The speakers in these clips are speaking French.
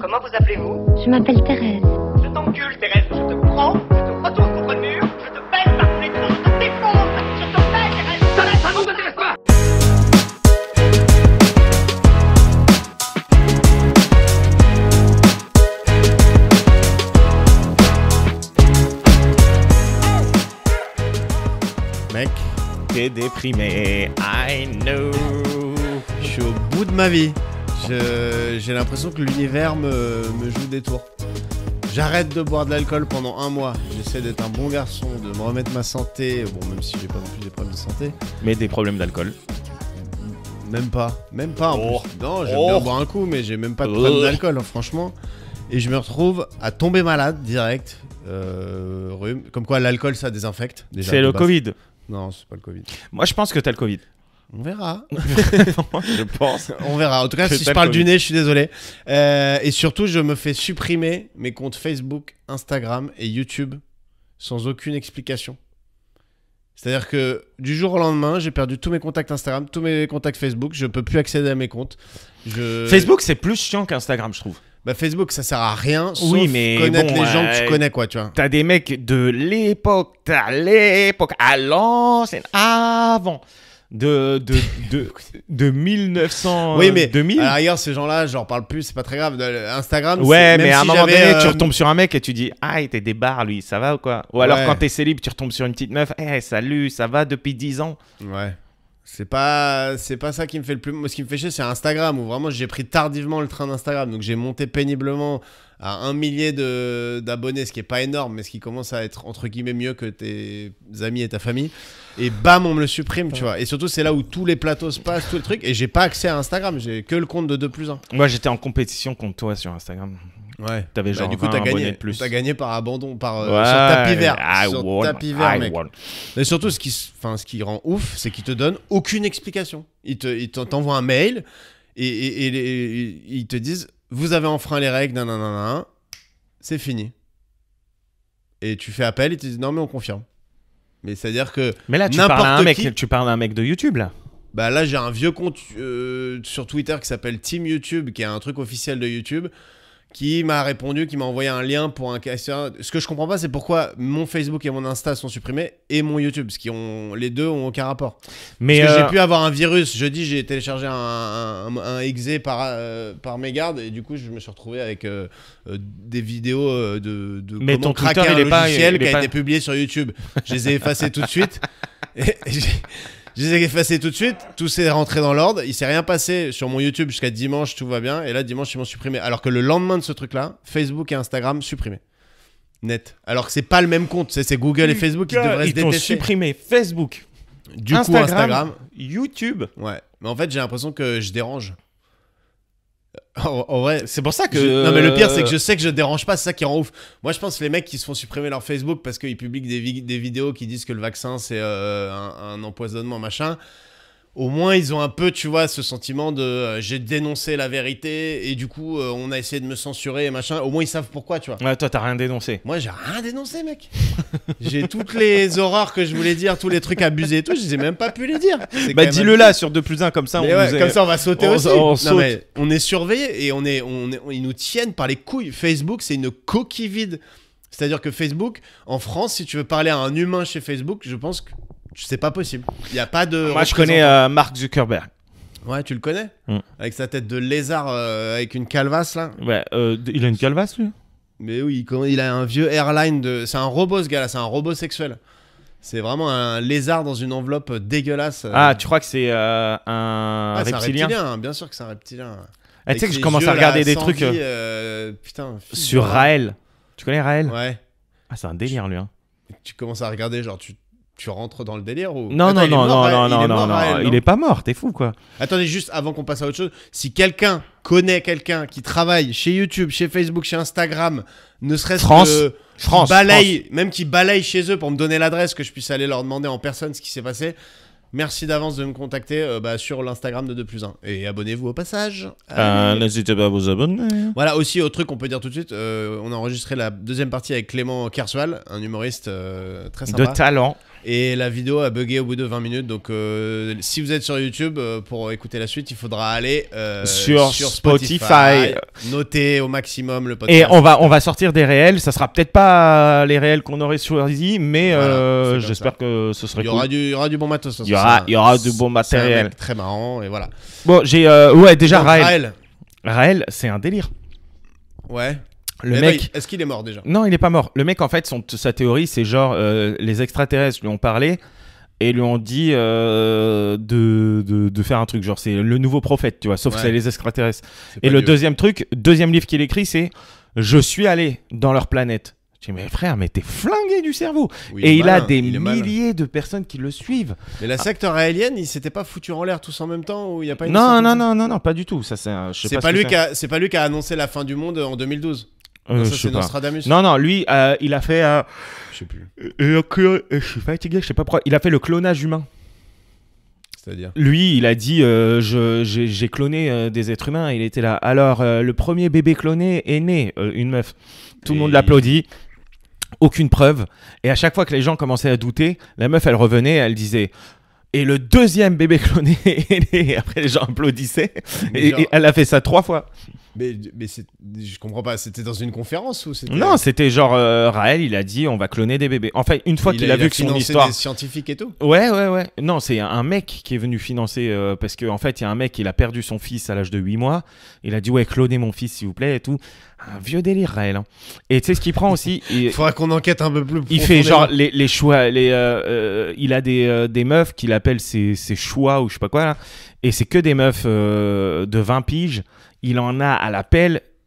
Comment vous appelez-vous Je m'appelle Thérèse. Je t'encule, Thérèse. Je te prends, je te retourne contre le mur, je te baisse par les trous, je te défonce, je te baisse, Thérèse. ça ne vous intéresse pas Mec, t'es déprimé, I know. Je suis au bout de ma vie. J'ai l'impression que l'univers me, joue des tours. J'arrête de boire de l'alcool pendant un mois. J'essaie d'être un bon garçon, de me remettre ma santé. Bon, même si j'ai pas non plus des problèmes de santé. Mais des problèmes d'alcool. Même pas. Même pas en oh. Non, j'aime bien oh. boire un coup, mais j'ai même pas de problème oh. d'alcool, hein, franchement. Et je me retrouve à tomber malade direct. Euh, Comme quoi, l'alcool, ça désinfecte. C'est le Covid. Non, c'est pas le Covid. Moi, je pense que t'as le Covid. On verra. je pense. On verra. En tout cas, si je parle du nez, je suis désolé. Euh, et surtout, je me fais supprimer mes comptes Facebook, Instagram et YouTube sans aucune explication. C'est-à-dire que du jour au lendemain, j'ai perdu tous mes contacts Instagram, tous mes contacts Facebook. Je ne peux plus accéder à mes comptes. Facebook, c'est plus chiant qu'Instagram, je trouve. Bah Facebook, ça sert à rien. Oui, mais connaître les gens que tu connais, quoi, tu vois. T'as des mecs de l'époque, t'as l'époque, à l'ancienne, avant de de, de, de 1900 oui mais 2000 ailleurs ces gens-là j'en parle plus c'est pas très grave euh, Instagram ouais mais à un moment donné tu euh, retombes sur un mec et tu dis ah il t'es des bars lui ça va ou quoi ou alors quand t'es célib tu retombes sur une petite meuf eh salut ça va depuis 10 ans ouais c'est pas, c'est pas ça qui me fait le plus. ce qui me fait chier, c'est Instagram où vraiment j'ai pris tardivement le train d'Instagram. Donc j'ai monté péniblement à un millier de, d'abonnés, ce qui est pas énorme, mais ce qui commence à être entre guillemets mieux que tes amis et ta famille. Et bam, on me le supprime, tu vois. Et surtout, c'est là où tous les plateaux se passent, tout le truc. Et j'ai pas accès à Instagram, j'ai que le compte de 2 plus 1. Moi, j'étais en compétition contre toi sur Instagram. Ouais. T'avais bah, genre du coup, 20 as gagné, de plus. T'as gagné par abandon, par euh, sur tapis vert. sur tapis vert, mec. surtout, ce qui, ce qui rend ouf, c'est qu'ils te donnent aucune explication. Ils t'envoient un mail et, ils te disent Vous avez enfreint les règles, c'est fini. Et tu fais appel et ils te disent Non, mais on confirme. Mais c'est-à-dire que. Mais là, tu parles, d'un un mec, tu parles à un mec de YouTube, là. Bah là, j'ai un vieux compte euh, sur Twitter qui s'appelle Team YouTube, qui est un truc officiel de YouTube qui m'a répondu, qui m'a envoyé un lien pour un casseur. Ce que je comprends pas, c'est pourquoi mon Facebook et mon Insta sont supprimés et mon YouTube, parce qu'ils ont les deux ont aucun rapport. Mais que j'ai euh, pu avoir un virus. Jeudi, j'ai téléchargé un, un, exe par euh, par mégarde et du coup, je me suis retrouvé avec euh, des vidéos de, de comment craquer logiciel pas, qui a été publié sur YouTube. je les ai effacées tout de suite. Et je les ai tout de suite, tout s'est rentré dans l'ordre, il s'est rien passé sur mon YouTube jusqu'à dimanche, tout va bien, et là dimanche ils m'ont supprimé. Alors que le lendemain de ce truc-là, Facebook et Instagram supprimés. Net. Alors que c'est pas le même compte, c'est Google et Facebook qui devraient se supprimé Facebook, Instagram, YouTube. Ouais, mais en fait j'ai l'impression que je dérange. En vrai, c'est pour ça que. Non, mais le pire, c'est que je sais que je dérange pas, c'est ça qui rend ouf. Moi, je pense que les mecs qui se font supprimer leur Facebook parce qu'ils publient des, des, vidéos qui disent que le vaccin, c'est euh, un, empoisonnement, machin au moins ils ont un peu, tu vois, ce sentiment de euh, j'ai dénoncé la vérité et du coup euh, on a essayé de me censurer et machin. Au moins ils savent pourquoi, tu vois. Ouais, toi t'as rien dénoncé. Moi j'ai rien dénoncé, mec. j'ai toutes les horreurs que je voulais dire, tous les trucs abusés et tout, je les ai même pas pu les dire. Bah dis-le là sur 2 plus 1, comme ça on Comme ça on va sauter aussi. On, on est surveillés et on est, on ils nous tiennent par les couilles. Facebook c'est une coquille vide. C'est-à-dire que Facebook, en France, si tu veux parler à un humain chez Facebook, je pense que c'est pas possible. Il n'y a pas de. Moi, je connais euh, Mark Zuckerberg. Ouais, tu le connais mm. Avec sa tête de lézard, euh, avec une calvasse, là. Ouais, euh, il a une calvasse, lui Mais oui, il a un vieux airline de. C'est un robot, ce gars-là, c'est un robot sexuel. C'est vraiment un lézard dans une enveloppe dégueulasse. Ah, tu crois que c'est ah, un... reptilien hein, Bien sûr que c'est un reptilien. Ah, tu sais que je commence à regarder des trucs. putain, sur hein. Raël. Tu connais Raël Ouais. Ah, c'est un délire, lui. Hein. Tu commences à regarder, genre, tu tu rentres dans le délire ou Non, non, non, non, non, non, non, il est pas mort, t'es fou quoi. Attendez, juste avant qu'on passe à autre chose, si quelqu'un connaît quelqu'un qui travaille chez YouTube, chez Facebook, chez Instagram, ne serait-ce que France, balaye, même qui balaye chez eux pour me donner l'adresse que je puisse aller leur demander en personne ce qui s'est passé. Merci d'avance de me contacter euh, bah, sur l'Instagram de 2 plus 1. Et abonnez-vous au passage. Euh, n'hésitez pas à vous abonner. Voilà, aussi, au truc qu'on peut dire tout de suite, euh, on a enregistré la deuxième partie avec Clément Kersual, un humoriste très sympa. De talent. Et la vidéo a bugué au bout de 20 minutes. Donc, euh, si vous êtes sur YouTube, euh, pour écouter la suite, il faudra aller euh, sur, Spotify. Noter au maximum le podcast. Et on va, on va sortir des réels. Ça sera peut-être pas les réels qu'on aurait choisis, mais j'espère que ce serait aura cool. Du, il y aura du bon matos. Il y aura, il y aura du bon matériel. Très marrant. Et voilà. Bon, j'ai. ouais, déjà, Raël. Raël, c'est un délire. Ouais. Le mec, est-ce qu'il est mort déjà Non, il n'est pas mort. Le mec, en fait, son, sa théorie, c'est genre euh, les extraterrestres lui ont parlé et lui ont dit euh, de, faire un truc. Genre, c'est le nouveau prophète, tu vois, sauf que c'est les extraterrestres. Et le deuxième truc, deuxième livre qu'il écrit, c'est Je suis allé dans leur planète. Je dis, mais frère, mais t'es flingué du cerveau. et il, a des milliers de personnes qui le suivent. Mais la ah. secte aérienne, il s'était pas foutu en l'air tous en même temps ou il y a pas une Non, non, non, non, pas du tout. Ça, c'est pas, pas lui qui a annoncé la fin du monde en 2012. Euh, non, non, lui, euh, il a fait. Euh, je sais plus. Je suis fatigué, je sais pas pourquoi. Il a fait le clonage humain. C'est-à-dire Lui, il a dit J'ai cloné des êtres humains. Il était là. Alors, le premier bébé cloné est né, une meuf. Tout le monde l'applaudit. Aucune preuve. Et à chaque fois que les gens commençaient à douter, la meuf, elle revenait, elle disait et le deuxième bébé cloné est né. Après, les gens applaudissaient. et, elle a fait ça trois fois. Mais, je comprends pas, c'était dans une conférence ou c'était... Non, c'était genre euh, Raël, il a dit on va cloner des bébés. En fait, une fois qu'il a, vu que son histoire... Des scientifiques et tout Ouais, ouais, ouais. Non, c'est un mec qui est venu financer, euh, parce qu'en en fait, il y a un mec, il a perdu son fils à l'âge de 8 mois. Il a dit ouais, clonez mon fils s'il vous plaît et tout. Un vieux délire, Raël. Hein. Et tu sais ce qu'il prend aussi il... Faudra qu'on enquête un peu plus. Il fait genre les, choix, les, euh, il a des, des meufs qu'il appelle ses, ses, choix ou je sais pas quoi là. Et c'est que des meufs de 20 piges il en a à la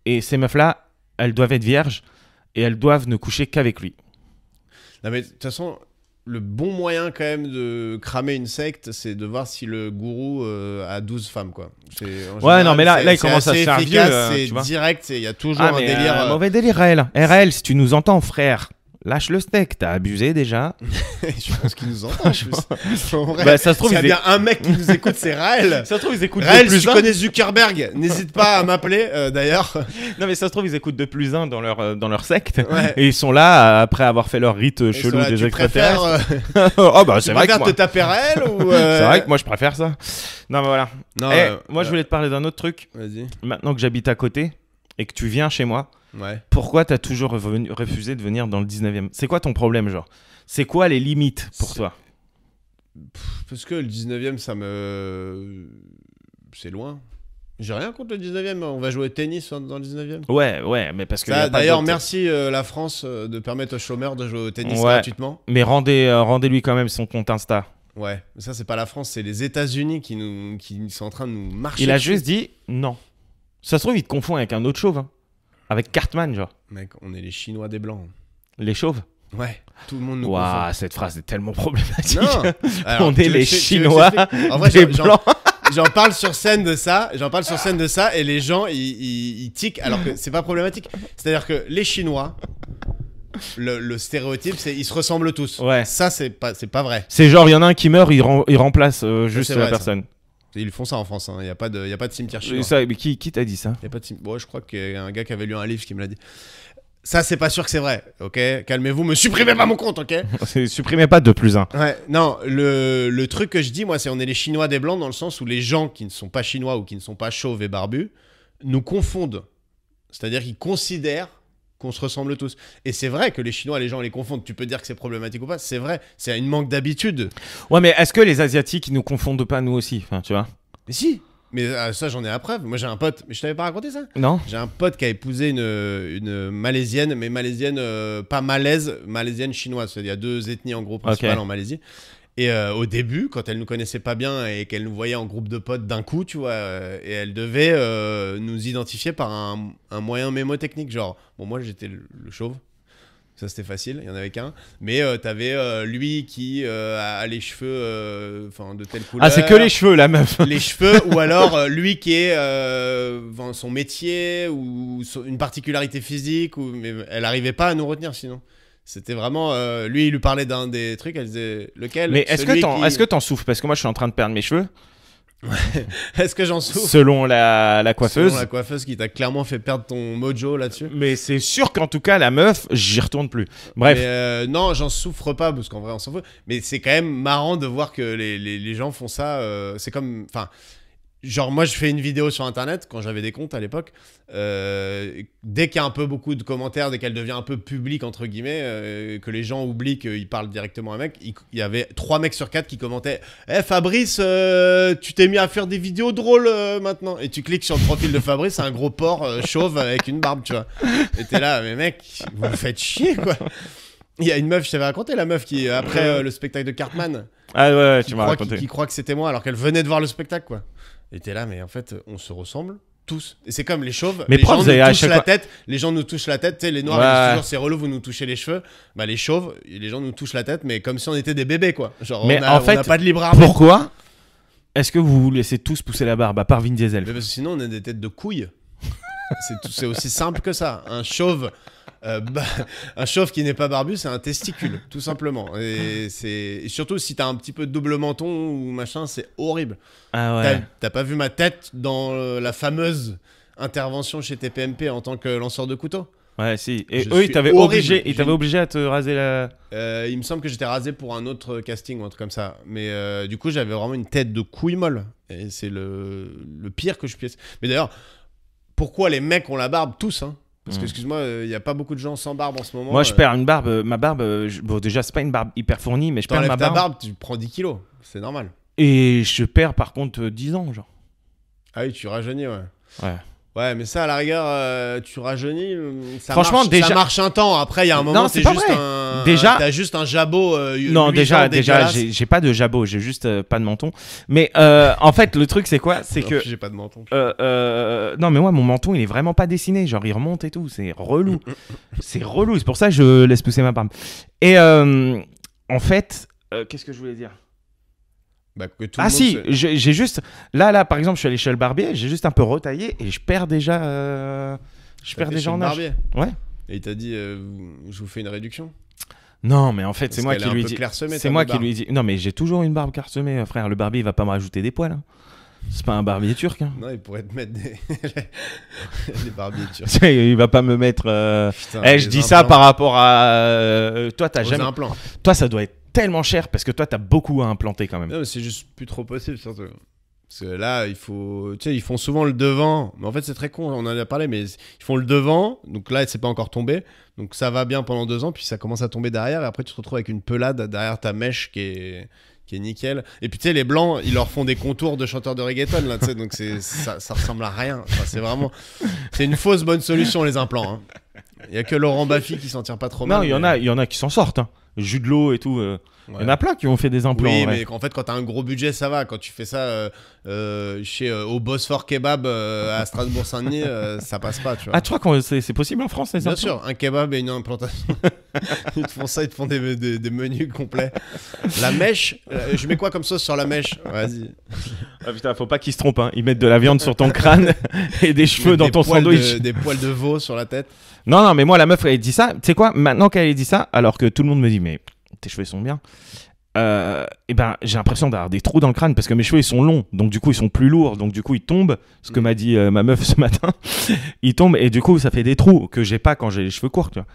et ces meufs-là, elles doivent être vierges, et elles doivent ne coucher qu'avec lui. de toute façon, le bon moyen quand même de cramer une secte, c'est de voir si le gourou euh, a 12 femmes quoi. ouais, non mais là, il commence à se faire vieux. Euh, c'est direct, il y a toujours ah, un délire. Euh, mauvais délire, RL. RL, si tu nous entends, frère lâche le steak, t'as abusé déjà. je pense qu'ils nous entendent. bah, ça se trouve, il y a bien un mec qui nous écoute, c'est Raël. ça se trouve, ils écoutent Raël, plus si tu connais Zuckerberg, n'hésite pas à m'appeler euh, d'ailleurs. Non, mais ça se trouve, ils écoutent de plus un dans leur, euh, dans leur secte. Et ils sont là euh, après avoir fait leur rite chelou des extraterrestres. oh, bah, c'est vrai. Que moi... te taper Raël ou. c'est vrai que moi, je préfère ça. Non, mais voilà. Non, eh, moi, je voulais te parler d'un autre truc. Vas-y. Maintenant que j'habite à côté et que tu viens chez moi pourquoi t'as toujours refusé de venir dans le 19e C'est quoi ton problème, genre C'est quoi les limites pour toi Parce que le 19e, ça me. C'est loin. J'ai rien contre le 19e. On va jouer au tennis dans le 19e. Ouais, ouais, mais parce que. D'ailleurs, merci euh, la France euh, de permettre aux chômeurs de jouer au tennis gratuitement. Mais rendez, euh, rendez-lui quand même son compte Insta. Ouais, mais ça, c'est pas la France, c'est les États-Unis qui, nous, qui sont en train de nous marcher. Il a juste dit non. Ça se trouve, il te confond avec un autre chauve. Hein. Avec Cartman, genre. Mec, on est les Chinois des Blancs. Les chauves Ouais, tout le monde nous Waouh, cette phrase est tellement problématique. on est les Chinois en des Blancs. J'en parle sur scène de ça, j'en parle sur scène de ça, et les gens, ils, ils, tiquent alors que c'est pas problématique. C'est-à-dire que les Chinois, le, stéréotype, c'est ils se ressemblent tous. Ouais. Ça, c'est pas, c'est pas vrai. C'est genre, il y en a un qui meurt, il, remplace euh, juste la personne. Ils font ça en France, hein. il y n'y a, pas de, y a pas de cimetière chinois. qui, qui t'a dit ça y a pas de Je crois qu'il un gars qui avait lu un livre qui me l'a dit. Ça, c'est pas sûr que c'est vrai, ok Calmez-vous, me supprimez pas mon compte, ok Supprimez pas de plus un. Ouais, non, le, le, truc que je dis, moi, c'est on est les Chinois des Blancs dans le sens où les gens qui ne sont pas Chinois ou qui ne sont pas chauves et barbus nous confondent. C'est-à-dire qu'ils considèrent qu'on se ressemble tous. Et c'est vrai que les Chinois, les gens les confondent. Tu peux dire que c'est problématique ou pas, c'est vrai. C'est un manque d'habitude. Ouais, mais est-ce que les Asiatiques, ils nous confondent pas, nous aussi enfin, Tu vois Mais si mais euh, ça, j'en ai la preuve. Moi, j'ai un pote, mais je t'avais pas raconté ça Non. J'ai un pote qui a épousé une, Malaisienne, mais Malaisienne, euh, pas malaise, Malaisienne chinoise. Il y a deux ethnies en gros principales en Malaisie. Et euh, au début, quand elle nous connaissait pas bien et qu'elle nous voyait en groupe de potes d'un coup, tu vois, euh, et elle devait euh, nous identifier par un, moyen mémotechnique. Genre, bon, moi j'étais le, chauve, ça c'était facile, il y en avait qu'un. Mais t'avais lui qui a, les cheveux enfin de telle couleur. Ah, c'est que les cheveux la meuf Les cheveux, ou alors lui qui est son métier ou, une particularité physique, ou, mais elle n'arrivait pas à nous retenir sinon. C'était vraiment. Euh, lui, il lui parlait d'un des trucs, elle disait lequel Mais est-ce que t'en est souffres Parce que moi, je suis en train de perdre mes cheveux. Est-ce que j'en souffre Selon la, la, coiffeuse. Selon la coiffeuse qui t'a clairement fait perdre ton mojo là-dessus. Mais c'est sûr qu'en tout cas, la meuf, j'y retourne plus. Bref. Euh, non, j'en souffre pas parce qu'en vrai, on s'en fout. Mais c'est quand même marrant de voir que les, gens font ça. Euh, c'est comme. Enfin, Genre, moi, je fais une vidéo sur Internet, quand j'avais des comptes à l'époque. Euh, dès qu'il y a un peu beaucoup de commentaires, dès qu'elle devient un peu publique, entre guillemets, euh, que les gens oublient qu'ils parlent directement à un mec, il, y avait trois mecs sur quatre qui commentaient Eh Fabrice, euh, tu t'es mis à faire des vidéos drôles maintenant. Et tu cliques sur le profil de Fabrice, un gros porc chauve avec une barbe, tu vois. Et t'es là, mais mec, vous me faites chier, quoi. Il y a une meuf, je t'avais raconté, la meuf qui, après le spectacle de Cartman, ah ouais, tu m'as raconté. qui croit que c'était moi alors qu'elle venait de voir le spectacle, quoi. Et t'es là, mais en fait, on se ressemble tous. Et c'est comme les chauves. Mais les gens nous touchent la tête. Les gens nous touchent la tête. les noirs, toujours c'est relou, vous nous touchez les cheveux. Bah les chauves, les gens nous touchent la tête, mais comme si on était des bébés, quoi. Genre, on a, pas de libre arbre Pourquoi est-ce que vous vous laissez tous pousser la barbe à part Vin Diesel Parce que sinon, on a des têtes de couilles. C'est aussi simple que ça. Un chauve. Euh, bah, un chauve qui n'est pas barbu, c'est un testicule, tout simplement. Et, et surtout si t'as un petit peu de double menton ou machin, c'est horrible. Ah ouais. T'as pas vu ma tête dans euh, la fameuse intervention chez TPMP en tant que lanceur de couteau Ouais, si. Et eux, ils t'avaient obligé, obligé à te raser la. Euh, il me semble que j'étais rasé pour un autre casting ou un truc comme ça. Mais du coup, j'avais vraiment une tête de couille molle. Et c'est le, pire que je puisse. Mais d'ailleurs, pourquoi les mecs ont la barbe tous, hein. Parce que, mm. excuse-moi, il euh, n'y a pas beaucoup de gens sans barbe en ce moment. Moi, je euh. perds une barbe. Euh, ma barbe, bon, déjà, pas une barbe hyper fournie, mais je perds ma barbe. tu prends 10 kilos. C'est normal. Et je perds par contre 10 ans, genre. Ah oui, tu rajeunis, ouais. Ouais. Ouais, mais ça, à la rigueur, euh, tu rajeunis. Euh, ça marche, déjà. marche un temps. Après, il y a un moment, c'est juste Déjà. T'as juste un jabot. Euh, non, déjà, déjà, j'ai pas de jabot. J'ai juste pas de menton. Mais en fait, le truc, c'est quoi C'est que. J'ai pas de menton. non, mais moi, mon menton, il est vraiment pas dessiné. Genre, il remonte et tout. C'est relou. c'est relou. C'est pour ça que je laisse pousser ma barbe. Et en fait, qu'est-ce que je voulais dire bah, ah si, j'ai juste là là par exemple, je suis allé chez le barbier, j'ai juste un peu retaillé et je perds déjà, euh, je perds déjà en âge. Ouais. Et il t'a dit, euh, je vous fais une réduction. Non, mais en fait, c'est moi qui lui dis. C'est moi qui lui dis. Non, mais j'ai toujours une barbe carsemée euh, frère. Le barbier, il va pas me rajouter des poils. Hein. C'est pas un barbier turc. Hein. Non, il pourrait te mettre des, des barbiers turcs. il va pas me mettre. Eh, je dis ça par rapport à. toi, t'as jamais. Toi, ça doit être tellement cher parce que toi, as beaucoup à implanter quand même. C'est juste plus trop possible, surtout. Parce que là, il faut, tu sais, ils font souvent le devant. Mais en fait, c'est très con, on en a parlé, mais ils font le devant. Donc là, c'est pas encore tombé. Donc ça va bien pendant deux ans, puis ça commence à tomber derrière. Et après, tu te retrouves avec une pelade derrière ta mèche qui est, qui est nickel. Et puis tu sais, les blancs, ils leur font des contours de chanteurs de reggaeton, là, tu sais, donc ça, ça ressemble à rien. c'est vraiment. C'est une fausse bonne solution, les implants. Hein. Il y a que Laurent Baffy qui s'en tire pas trop mal. Non, il y, en a, y en a qui s'en sortent. Hein jus de l'eau et tout. Euh, il y en a plein qui ont fait des implants. Oui, mais en fait, quand t'as un gros budget, ça va. Quand tu fais ça euh, euh, chez au Bosphore Kebab à Strasbourg-Saint-Denis, ça passe pas. Tu vois. Ah, tu crois que c'est possible en France, les Bien sûr, un kebab et une implantation. ils te font ça, ils te font des, des, menus complets. La mèche, je mets quoi comme sauce sur la mèche Vas-y. Ah putain, faut pas qu'ils se trompent. Hein. Ils mettent de la viande sur ton crâne et des cheveux dans ton sandwich. des poils de veau sur la tête. Non, non, mais moi, la meuf, elle dit ça. Tu sais quoi Maintenant qu'elle dit ça, alors que tout le monde me dit, mais tes cheveux sont bien. et euh, eh ben, j'ai l'impression d'avoir des trous dans le crâne parce que mes cheveux ils sont longs, donc du coup ils sont plus lourds, donc du coup ils tombent. Ce que mm. m'a dit euh, ma meuf ce matin, ils tombent et du coup ça fait des trous que j'ai pas quand j'ai les cheveux courts. Tu vois.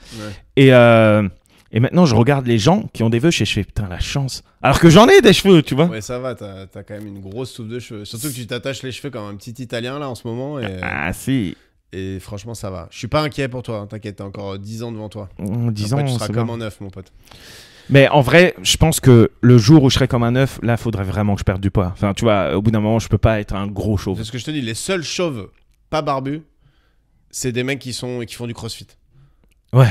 Et euh, et maintenant, je regarde les gens qui ont des vœux chez Cheveux. putain la chance. Alors que j'en ai des cheveux, tu vois. Ouais, ça va, t'as quand même une grosse touffe de cheveux. Surtout que tu t'attaches les cheveux comme un petit Italien là en ce moment. Et... Ah si. Et franchement, ça va. Je suis pas inquiet pour toi, hein, t'inquiète, t'as encore 10 euh, ans devant toi. 10 mm, ans, tu seras comme un neuf, mon pote. Mais en vrai, je pense que le jour où je serai comme un œuf, là, faudrait vraiment que je perde du poids. Enfin, tu vois, au bout d'un moment, je peux pas être un gros chauve. C'est ce que je te dis, les seuls chauves pas barbus, c'est des mecs qui, sont, qui font du crossfit. Ouais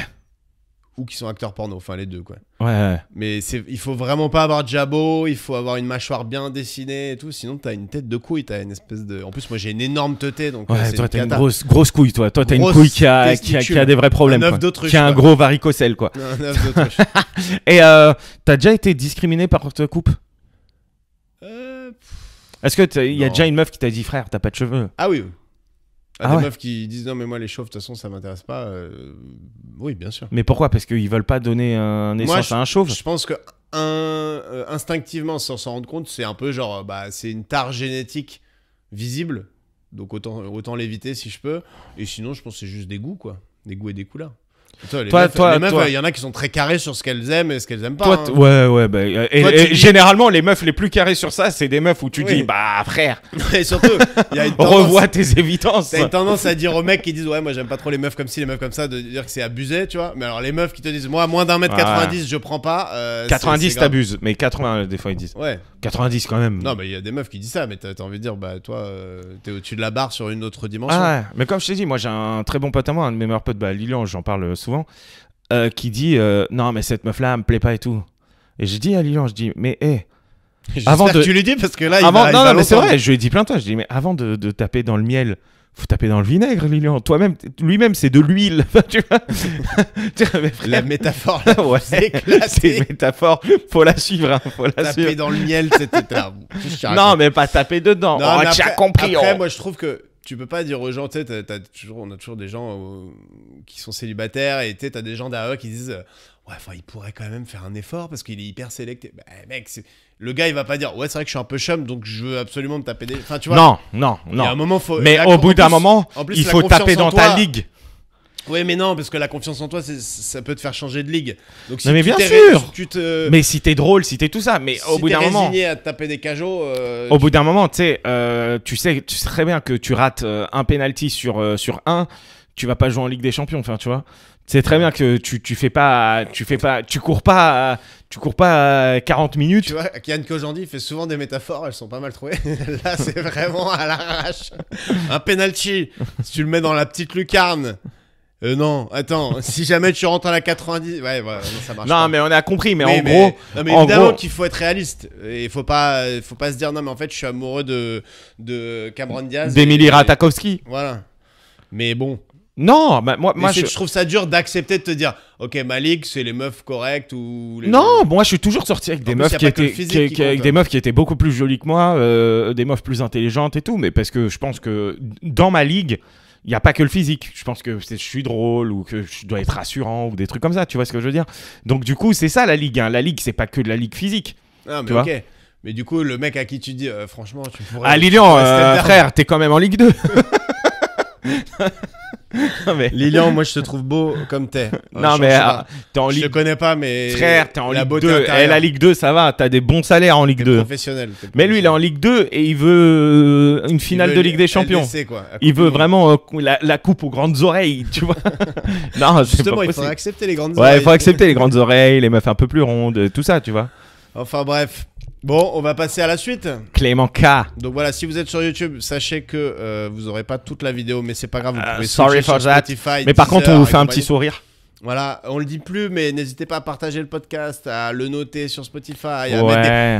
ou qui sont acteurs porno, enfin les deux quoi. Ouais. Mais c'est, il faut vraiment pas avoir de jabot, il faut avoir une mâchoire bien dessinée et tout, sinon t'as une tête de couille, t'as une espèce de. En plus moi j'ai une énorme teuté donc. Ouais, euh, toi t'as une grosse grosse couille toi, toi t'as une couille qui a, qui a, des vrais problèmes, un quoi. qui a un gros varicocèle quoi. œuf et euh, t'as déjà été discriminé par ta coupe euh... Est-ce que il y a déjà une meuf qui t'a dit frère t'as pas de cheveux Ah oui. À ah, ah des meufs qui disent non mais moi les chauves de toute façon ça m'intéresse pas. Euh, oui bien sûr. Mais pourquoi Parce qu'ils veulent pas donner un essence à un chauve. Je pense que euh, instinctivement sans s'en rendre compte c'est un peu genre bah c'est une tare génétique visible donc autant autant l'éviter si je peux et sinon je pense c'est juste des goûts quoi des goûts et des couleurs. Toi, toi, il y en a qui sont très carrés sur ce qu'elles aiment et ce qu'elles aiment pas. Hein. Ouais, ouais. Bah, euh, et, généralement, les meufs les plus carrés sur ça, c'est des meufs où tu dis, bah frère. Et surtout, y a une tendance... revois tes évidences. T'as une tendance à dire aux mecs qui disent, ouais, moi j'aime pas trop les meufs comme ci, les meufs comme ça, de dire que c'est abusé, tu vois. Mais alors les meufs qui te disent, moi, moins d'un mètre 90, je prends pas. 90, euh, t'abuses. Mais 80, euh, des fois, ils disent. Ouais. 90 quand même. Non, mais il y a des meufs qui disent ça, mais t'as envie de dire, bah toi, t'es au-dessus de la barre sur une autre dimension. Ah mais comme je t'ai dit, moi j'ai un très bon pote à moi, un de mes meilleurs bah, j'en parle souvent, euh, qui dit euh, Non, mais cette meuf-là, me plaît pas et tout. Et j'ai dit à Lilian Je dis, mais hé. avant de... tu lui dis parce que là, avant... il Non, non, mais c'est vrai, je lui ai dit plein de fois. Je dis, mais avant de, de taper dans le miel, faut taper dans le vinaigre, Lilian. Toi-même, lui-même, c'est de l'huile. tu vois, La métaphore, ouais, c'est une métaphore. Faut la suivre. Hein, faut la taper dans le miel, c'était. non, mais pas taper dedans. on oh, a tu as compris. Après, oh. moi, je trouve que tu peux pas dire aux gens, tu sais, toujours, on a toujours des gens euh, qui sont célibataires et tu as des gens derrière qui disent, ouais, il pourrait quand même faire un effort parce qu'il est hyper sélecté. Bah, mec, le gars, il va pas dire, ouais, c'est vrai que je suis un peu chum, donc je veux absolument me taper des. Enfin, tu vois. Non, non, non. Mais au bout d'un moment, il faut taper dans ta ligue. Oui, mais non, parce que la confiance en toi, ça peut te faire changer de ligue. Donc, non, mais bien sûr. Tu te... Mais si t'es drôle, si t'es tout ça, mais au bout d'un moment. résigné à taper des cajots. Euh, au bout d'un moment, euh, tu sais, tu sais très bien que tu rates euh, un penalty sur sur un, tu vas pas jouer en Ligue des Champions, enfin, tu vois. C'est très bien que tu, tu fais pas tu fais pas tu cours pas tu cours pas 40 minutes. Tu vois, Kian Kojandi fait souvent des métaphores, elles sont pas mal trouvées. Là, c'est vraiment à l'arrache. Un penalty, si tu le mets dans la petite lucarne, euh, non, attends, si jamais tu rentres à la 90, ouais, ouais ça marche. Non, mais on a compris, mais, en gros. Non, mais évidemment qu'il faut être réaliste. il faut pas, faut pas se dire, non, mais en fait, je suis amoureux de, de Cameron Diaz. D'Emily Ratakowski. Voilà. Mais bon. Non, bah, moi, moi je... trouve ça dur d'accepter de te dire, ok, ma ligue, c'est les meufs correctes ou. Non, moi, je suis toujours sorti avec des meufs qui étaient, avec des hein. meufs qui étaient beaucoup plus jolies que moi, euh, des meufs plus intelligentes et tout, mais parce que je pense que dans ma ligue, il n'y a pas que le physique. Je pense que je suis drôle ou que je dois être rassurant ou des trucs comme ça. Tu vois ce que je veux dire Donc du coup, c'est ça la ligue. La ligue, c'est pas que de la ligue physique. Ah, mais ok. mais du coup, le mec à qui tu dis, euh, franchement, tu pourrais. Ah, Lilian, euh, frère, t'es quand même en Ligue 2. mais... Lilian, moi je te trouve beau comme t'es. non, mais euh, t'es en Ligue... Je connais pas, mais. Frère, t'es en la Ligue 2. Et eh, la Ligue 2, ça va, t'as des bons salaires en Ligue 2. Professionnel, Mais lui, il est en Ligue 2 et il veut euh, une finale de Ligue des Champions. quoi, il veut vraiment euh, la, coupe aux grandes oreilles, tu vois. non, Justement, il faut accepter les grandes oreilles. il faut accepter les grandes oreilles, les meufs un peu plus rondes, tout ça, tu vois. Enfin bref, Bon, on va passer à la suite. Clément K. Donc voilà, si vous êtes sur YouTube, sachez que euh, vous aurez pas toute la vidéo, mais c'est pas grave, vous euh, pouvez sur Spotify, mais par contre, on vous fait un petit sourire. Voilà, on le dit plus, mais n'hésitez pas à partager le podcast, à le noter sur Spotify,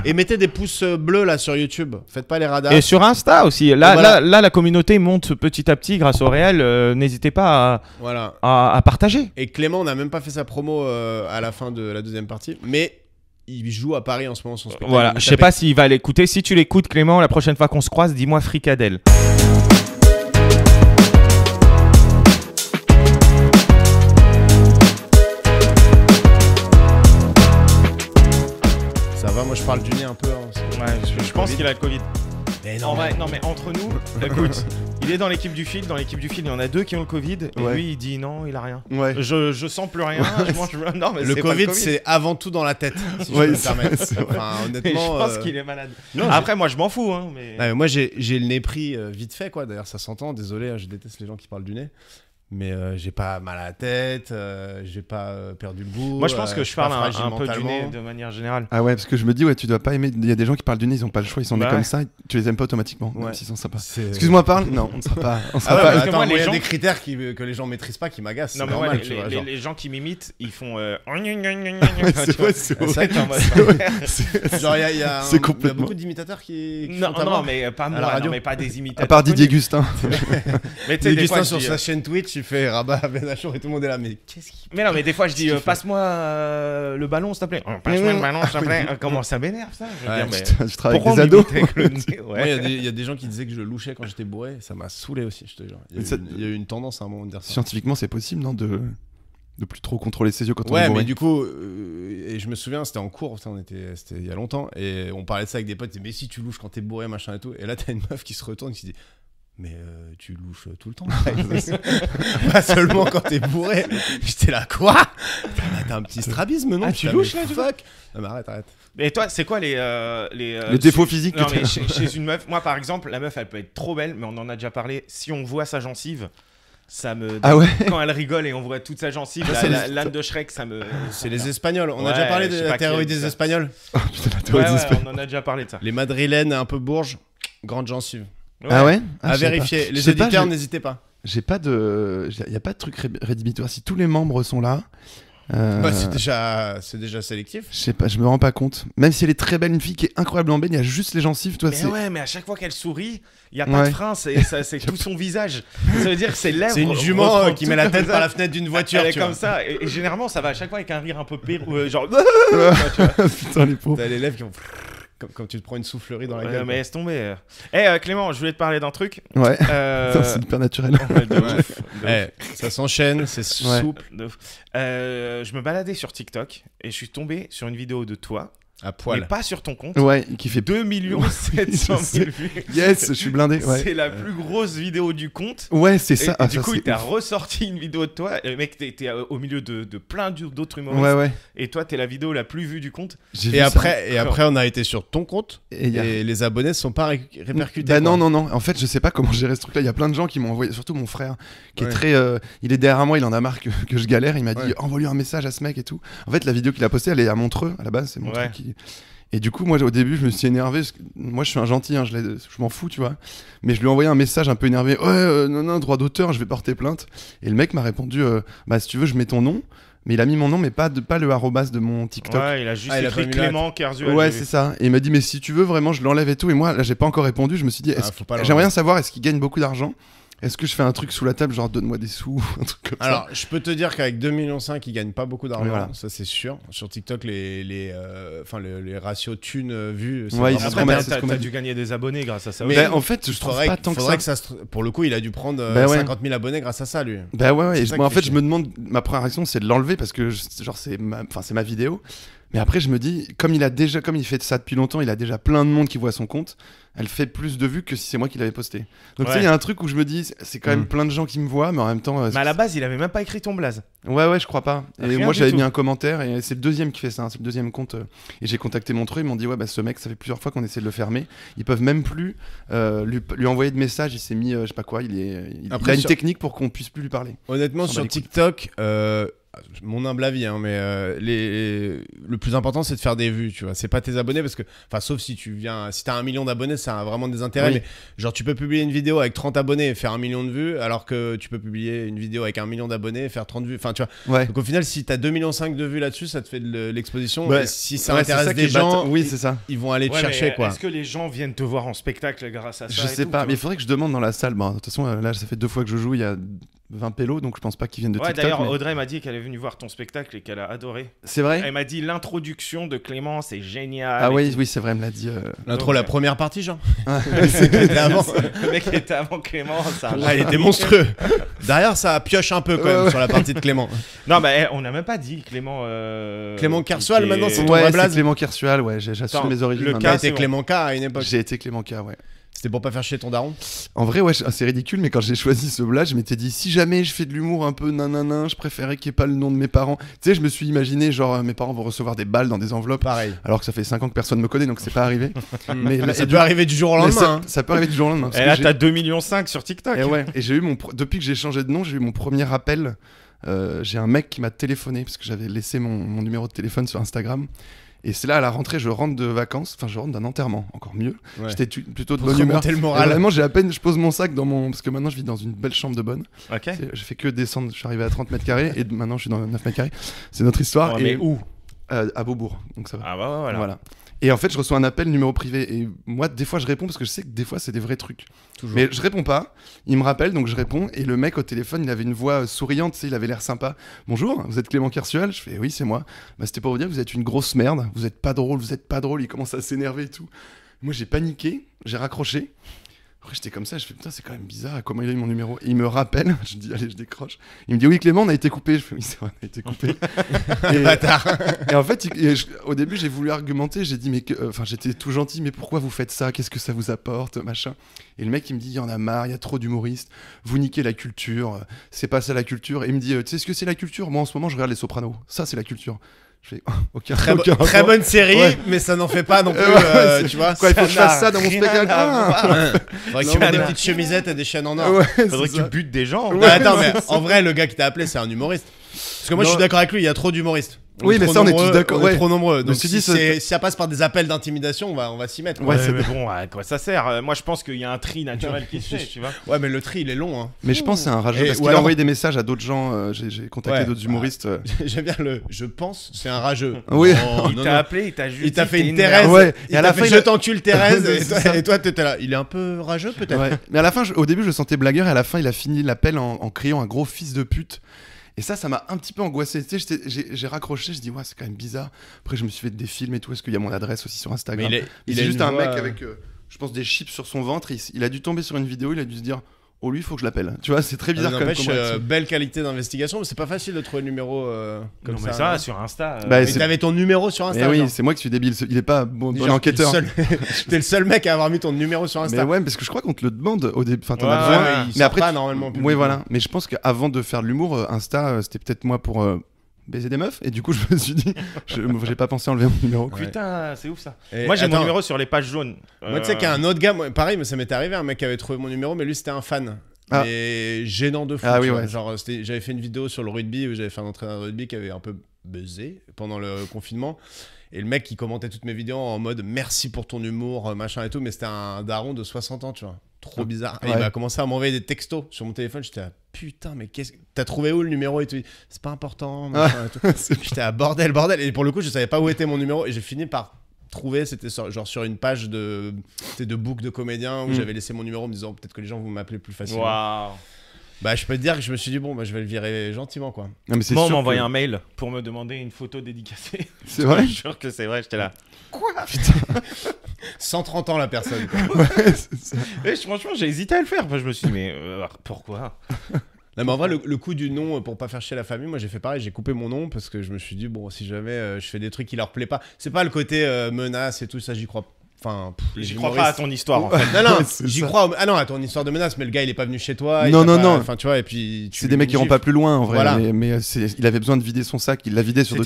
et mettez des pouces euh, bleus là sur YouTube. Faites pas les radars. Et sur Insta aussi. Là, là, là, la communauté monte petit à petit grâce au réel. n'hésitez pas à, voilà. à, partager. Et Clément, on n'a même pas fait sa promo à la fin de la deuxième partie, mais il joue à Paris en ce moment son spectacle. Voilà, je sais pas s'il va l'écouter. Si tu l'écoutes, Clément, la prochaine fois qu'on se croise, dis-moi Fricadelle. Ça va, moi je parle du nez un peu. Hein, je pense qu'il a le Covid non, mais entre nous, écoute, il est dans l'équipe du fil. Dans l'équipe du fil, il y en a deux qui ont le Covid. Et lui, il dit non, il a rien. Je, sens plus rien. mais le, COVID, c'est avant tout dans la tête. je pense euh, qu'il est malade. Après, moi, je m'en fous. Hein, moi, j'ai le nez pris euh, vite fait, quoi. D'ailleurs, ça s'entend. Désolé, hein, je déteste les gens qui parlent du nez mais euh, j'ai pas mal à la tête, euh, j'ai pas euh, perdu le goût. Moi, je pense que je, parle un, peu du nez de manière générale. Ah ouais, parce que je me dis, ouais, tu dois pas aimer. Il y a des gens qui parlent du nez, ils ont pas le choix, ils sont nés comme ça, tu les aimes pas automatiquement, sont sympas. Excuse-moi, parle Non, on ne sera pas. il y a des critères que les gens maîtrisent pas qui m'agacent. Non, normal, les, gens qui m'imitent, ils font. C'est complètement. Il y a beaucoup d'imitateurs qui. Non, non, mais pas moi, mais pas des imitateurs. À part Didier Gustin. Didier Gustin sur sa chaîne Twitch tu fais Rabat, Benachour et tout le monde est là. Mais qu'est-ce qui. Mais non, mais des fois, je dis euh, passe-moi euh, le ballon, s'il te plaît. passe-moi le ballon, s'il te ah, plaît. Comment ça m'énerve, ça je ah, avec des ados. Il y, a des gens qui disaient que je louchais quand j'étais bourré. Ça m'a saoulé aussi, je te jure. Il y, a eu une tendance à un moment de dire ça. Scientifiquement, c'est possible, non de... de plus trop contrôler ses yeux quand on est bourré. Ouais, mais du coup, euh, et je me souviens, c'était en cours, on était, c'était il y a longtemps, et on parlait de ça avec des potes. Mais si tu louches quand t'es bourré, machin et tout. Et là, t'as une meuf qui se retourne qui se dit mais euh, tu louches tout le temps. pas seulement quand t'es bourré. J'étais là, quoi T'as un petit strabisme, non ah, Tu louches là, tu vois mais arrête, arrête. Mais toi, c'est quoi les. Euh, les euh, le défaut physique chez, une meuf, moi par exemple, la meuf, elle peut être trop belle, mais on en a déjà parlé. Si on voit sa gencive. Ça me ah ouais quand elle rigole et on voit toute sa gencive, ah, l'âne de Shrek, ça me. C'est les Espagnols. On a déjà parlé de la théorie des Espagnols. Espagnols. On en a déjà parlé de ça. Les Madrilènes un peu bourges, grande gencive. Ah ouais ah, À vérifier. Les auditeurs n'hésitez pas. J'ai pas de, il y a pas de truc rédhibitoire. Si tous les membres sont là. Euh, bah, c'est déjà, c'est déjà sélectif. Je sais pas, je me rends pas compte. Même si elle est très belle, une fille qui est incroyablement belle baigne, il y a juste les gencives, toi. Mais ouais, mais à chaque fois qu'elle sourit, il y a pas de frein, c'est tout son visage. Ça veut dire que lèvres. C'est une jument euh, qui met la tête par la fenêtre d'une voiture. comme ça. Et, généralement, ça va à chaque fois avec un rire un peu pire, euh, genre. Putain les pauvres. T'as les lèvres qui ont. Comme, tu te prends une soufflerie dans la gueule. mais laisse tomber. Eh euh, Clément, je voulais te parler d'un truc. Ouais. Euh, c'est hyper naturel. Oh, eh, ça s'enchaîne, c'est souple. Euh, je me baladais sur TikTok et je suis tombé sur une vidéo de toi à poil. Mais pas sur ton compte. Ouais, qui fait 2 millions 700 000 vues. Yes, je suis blindé. C'est la plus grosse vidéo du compte. Ouais, c'est ça. Ah, du coup, il t'a ressorti une vidéo de toi. Et le mec, t'es euh, au milieu de, de plein d'autres humoristes. Ouais, ouais. Et toi, t'es la vidéo la plus vue du compte. Et après, et après, on a été sur ton compte. Et, les abonnés sont pas répercutés. Bah non, non, non. En fait, je sais pas comment gérer ce truc-là. Il y a plein de gens qui m'ont envoyé, surtout mon frère, qui est très. Euh, il est derrière moi, il en a marre que, que je galère. Il m'a dit, envoie-lui un message à ce mec et tout. En fait, la vidéo qu'il a postée, elle est à Montreux. À la base, c'est Montreux qui et du coup, moi, au début, je me suis énervé. moi, je suis un gentil, hein, je, je m'en fous, tu vois. Mais je lui ai envoyé un message un peu énervé. Ouais, euh, non, non, droit d'auteur, je vais porter plainte. Et le mec m'a répondu, euh, bah, si tu veux, je mets ton nom. Mais il a mis mon nom, mais pas, de, pas le arrobas de mon TikTok. il a juste ah, écrit Clément Ouais, c'est ça. Et il m'a dit, mais si tu veux, vraiment, je l'enlève et tout. Et moi, là, j'ai pas encore répondu. Je me suis dit, ah, j'aimerais bien savoir, est-ce qu'il gagne beaucoup d'argent est-ce que je fais un truc sous la table, genre donne-moi des sous, un truc comme Alors, je peux te dire qu'avec 2,5 millions, ne gagne pas beaucoup d'argent, voilà. ça c'est sûr. Sur TikTok, les, les, euh, les, ratios thunes euh, vues, c'est ouais, vraiment... il t'as, t'as dû gagner des abonnés grâce à ça. Mais en fait, je trouve pas tant que ça. Pour le coup, il a dû prendre 50 euh, 000 ben abonnés grâce à ça, lui. Bah ouais, ouais. moi, en fait, je me demande, ma première réaction, c'est de l'enlever parce que, c'est c'est ma vidéo. Mais après, je me dis, comme il a déjà, comme il fait ça depuis longtemps, il a déjà plein de monde qui voit son compte. Elle fait plus de vues que si c'est moi qui l'avais posté. Donc tu sais, il y a un truc où je me dis, c'est quand même mm. plein de gens qui me voient, mais en même temps. Euh, mais à la base, il avait même pas écrit ton blaze. Ouais, ouais, je crois pas. Et moi, j'avais mis un commentaire, et c'est le deuxième qui fait ça, hein, c'est le deuxième compte. Euh, et j'ai contacté mon Montreux, ils m'ont dit, ouais, bah ce mec, ça fait plusieurs fois qu'on essaie de le fermer. Ils peuvent même plus euh, lui, envoyer de message. Il s'est mis, je sais pas quoi. Il est. a une technique pour qu'on puisse plus lui parler. Honnêtement, sur TikTok mon humble avis, hein, mais euh, le plus important c'est de faire des vues, tu vois. C'est pas tes abonnés parce que, enfin, sauf si tu viens, si t'as un million d'abonnés, ça a vraiment des intérêts. Mais genre, tu peux publier une vidéo avec 30 abonnés et faire un million de vues, alors que tu peux publier une vidéo avec un million d'abonnés et faire 30 vues. Enfin, tu vois. Donc au final, si t'as 2,5 millions de vues là-dessus, ça te fait de l'exposition. Si ça intéresse des gens, oui, c'est ça. Ils vont aller te chercher, quoi. Est-ce que les gens viennent te voir en spectacle grâce à ça Je sais pas, mais il faudrait que je demande dans la salle. Bon, de toute façon, euh, là, ça fait deux fois que je joue. Il y a 20 pélos, donc je pense pas qu'ils viennent de ouais, TikTok. D'ailleurs, Audrey m'a dit qu'elle est venue voir ton spectacle et qu'elle a adoré. C'est vrai Elle m'a dit l'introduction de Clément, c'est génial. Ah oui, oui, c'est vrai, elle me l'a dit. Euh. L'intro, la euh, première partie, genre. Le mec était avant Clément, ça. Ah, il était monstrueux. Derrière, ça pioche un peu quand même sur la partie de Clément. Non, mais eh, on n'a même pas dit Clément. Euh, Clément Kersual, maintenant, c'est ouais, Clément Kersual, ouais, j'assume mes origines. Le cas, était Clément K à une époque. J'ai été Clément K, ouais. C'est pour pas faire chier ton daron En vrai, ouais, c'est ridicule, mais quand j'ai choisi ce blague je m'étais dit si jamais je fais de l'humour un peu nananin, je préférais qu'il n'y ait pas le nom de mes parents. Tu sais, je me suis imaginé, genre, euh, mes parents vont recevoir des balles dans des enveloppes. Pareil. Alors que ça fait 5 ans que personne ne me connaît, donc c'est pas arrivé. mais, ça doit arriver du jour au lendemain. Hein. Ça, peut arriver du jour au lendemain. Et là, t'as 2,5 millions sur TikTok. Et ouais, et j'ai eu mon. Depuis que j'ai changé de nom, j'ai eu mon premier appel. Euh, j'ai un mec qui m'a téléphoné parce que j'avais laissé mon numéro de téléphone sur Instagram et c'est là, à la rentrée, je rentre de vacances, enfin, je rentre d'un enterrement, encore mieux. J'étais plutôt de bonne humeur. Le moral. j'ai à peine, je pose mon sac dans mon. Parce que maintenant, je vis dans une belle chambre de bonne. Ok. Je fait que descendre, je suis arrivé à 30 mètres carrés, et maintenant, je suis dans 9 mètres carrés. C'est notre histoire. et... où euh, à Beaubourg, donc ça va. Ah bah voilà. voilà. Et en fait, je reçois un appel numéro privé. Et moi, des fois, je réponds parce que je sais que des fois, c'est des vrais trucs. Mais je réponds pas. Il me rappelle, donc je réponds. Et le mec au téléphone, il avait une voix euh, souriante, il avait l'air sympa. Bonjour, vous êtes Clément Kersual Je fais oui, c'est moi. Bah, C'était pour vous dire, vous êtes une grosse merde. Vous êtes pas drôle, vous êtes pas drôle. Il commence à s'énerver et tout. Moi, j'ai paniqué, j'ai raccroché. Après, j'étais comme ça, je fais putain, c'est quand même bizarre. Comment il a eu mon numéro Il me rappelle, je dis allez, je décroche. Il me dit oui, Clément, on a été coupé. Je fais oui, c'est vrai, on a été coupé. et, Bâtard. et en fait, au début, j'ai voulu argumenter. J'ai dit mais euh, enfin, j'étais tout gentil, mais pourquoi vous faites ça Qu'est-ce que ça vous apporte, machin Et le mec, il me dit il y en a marre, il y a trop d'humoristes. Vous niquez la culture. Euh, c'est pas ça la culture. Et il me dit euh, tu sais ce que c'est la culture Moi, en ce moment, je regarde les Sopranos. Ça, c'est la culture. Je très, bonne série, mais ça n'en fait pas non plus. Euh, tu vois, quoi, il faut que je fasse ça dans mon spectacle. Faudrait que tu mettes des petites chemisettes et des chaînes en or. Faudrait que tu butes des gens. attends, mais en vrai, le gars qui t'a appelé, c'est un humoriste. Parce que moi, je suis d'accord avec lui, il y a trop d'humoristes oui, mais ça, on est tous d'accord. trop nombreux. Donc, si, ça... passe par des appels d'intimidation, on va, on va s'y mettre. Ouais, mais bon, à quoi ça sert euh, Moi, je pense qu'il y a un tri naturel qui se fait, tu vois. Ouais, mais le tri, il est long. Hein. Mais je pense c'est un rageux. parce qu'il a envoyé des messages à d'autres gens. Euh, j'ai contacté d'autres humoristes. Euh. J'aime bien le je pense, c'est un rageux. Oui. il t'a appelé, il t'a juste. Il t'a fait une Thérèse. Et à la fin, je t'encule Thérèse. Et toi, t'étais là. Il est un peu rageux, peut-être. Mais à la fin, au début, je le sentais blagueur. Et à la fin, il a fini l'appel en criant un gros fils de pute. Et ça, ça m'a un petit peu angoissé. j'ai raccroché, je dis, ouais, c'est quand même bizarre. Après, je me suis fait des films et tout. Est-ce qu'il y a mon adresse aussi sur Instagram C'est il, est, juste un mec euh, avec, euh, je pense, des chips sur son ventre. il, a dû tomber sur une vidéo, il a dû se dire, pour lui, il faut que je l'appelle. Tu vois, c'est très bizarre. Euh, belle qualité d'investigation, mais c'est pas facile de trouver le numéro euh, comme non, ça. ça, sur Insta. Euh. Bah, mais t'avais ton numéro sur Insta. oui, c'est moi qui suis débile. Il est pas bon, bon enquêteur. T'es le, seul... mec à avoir mis ton numéro sur Insta. Mais ouais, parce que je crois qu'on te le demande au début. Enfin, t'en as besoin. mais après, normalement. Oui, voilà. Mais je pense qu'avant de faire de l'humour, Insta, c'était peut-être moi pour baiser des meufs. Et du coup, je me suis dit, j'ai pas pensé enlever mon numéro. Putain, c'est ouf ça. moi, j'ai mon numéro sur les pages jaunes. Moi, tu sais euh. qu'il y a un autre gars, pareil, mais ça m'est arrivé, un mec qui avait trouvé mon numéro, mais lui, c'était un fan. Ah. Et gênant de fou. Ah Genre, j'avais fait une vidéo sur le rugby où j'avais fait un entraîneur de rugby qui avait un peu buzzé pendant le confinement. Et le mec qui commentait toutes mes vidéos en mode merci pour ton humour, euh, machin et tout, mais c'était un daron de 60 ans, tu vois. Trop ah. bizarre. Et il m'a commencé à m'envoyer des textos sur mon téléphone. J'étais à putain, mais qu'est-ce que T'as trouvé où le numéro et tout C'est pas important. Ah. J'étais à bordel, bordel. Et pour le coup, je savais pas où était mon numéro et j'ai fini par trouver. C'était genre sur une page de, de book de comédien où hmm. j'avais laissé mon numéro en me disant peut-être que les gens vont m'appeler plus facilement. Waouh bah, je peux te dire que je me suis dit, bon, bah, je vais le virer gentiment, quoi. Non, mais c'est Moi, on m'a envoyé un mail pour me demander une photo dédicacée. C'est vrai Je sûr que c'est vrai, j'étais là. Quoi Putain. 130 ans, la personne, quoi. ça. Et franchement, j'ai hésité à le faire. Enfin, je me suis dit, mais euh, pourquoi Non, mais en vrai, le, coup du nom euh, pour pas faire chier la famille, moi j'ai fait pareil, j'ai coupé mon nom parce que je me suis dit, bon, si jamais euh, je fais des trucs qui leur plaît pas, c'est pas le côté menace et tout ça, j'y crois j'y crois pas à ton histoire. en fait. non, non, j'y crois. Ah non, à ton histoire de menace, mais le gars, il est pas venu chez toi. Non, non, non. Enfin, tu vois, et puis. C'est des mecs qui vont pas plus loin, en vrai. Mais, euh, il avait besoin de vider son sac. Il l'a vidé sur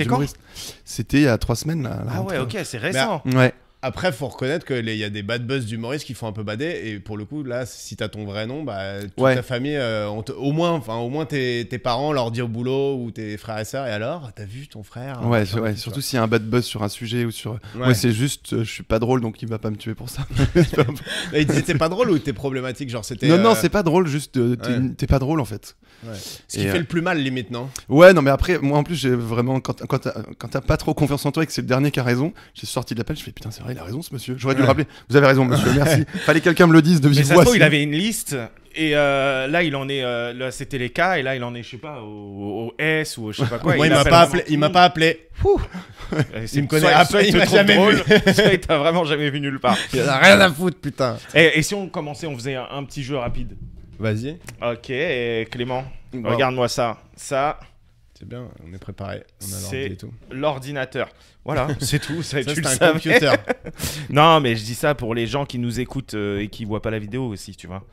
C'était il y a trois semaines, là. Ah ouais, ok, c'est récent. Ouais. Après, faut reconnaître qu'il y a des bad buzz d'humoristes qui font un peu bader. Et pour le coup, là, si t'as ton vrai nom, bah, toute ta famille, euh, au moins, enfin, au moins tes, parents leur dire boulot ou tes frères et sœurs. Et alors, t'as vu ton frère hein, Ouais, surtout s'il y a un bad buzz sur un sujet ou sur. Ouais, c'est juste, euh, je suis pas drôle, donc il va pas me tuer pour ça. Bah, il disait t'es pas drôle ou t'es problématique, genre c'était. Non, non, euh, c'est pas drôle, juste t'es pas drôle en fait. Ce qui fait euh, le plus mal, les maintenant Ouais, non, mais après, moi en plus, j'ai vraiment. Quand, quand, t'as pas trop confiance en toi et que c'est le dernier qui a raison, j'ai sorti de l'appel, je fais putain, c'est vrai, il a raison ce monsieur. J'aurais dû le rappeler. Vous avez raison, monsieur, merci. Fallait que quelqu'un me le dise de vive il avait une liste. Et euh, là, il en est. Euh, là, c'était les cas, et là, il en est, je sais pas, au, S ou au, je sais pas quoi. il, m'a pas appelé. Il m'a pas appelé. il me connaît. Soit, il, jamais il t'a vraiment jamais vu nulle part. Il a rien à foutre, putain. Et, si on commençait, on faisait un petit jeu rapide. Vas-y. Ok, Clément, regarde-moi ça. Ça. C'est bien, on est préparé. On a tout. L'ordinateur. Voilà, c'est tout. Ça, ça un savais. non, mais je dis ça pour les gens qui nous écoutent euh, et qui voient pas la vidéo aussi, tu vois.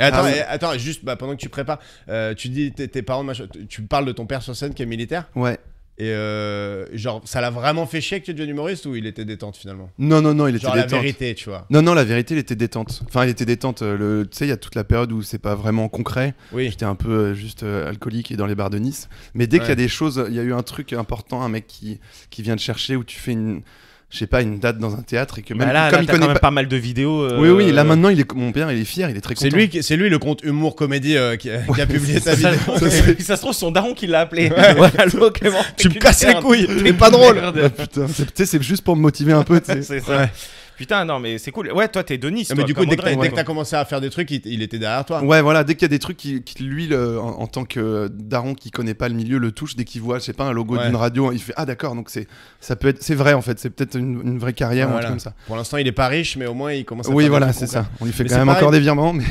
Ah attends, juste bah, pendant que tu prépares, euh, tu dis tes, parents, tu parles de ton père sur scène qui est militaire Ouais. Et euh, genre, ça l'a vraiment fait chier que tu es devenu humoriste ou il était détente finalement Non, non, non, il était genre détente. la vérité, tu vois. Non, non, la vérité, il était détente. Enfin, il était détente. Euh, le, tu sais, il y a toute la période où c'est pas vraiment concret. Oui. J'étais un peu euh, juste alcoolique et dans les bars de Nice. Mais dès qu'il y a des choses, il y a eu un truc important, un mec qui, qui vient te chercher où tu fais une je sais pas, une date dans un théâtre et que même bah là, comme il connaît pas... mal de vidéos. Euh, oui, oui, là maintenant, il est... mon père, il est fier, il est très content. C'est lui, c'est lui le compte humour comédie euh, qui, a... publié sa vidéo. Ça, ça, se trouve, son daron qui l'a appelé. tu me casses les couilles, t'es pas drôle. Ah, putain, c'est juste pour me motiver un peu. c'est ça. Putain, non, mais c'est cool. Ouais, toi, t'es de mais du coup, dès que t'as commencé à faire des trucs, il, était derrière toi. Ouais, voilà, dès qu'il y a des trucs qui, lui, en, tant que euh, daron qui connaît pas le milieu, le touche, dès qu'il voit, je sais pas, un logo d'une radio, il fait Ah, d'accord, donc c'est ça peut être, c'est vrai en fait, c'est peut-être une, vraie carrière ou comme ça. Pour l'instant, il est pas riche, mais au moins, il commence à Oui, voilà, c'est ça. On lui fait quand même encore des virements, mais,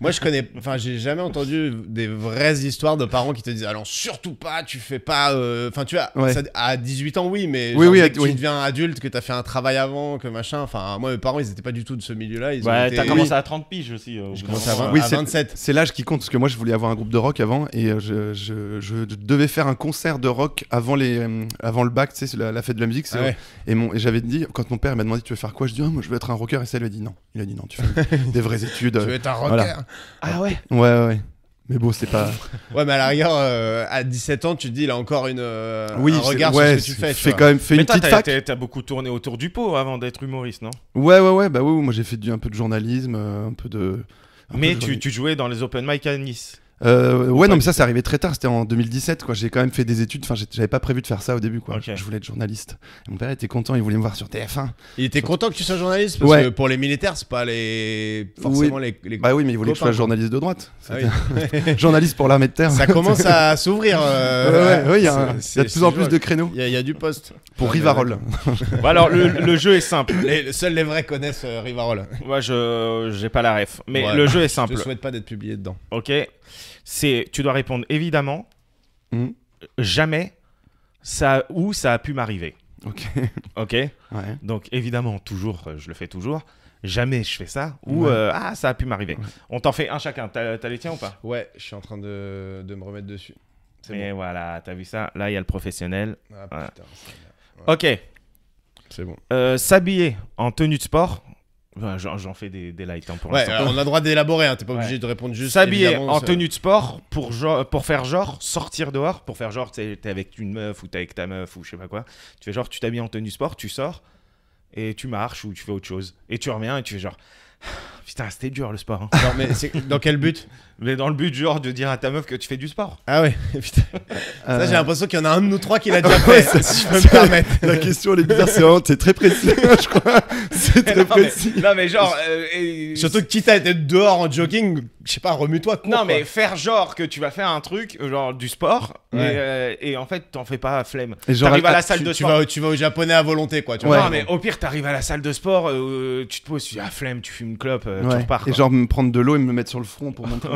Moi, je connais, enfin, j'ai jamais entendu des vraies histoires de parents qui te disent alors surtout pas, tu fais pas, euh, enfin, tu vois, à 18 ans, oui, mais Oui, tu adulte, que t'as fait un travail avant, que machin, moi, mes parents, ils n'étaient pas du tout de ce milieu-là. Ils ouais, t'as commencé à 30 piges aussi. Euh, J'ai commencé à, 27. C'est l'âge qui compte, parce que moi, je voulais avoir un groupe de rock avant et euh, je, devais faire un concert de rock avant, les, euh, avant le bac, tu sais, la, fête de la musique. Ah et, j'avais dit, quand mon père m'a demandé, tu veux faire quoi Je dis, oh, moi, je veux être un rocker. Et ça, lui a dit non. Il a dit non, tu fais des vraies études. tu veux être un euh, rocker. Ah ouais Ouais, ouais. Mais bon, c'est pas. ouais, mais à l'arrière, euh, à 17 ans, tu te dis, il a encore une, euh, oui, ce que tu fais. Tu fais quand même fait mais une petite fac. T'as beaucoup tourné autour du pot avant d'être humoriste, non Ouais, ouais, ouais. Bah oui, moi j'ai fait du, un peu de journalisme, euh, un peu de. mais tu, tu, jouais dans les open mic à Nice. Euh, ouais, non, mais ça, c'est arrivé très tard. C'était en 2017, quoi. J'ai quand même fait des études. Enfin, j'avais pas prévu de faire ça au début, quoi. Je voulais être journaliste. mon père était content. Il voulait me voir sur TF1. Il était content que tu sois journaliste parce que pour les militaires, c'est pas les forcément les, Bah oui, mais il voulait que je sois journaliste de droite. Ah journaliste pour l'armée de terre. Ça commence à s'ouvrir. Euh, ouais, il y, a de plus en plus de créneaux. Il y, a du poste. Pour ah, Rivarol. bah, bah. bah alors, le, jeu est simple. Les, seuls les vrais connaissent euh, Rivarol. Moi, je j'ai pas la ref. Mais le jeu est simple. Je souhaite pas d'être publié dedans. Ok c'est tu dois répondre évidemment, hmm. jamais, ça ou ça a pu m'arriver. Ok. Ok. Donc évidemment, toujours, euh, je le fais toujours. Jamais je fais ça. Ou euh, ah, ça a pu m'arriver. On t'en fait un chacun. T'as les tiens ou pas Ouais, je suis en train de, de me remettre dessus. Mais bon. voilà, t'as vu ça Là, il y a le professionnel. Ah, putain, Ok. C'est bon. Euh, s'habiller en tenue de sport, J'en fais des, des hein, pour euh, on a le droit d'élaborer, hein, t'es pas obligé de répondre juste. S'habiller en tenue de sport pour, genre- pour faire genre, sortir dehors, pour faire genre, t'es avec une meuf ou t'es avec ta meuf ou je sais pas quoi. Tu fais genre, tu t'habilles en tenue de sport, tu sors et tu marches ou tu fais autre chose. Et tu reviens et tu fais genre, putain, c'était dur le sport. Hein. mais c'est- dans quel but mais dans le but genre de dire à ta meuf que tu fais du sport. Ah ouais, putain. Ça, j'ai euh, l'impression qu'il y en a un de nous trois qui l'a déjà fait, me permettre. La question, elle est bizarre, c'est très précis, je crois. C'est très précis. non, mais genre. Euh, Surtout que quitte à être dehors en jogging, je sais pas, remue-toi. Non, mais faire genre que tu vas faire un truc, euh, genre du sport, et, en fait, t'en fais pas à flemme. T'arrives à ah, la salle tu, de sport. Tu vas, au japonais à volonté, quoi. Tu vois, Non, mais au pire, t'arrives à la salle de sport, tu te poses, tu dis à ah, flemme, tu fumes une clope, tu repars. Et genre, me prendre de l'eau et me mettre sur le front pour montrer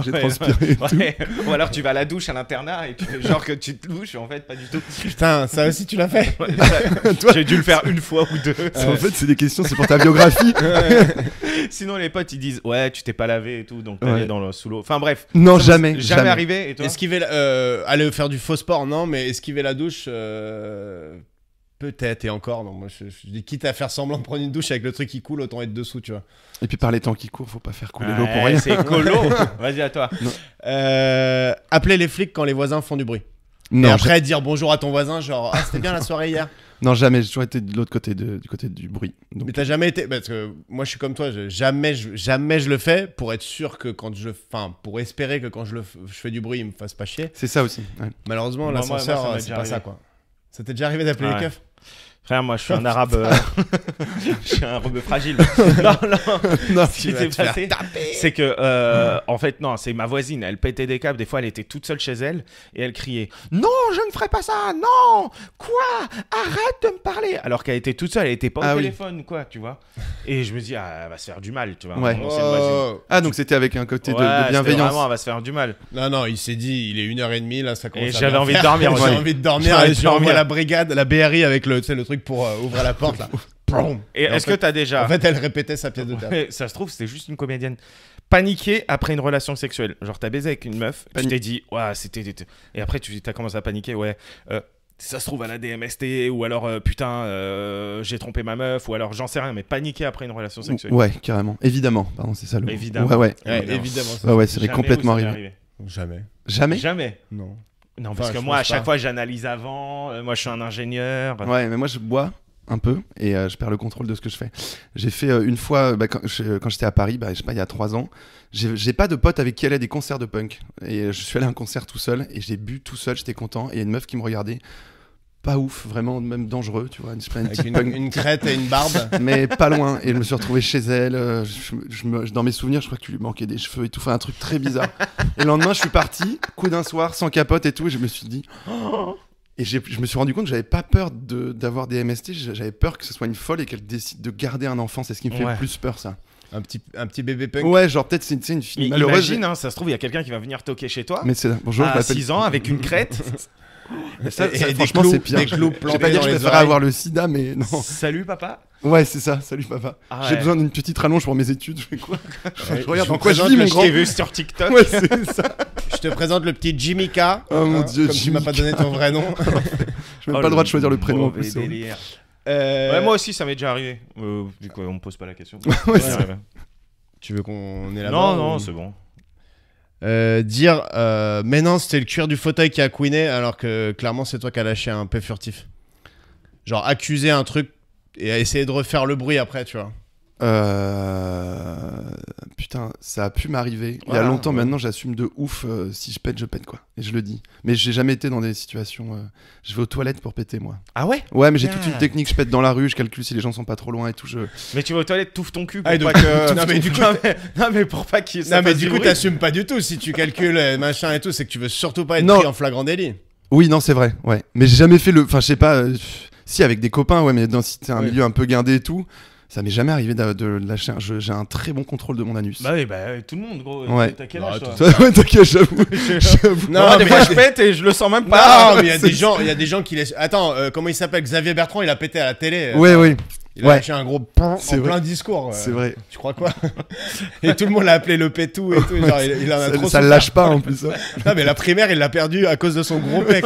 ou alors tu vas à la douche à l'internat et tu genre que tu te douches, en fait, pas du tout. Putain, ça aussi tu l'as fait. J'ai dû le faire une fois ou deux. En fait, c'est des questions, c'est pour ta biographie. Sinon, les potes ils disent Ouais, tu t'es pas lavé et tout, donc t'es dans le, sous l'eau. Enfin bref. Non, jamais, jamais. arrivé. Et toi Esquiver, euh, aller faire du faux sport, non, mais esquiver la douche. Euh Peut-être, et encore, non, moi, je, dis quitte à faire semblant de prendre une douche avec le truc qui coule, autant être dessous, tu vois. Et puis par les temps qui courent, faut pas faire couler l'eau pour rien. C'est écolo, vas-y à toi. Euh, appeler les flics quand les voisins font du bruit. Non, et après dire bonjour à ton voisin, genre, ah, c'était bien la soirée hier. Non, jamais, j'ai toujours été de l'autre côté, du côté du bruit. Mais t'as jamais été, parce que moi je suis comme toi, je, jamais, je, jamais je le fais pour être sûr que quand je, enfin, pour espérer que quand je, fais du bruit, il me fasse pas chier. C'est ça aussi. Malheureusement, l'ascenseur, euh, c'est pas ça quoi. Ça t'est déjà arrivé d'appeler les keufs Frère, moi, je suis un arabe. Euh, je suis un arabe fragile. non, non. c'est que, euh, en fait, non, c'est ma voisine. Elle pétait des câbles. Des fois, elle était toute seule chez elle et elle criait Non, je ne ferai pas ça. Non, quoi Arrête de me parler. Alors qu'elle était toute seule, elle était pas au ah téléphone, quoi, tu vois. Et je me dis, ah, elle va se faire du mal, tu vois. Oh. Ah, donc c'était avec un côté de, bienveillance. Vraiment, elle va se faire du mal. Non, non, il s'est dit, il est heure et demie. là, ça commence. Et j'avais envie, de dormir. J'avais envie de dormir. à la brigade, la BRI avec le, le truc pour euh, ouvrir la porte là. Et, est-ce que t'as déjà. En fait, elle répétait sa pièce de théâtre. ça se trouve, c'était juste une comédienne. Paniquer après une relation sexuelle. Genre, t'as baisé avec une meuf, tu t'es dit, ouais, c'était. Et après, tu as commencé à paniquer, ouais. Euh, ça se trouve à la DMST, ou alors, euh, putain, j'ai trompé ma meuf, ou alors j'en sais rien, mais paniquer après une relation sexuelle. Ouais, carrément. Évidemment. Pardon, c'est ça le Évidemment. Ouais, ouais. évidemment. ça. Ouais, ouais, ça complètement arrivé. Jamais. Jamais Jamais. Non. Non, parce que moi, à chaque fois, j'analyse avant. Euh, moi, je suis un ingénieur. Ouais, mais moi, je bois un peu et euh, je perds le contrôle de ce que je fais. J'ai fait euh, une fois, bah, quand, j'étais à Paris, bah, je sais pas, il y a trois ans, j'ai pas de pote avec qui aller à des concerts de punk. Et je suis allé à un concert tout seul et j'ai bu tout seul, j'étais content. Et il y a une meuf qui me regardait pas ouf, vraiment même dangereux, tu vois, une, Avec une, crête et une barbe, mais pas loin. Et je me suis retrouvé chez elle. Euh, dans mes souvenirs, je crois que lui manquait des cheveux et tout, enfin un truc très bizarre. et le lendemain, je suis parti, coup d'un soir, sans capote et tout, et je me suis dit. Et je me suis rendu compte que j'avais pas peur d'avoir des MST, j'avais peur que ce soit une folle et qu'elle décide de garder un enfant. C'est ce qui me fait plus peur, ça. Un petit, un petit bébé punk. Ouais, genre peut-être c'est une, fille mais Imagine, hein, ça se trouve, il y a quelqu'un qui va venir toquer chez toi. Mais c'est bonjour, à 6 ans avec une crête. et, franchement, c'est pire. Des je vais pas dire que je préférais avoir le sida, mais non. Salut papa. Ouais, c'est ça. Salut papa. Ah J'ai besoin d'une petite rallonge pour mes études. Je fais quoi Je regarde en quoi je vis, mon grand. Je vu sur TikTok. Ouais, c'est ça. je te présente le petit Jimmy K. Oh mon hein, dieu, Jimmy tu m'as pas donné ton vrai nom. je n'ai oh, pas le oh, droit de choisir le prénom. Euh... moi aussi, ça m'est déjà arrivé. du coup, on me pose pas la question. Tu veux qu'on ait la Non, non, c'est bon. Euh, dire euh, mais non c'était le cuir du fauteuil qui a couiné alors que clairement c'est toi qui as lâché un peu furtif genre accuser un truc et essayer de refaire le bruit après tu vois euh, putain, ça a pu m'arriver. Il y a longtemps maintenant, j'assume de ouf. Euh, si je pète, je pète quoi. Et je le dis. Mais j'ai jamais été dans des situations. Euh, je vais aux toilettes pour péter moi. Ah ouais Ouais, mais j'ai toute une technique. Je pète dans la rue, je calcule si les gens sont pas trop loin et tout. Je... Mais tu vas aux toilettes, touffe ton cul Ah, non, mais du coup- mais, pour pas qu'il. Non, mais du coup, t'assumes pas du tout. Si tu calcules machin et tout, c'est que tu veux surtout pas être pris en flagrant délit. Oui, non, c'est vrai. Ouais. Mais j'ai jamais fait le. Enfin, je sais pas. Si avec des copains, ouais, mais dans si t'es un milieu un peu guindé et tout, ça m'est jamais arrivé de, de, lâcher. Un, j'ai un très bon contrôle de mon anus. Bah oui, bah tout le monde, gros. Ouais. T'as quel j'avoue. Non, mais moi je pète et je le sens même pas. Non, mais il y a des gens, il y a des gens qui laissent. Attends, euh, comment il s'appelle Xavier Bertrand, il a pété à la télé. Euh. Oui oui. Il a lâché un gros c'est en vrai. plein discours. Euh. C'est vrai. Tu crois quoi Et tout le monde l'a appelé le pétou et tout. Genre, il, a ça, trop ça le lâche pas en plus. Hein. non, mais la primaire, il l'a perdu à cause de son gros mec.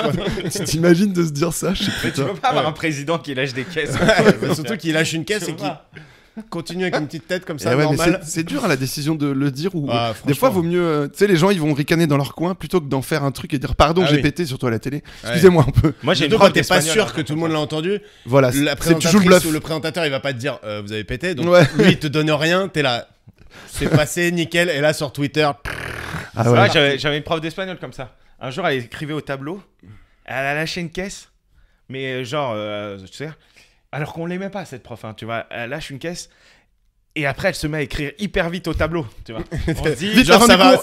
tu t'imagines de se dire ça je sais Tu peux pas avoir un président qui lâche des caisses. Surtout qu'il lâche une caisse et qui Continue avec une petite tête comme eh ça, normal. C'est dur hein, la décision de le dire. Ou... Bah, euh, des fois, vaut mieux. Euh, tu sais, les gens, ils vont ricaner dans leur coin plutôt que d'en faire un truc et dire pardon, ah j'ai pété, surtout à la télé. Excusez-moi un peu. Moi, j'ai une t'es pas sûr hein, que tout le monde l'a entendu. Voilà, C'est toujours le présentateur, il va pas te dire euh, vous avez pété. Donc lui, il te donne rien. T'es là, c'est passé, nickel. Et là, sur Twitter. Ah, ouais. J'avais une prof d'espagnol comme ça. Un jour, elle écrivait au tableau. Elle a lâché une caisse. Mais genre, tu sais, alors qu'on l'aimait pas, cette prof. Hein, tu vois, elle lâche une caisse. Et après, elle se met à écrire hyper vite au tableau, tu vois. On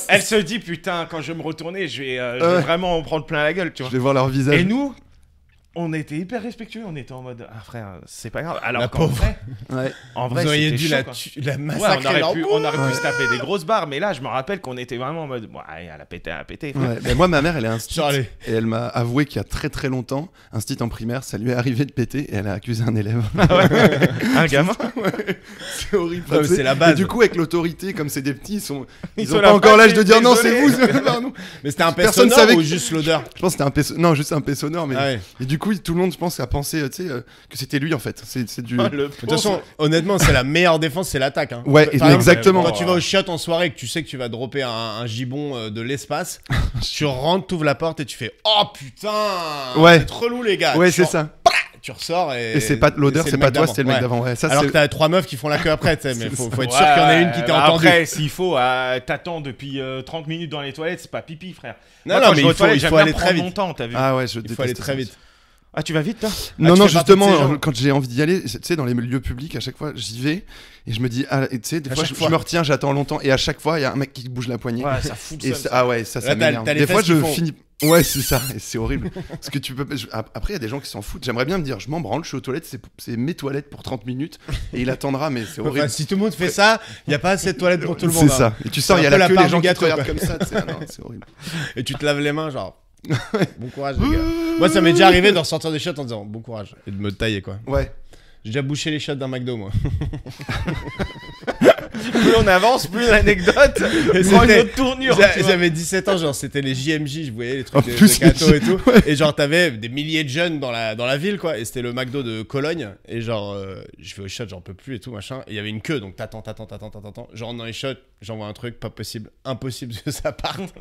Elle se dit, putain, quand je vais me retourner, je vais, euh, vraiment en prendre plein la gueule, tu vois. Je vais voir leur visage. Et nous, on était hyper respectueux, on était en mode ah frère, c'est pas grave. Alors qu'en vrai, dû la, massacrer. on aurait, pu, se taper des grosses barres, mais là, je me rappelle qu'on était vraiment en mode bon, elle a pété, elle a pété. moi, ma mère, elle est instite et elle m'a avoué qu'il y a très très longtemps, Un stit en primaire, ça lui est arrivé de péter et elle a accusé un élève. Ah un gamin. c'est horrible. c'est la base. Et du coup, avec l'autorité, comme c'est des petits, ils sont, ils, ont pas encore l'âge de dire non, c'est vous. Mais c'était un personne ou juste l'odeur. Je pense que c'était un Non, juste un mais ah du coup tout le monde, je pense, a pensé euh, euh, que c'était lui en fait. C'est, du. Ah, de toute façon, honnêtement, c'est la meilleure défense, c'est l'attaque. Hein. Ouais, exactement. quand tu vas au shot en soirée et que tu sais que tu vas dropper un, gibon euh, de l'espace, tu rentres, ouvres la porte et tu fais Oh putain Ouais. trop loup les gars. Ouais, c'est ça. tu ressors et. Et c'est pas l'odeur, c'est, pas toi, c'est le mec d'avant. Ouais, Alors que t'as trois meufs qui font la queue après, tu sais, mais faut, faut, être sûr qu'il y en a une qui t'a entendu. Après, s'il faut, t'attends depuis 30 minutes dans les toilettes, c'est pas pipi, frère. Non, non, mais il faut, aller très vite. ah ouais, je il faut aller très vite. Ah, tu vas vite, toi Non, ah, non, justement, quand j'ai envie d'y aller, tu sais, dans les lieux publics, à chaque fois, j'y vais et je me dis, ah, tu sais, des fois je, me retiens, j'attends longtemps et à chaque fois, il y a un mec qui bouge la poignée. Ouais, ça fout et ça, Ah ouais, ça, ça m'énerve. Des fois, je finis. Ouais, c'est ça, c'est horrible. Parce que tu peux. Après, il y a des gens qui s'en foutent. J'aimerais bien me dire, je m'en branle, je suis aux toilettes, c'est mes toilettes pour 30 minutes et il attendra, mais c'est horrible. si tout le monde fait ça, il n'y a pas assez de toilettes pour tout le monde. C'est hein. ça. Et tu sors, il y a la queue, les gens regardent comme ça, ah c'est horrible. Et tu te laves les mains, genre bon courage, les gars. Moi, ça m'est déjà arrivé de ressortir des shots en disant bon courage et de me tailler, quoi. Ouais. J'ai déjà bouché les shots d'un McDo, moi. plus on avance, plus l'anecdote prend une autre tournure. J'avais 17 ans, genre c'était les JMJ, je voyais les trucs de, gâteau et tout. Et genre t'avais des milliers de jeunes dans la, dans la ville quoi. Et c'était le McDo de Cologne. Et genre euh, je vais au oh, shot, j'en peux plus et tout machin. Et il y avait une queue donc t'attends, t'attends, t'attends, t'attends. Genre dans les shots, j'envoie un truc, pas possible, impossible que ça parte.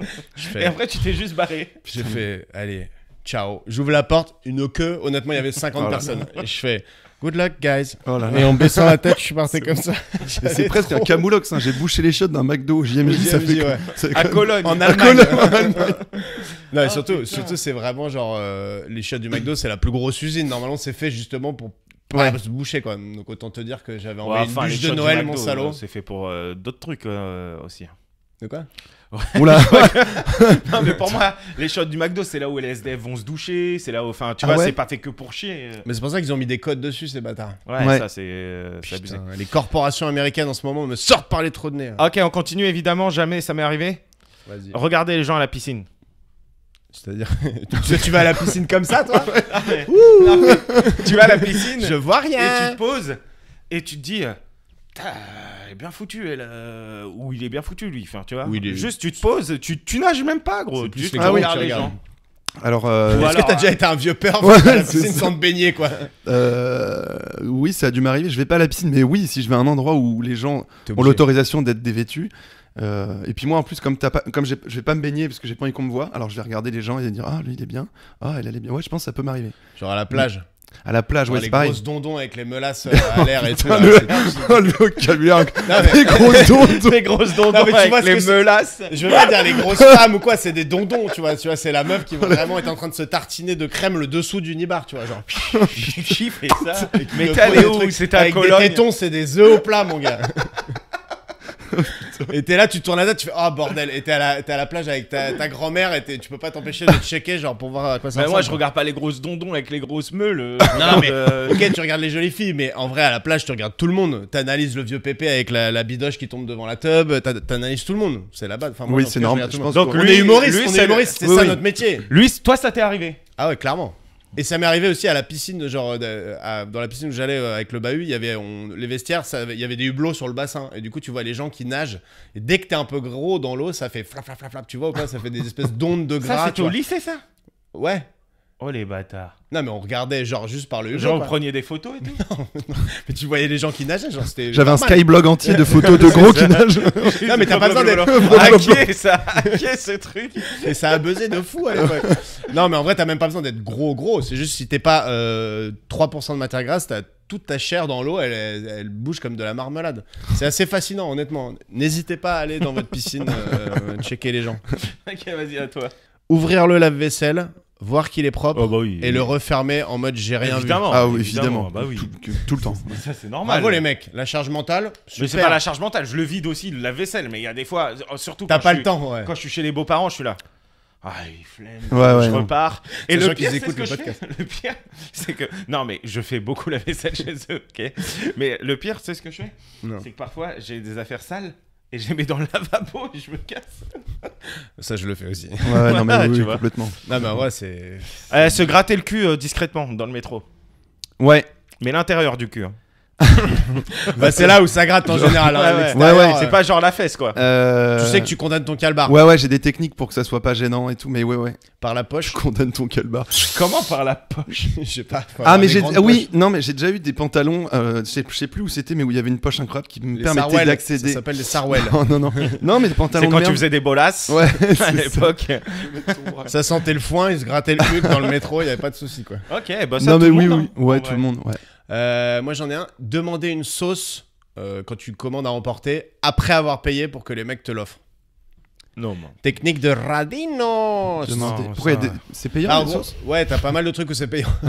Et après tu t'es juste barré. J'ai fait, allez, ciao. J'ouvre la porte, une queue. Honnêtement, il y avait 50 personnes. Et je fais. Good luck, guys. Oh et en baissant la tête, je suis parti comme ça. C'est presque un camoulox. Hein. J'ai bouché les chiottes d'un McDo JMJ. ça fait À Cologne. En Allemagne. non, et surtout, surtout c'est vraiment genre euh, les chiottes du McDo, c'est la plus grosse usine. Normalement, c'est fait justement pour pour se boucher quoi. Donc autant te dire que j'avais envie de enfin, bûche de Noël, mon salaud. Euh, c'est fait pour euh, d'autres trucs aussi. Hein. De quoi Oula. non, mais pour moi, les shots du McDo, c'est là où les SDF vont se doucher. C'est là où. Enfin, tu ah vois, c'est pas fait que pour chier. Mais c'est pour ça qu'ils ont mis des codes dessus, ces bâtards. Ouais, ça, c'est euh, abusé. Les corporations américaines en ce moment me sortent par les trous de nez. Hein. Ok, on continue évidemment. Jamais ça m'est arrivé. Vas-y. Regardez les gens à la piscine. C'est-à-dire, tu vas à la piscine comme ça, toi Tu vas à la piscine. Je vois rien. Et tu te poses et tu te dis. Euh, elle est bien foutu elle. Euh, ou il est bien foutu, lui. Enfin, tu vois. Oui, Juste, tu te poses, tu, tu nages même pas, gros. ah, oui, les Alors, euh, est-ce que t'as déjà euh, été un vieux peur ouais, à la piscine sans te baigner, quoi Oui, ça a dû m'arriver. Je vais pas à la piscine, mais oui, si je vais à un endroit où les gens ont l'autorisation d'être dévêtus. et puis moi, en plus, comme, je vais pas me baigner parce que j'ai pas envie qu'on me voit, alors je vais regarder les gens et dire ah lui il est bien, ah elle elle est bien. Ouais, je pense que ça peut m'arriver. Genre à la plage à la plage West pareil Les grosses dondons avec les melasses euh, à l'air et tout. Le vocabulaire. Les grosses dondons. Les grosses dondons avec les melasses. Je veux pas dire les grosses femmes ou quoi, c'est des dondons, tu vois. Tu vois, c'est la meuf qui vraiment est en train de se tartiner de crème le dessous du nibar, tu vois. Genre, qui et ça Mais t'es allé où C'est à Les tétons, c'est des œufs au plat, mon gars. Et t'es là, tu tournes la tête, tu fais oh bordel. Et t'es à la, à la plage avec ta, grand-mère et tu peux pas t'empêcher de checker, genre pour voir à quoi ça bah, moi, je regarde pas les grosses dondons avec les grosses meules. Euh, non, mais- euh, Ok, tu regardes les jolies filles, mais en vrai, à la plage, tu regardes tout le monde. T'analyses le vieux pépé avec la, bidoche qui tombe devant la tub. T'analyses tout le monde. C'est la base. Oui, c'est normal. Donc, on est humoriste, c'est- ça notre métier. Lui, toi, ça t'est arrivé. Ah ouais, clairement. Et ça m'est arrivé aussi à la piscine, genre dans la piscine où j'allais euh, avec le bahut, il y avait les vestiaires, il y avait des hublots sur le bassin. Et du coup, tu vois les gens qui nagent. Et dès que t'es un peu gros dans l'eau, ça fait flap flap flap Tu vois ou pas Ça fait des espèces d'ondes de gras. Ça c'était au lycée, ça Ouais. Oh les bâtards. Non mais on regardait genre juste par le Genre on prenait des photos et tout. Non, mais tu voyais les gens qui nageaient genre c'était. J'avais un skyblog entier de photos de gros qui nagent. non mais t'as pas besoin d'être. Hacker ça, hacker ce truc. Et ça a buzzé de fou. à l'époque. non mais en vrai t'as même pas besoin d'être gros gros. C'est juste si t'es pas 3% euh, de matière grasse t'as toute ta chair dans l'eau, elle, bouge comme de la marmelade. C'est assez fascinant, honnêtement. N'hésitez pas à aller dans votre piscine, euh, checker les gens. Ok, vas-y, à toi. Ouvrir le lave-vaisselle, voir qu'il est propre oh, bah et le refermer en mode j'ai rien vu. Ah oui, évidemment, bah Tout, le temps. Ça c'est normal. Bravo les mecs, la charge mentale. Mais pas la charge mentale, je le vide aussi la vaisselle, mais il y a des fois, oh, surtout quand pas je suis, temps, chez les beaux-parents, je suis là. Ah, il flemme, je repars. Et le pire, le, le pire, c'est que. Non, mais je fais beaucoup la vaisselle chez eux, ok Mais le pire, c'est ce que je fais C'est que parfois, j'ai des affaires sales et je les mets dans le lavabo et je me casse. Ça, je le fais aussi. Ouais, non, mais oui, tu vois. complètement. Non, mais ouais, c'est. Eh, se gratter le cul euh, discrètement dans le métro. Ouais. Mais l'intérieur du cul. hein bah, c'est là où ça gratte en général. Hein, ouais, ouais, euh. C'est pas genre la fesse, quoi. Euh, tu sais que tu condamnes ton calbar Ouais, ouais, j'ai des techniques pour que ça soit pas gênant et tout, mais ouais, ouais. par la poche. Condamne ton calbar. Comment par la poche Je sais pas. ah, mais j'ai. Ah oui, non, mais j'ai déjà eu des pantalons, euh, je sais- plus où c'était, mais où il y avait une poche incroyable qui me permettait d'accéder. Ça s'appelle les Sarwell. non, non, non. Non, mais des pantalons. C'est quand tu faisais des bolasses Ouais, à l'époque. ça sentait le foin, il se grattait le cul dans le métro, il y avait pas de souci quoi. Ok, bah ça Non, mais oui, oui. Hein. Ouais, tout le monde, ouais. Euh, moi, j'en ai un. Demander une sauce euh, quand tu commandes à emporter après avoir payé pour que les mecs te l'offrent. Non, Technique de Radino C'est payant la les ouais, t'as pas mal de trucs où c'est payant.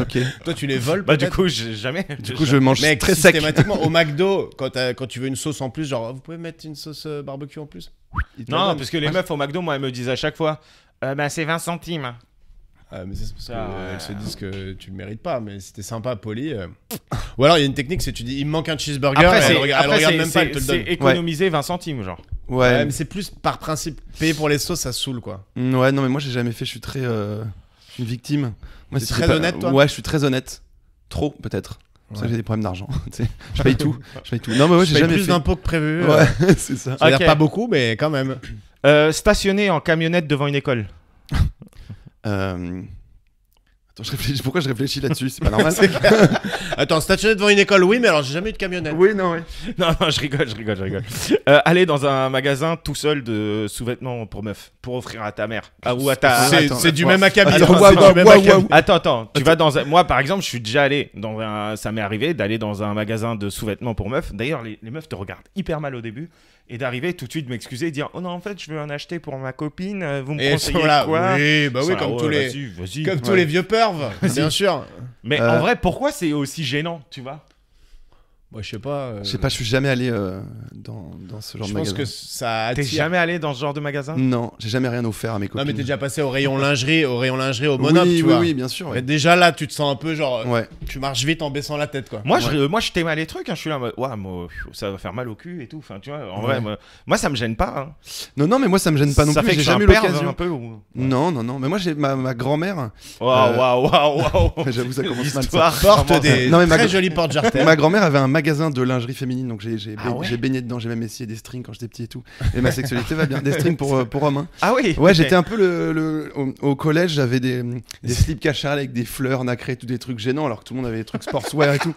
Toi, tu les voles Bah, du coup, jamais. Du coup, je mange très systématiquement, au McDo, quand, tu veux une sauce en plus, genre, oh, vous pouvez mettre une sauce euh, barbecue en plus Non, parce que les meufs au McDo, moi, elles me disent à chaque fois bah, c'est 20 centimes. Ah, mais c'est parce qu'elles euh, se disent que tu le mérites pas. Mais c'était t'es sympa, poli. Euh. Ou alors il y a une technique, c'est tu dis il me manque un cheeseburger après, et elle, regarde, même pas, elle te le donne. C'est économiser 20 centimes, genre. Ouais. mais c'est plus par principe. Payer pour les sauces, ça saoule quoi. Mm, ouais, non, mais moi j'ai jamais fait, je suis très. Euh, une victime. Moi, suis très honnête, toi Ouais, je suis très honnête. Trop, peut-être. C'est ça que j'ai des problèmes d'argent. je paye tout. Je paye tout. Non, mais ouais, j'ai jamais plus d'impôts que prévu. Ouais, c'est ça. Okay. Pas beaucoup, mais quand même. stationner en camionnette devant une école. Euh, attends, je réfléchis. Pourquoi je réfléchis là-dessus C'est pas normal. Attends, stationner devant une école, oui, mais alors j'ai jamais eu de camionnette. Oui, non, oui. Non, non, je rigole, je rigole, je rigole. Euh, aller dans un magasin tout seul de sous-vêtements pour meuf pour offrir à ta mère. Ah, ou à ta. C'est du même acabit. Attends, attends, tu vas dans un... Moi, par exemple, je suis déjà allé dans un. Ça m'est arrivé d'aller dans un magasin de sous-vêtements pour meuf D'ailleurs, les meufs te regardent hyper mal au début et d'arriver tout de suite m'excuser et dire oh non en fait je veux en acheter pour ma copine euh, vous me et conseillez quoi oui bah oui comme, tous, les... comme tous les vieux pervs bien sûr mais en euh. vrai pourquoi c'est aussi gênant tu vois moi, je sais pas. Euh, je sais pas, je suis jamais allé euh, dans, dans, ce genre de magasin. Je pense que ça T'es jamais allé dans ce genre de magasin Non, j'ai jamais rien offert à mes copains Non, mais t'es déjà passé au rayon lingerie, au rayon lingerie, au monop, oui, oui, Oui, bien sûr. et déjà là, tu te sens un peu genre. Euh, ouais. Tu marches vite en baissant la tête, quoi. Moi, je, moi, je mal les trucs. Hein, je suis là, ouais, ça va faire mal au cul et tout. Enfin, tu vois. En vrai, moi, ça me gêne pas. Hein. Non, non, mais moi, ça me gêne pas non ça plus. J'ai jamais eu l'occasion. Ou... Non, non, non. Mais moi, j'ai ma, grand-mère. Waouh, waouh, waouh, J'avoue, ça commence mal. Porte des. très jolies porte Ma grand-mère avait un magasin de lingerie féminine, donc ah j'ai baigné dedans, j'ai même essayé des strings quand j'étais petit et tout. Et ma sexualité va bien, des strings pour, euh, pour hommes. Hein. Ah oui Ouais, j'étais un peu le, au, collège, j'avais des, slips cachales avec des fleurs nacrées, tout des trucs gênants, alors que tout le monde avait des trucs sportswear et tout.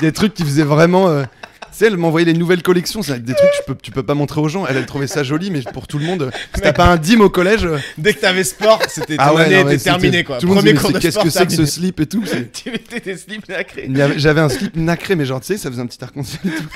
Des trucs qui faisaient vraiment. Euh, sais, elle m'envoyait les nouvelles collections, c'est des trucs que tu peux, tu peux pas montrer aux gens. Elle, elle trouvait ça joli, mais pour tout le monde, si t'as pas un dîme au collège. Euh, Dès que t'avais sport, c'était ah ouais, terminé quoi. Premier cours de Qu'est-ce que c'est que ce slip et tout Tu mettais des slips nacrés. J'avais un slip nacré, mais genre, tu sais, ça faisait un petit arc-en-ciel et tout.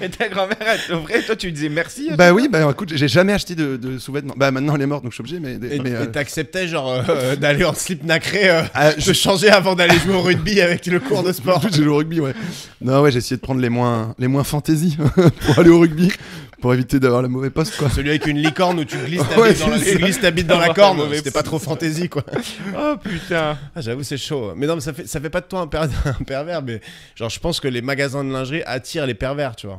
Et ta grand-mère, elle vrai toi tu disais merci. Hein, bah oui, bah écoute, j'ai jamais acheté de, sous-vêtements. Bah maintenant elle est morte donc je suis obligé. Mais, et euh, t'acceptais genre euh, d'aller en slip nacré, euh, ah, de je... changer avant d'aller jouer au rugby avec le cours de sport. j'ai joué au rugby, ouais. Non, ouais, j'ai essayé de prendre les moins, les moins fantaisie pour aller au rugby. Pour éviter d'avoir le mauvais poste, quoi. Celui avec une licorne où tu glisses ta bite dans, la, glisses dans la corne, c'était pas trop fantaisie, quoi. oh putain. Ah, j'avoue, c'est chaud. Mais non, mais ça fait, ça fait pas de toi un un pervers, mais genre, je pense que les magasins de lingerie attirent les pervers, tu vois.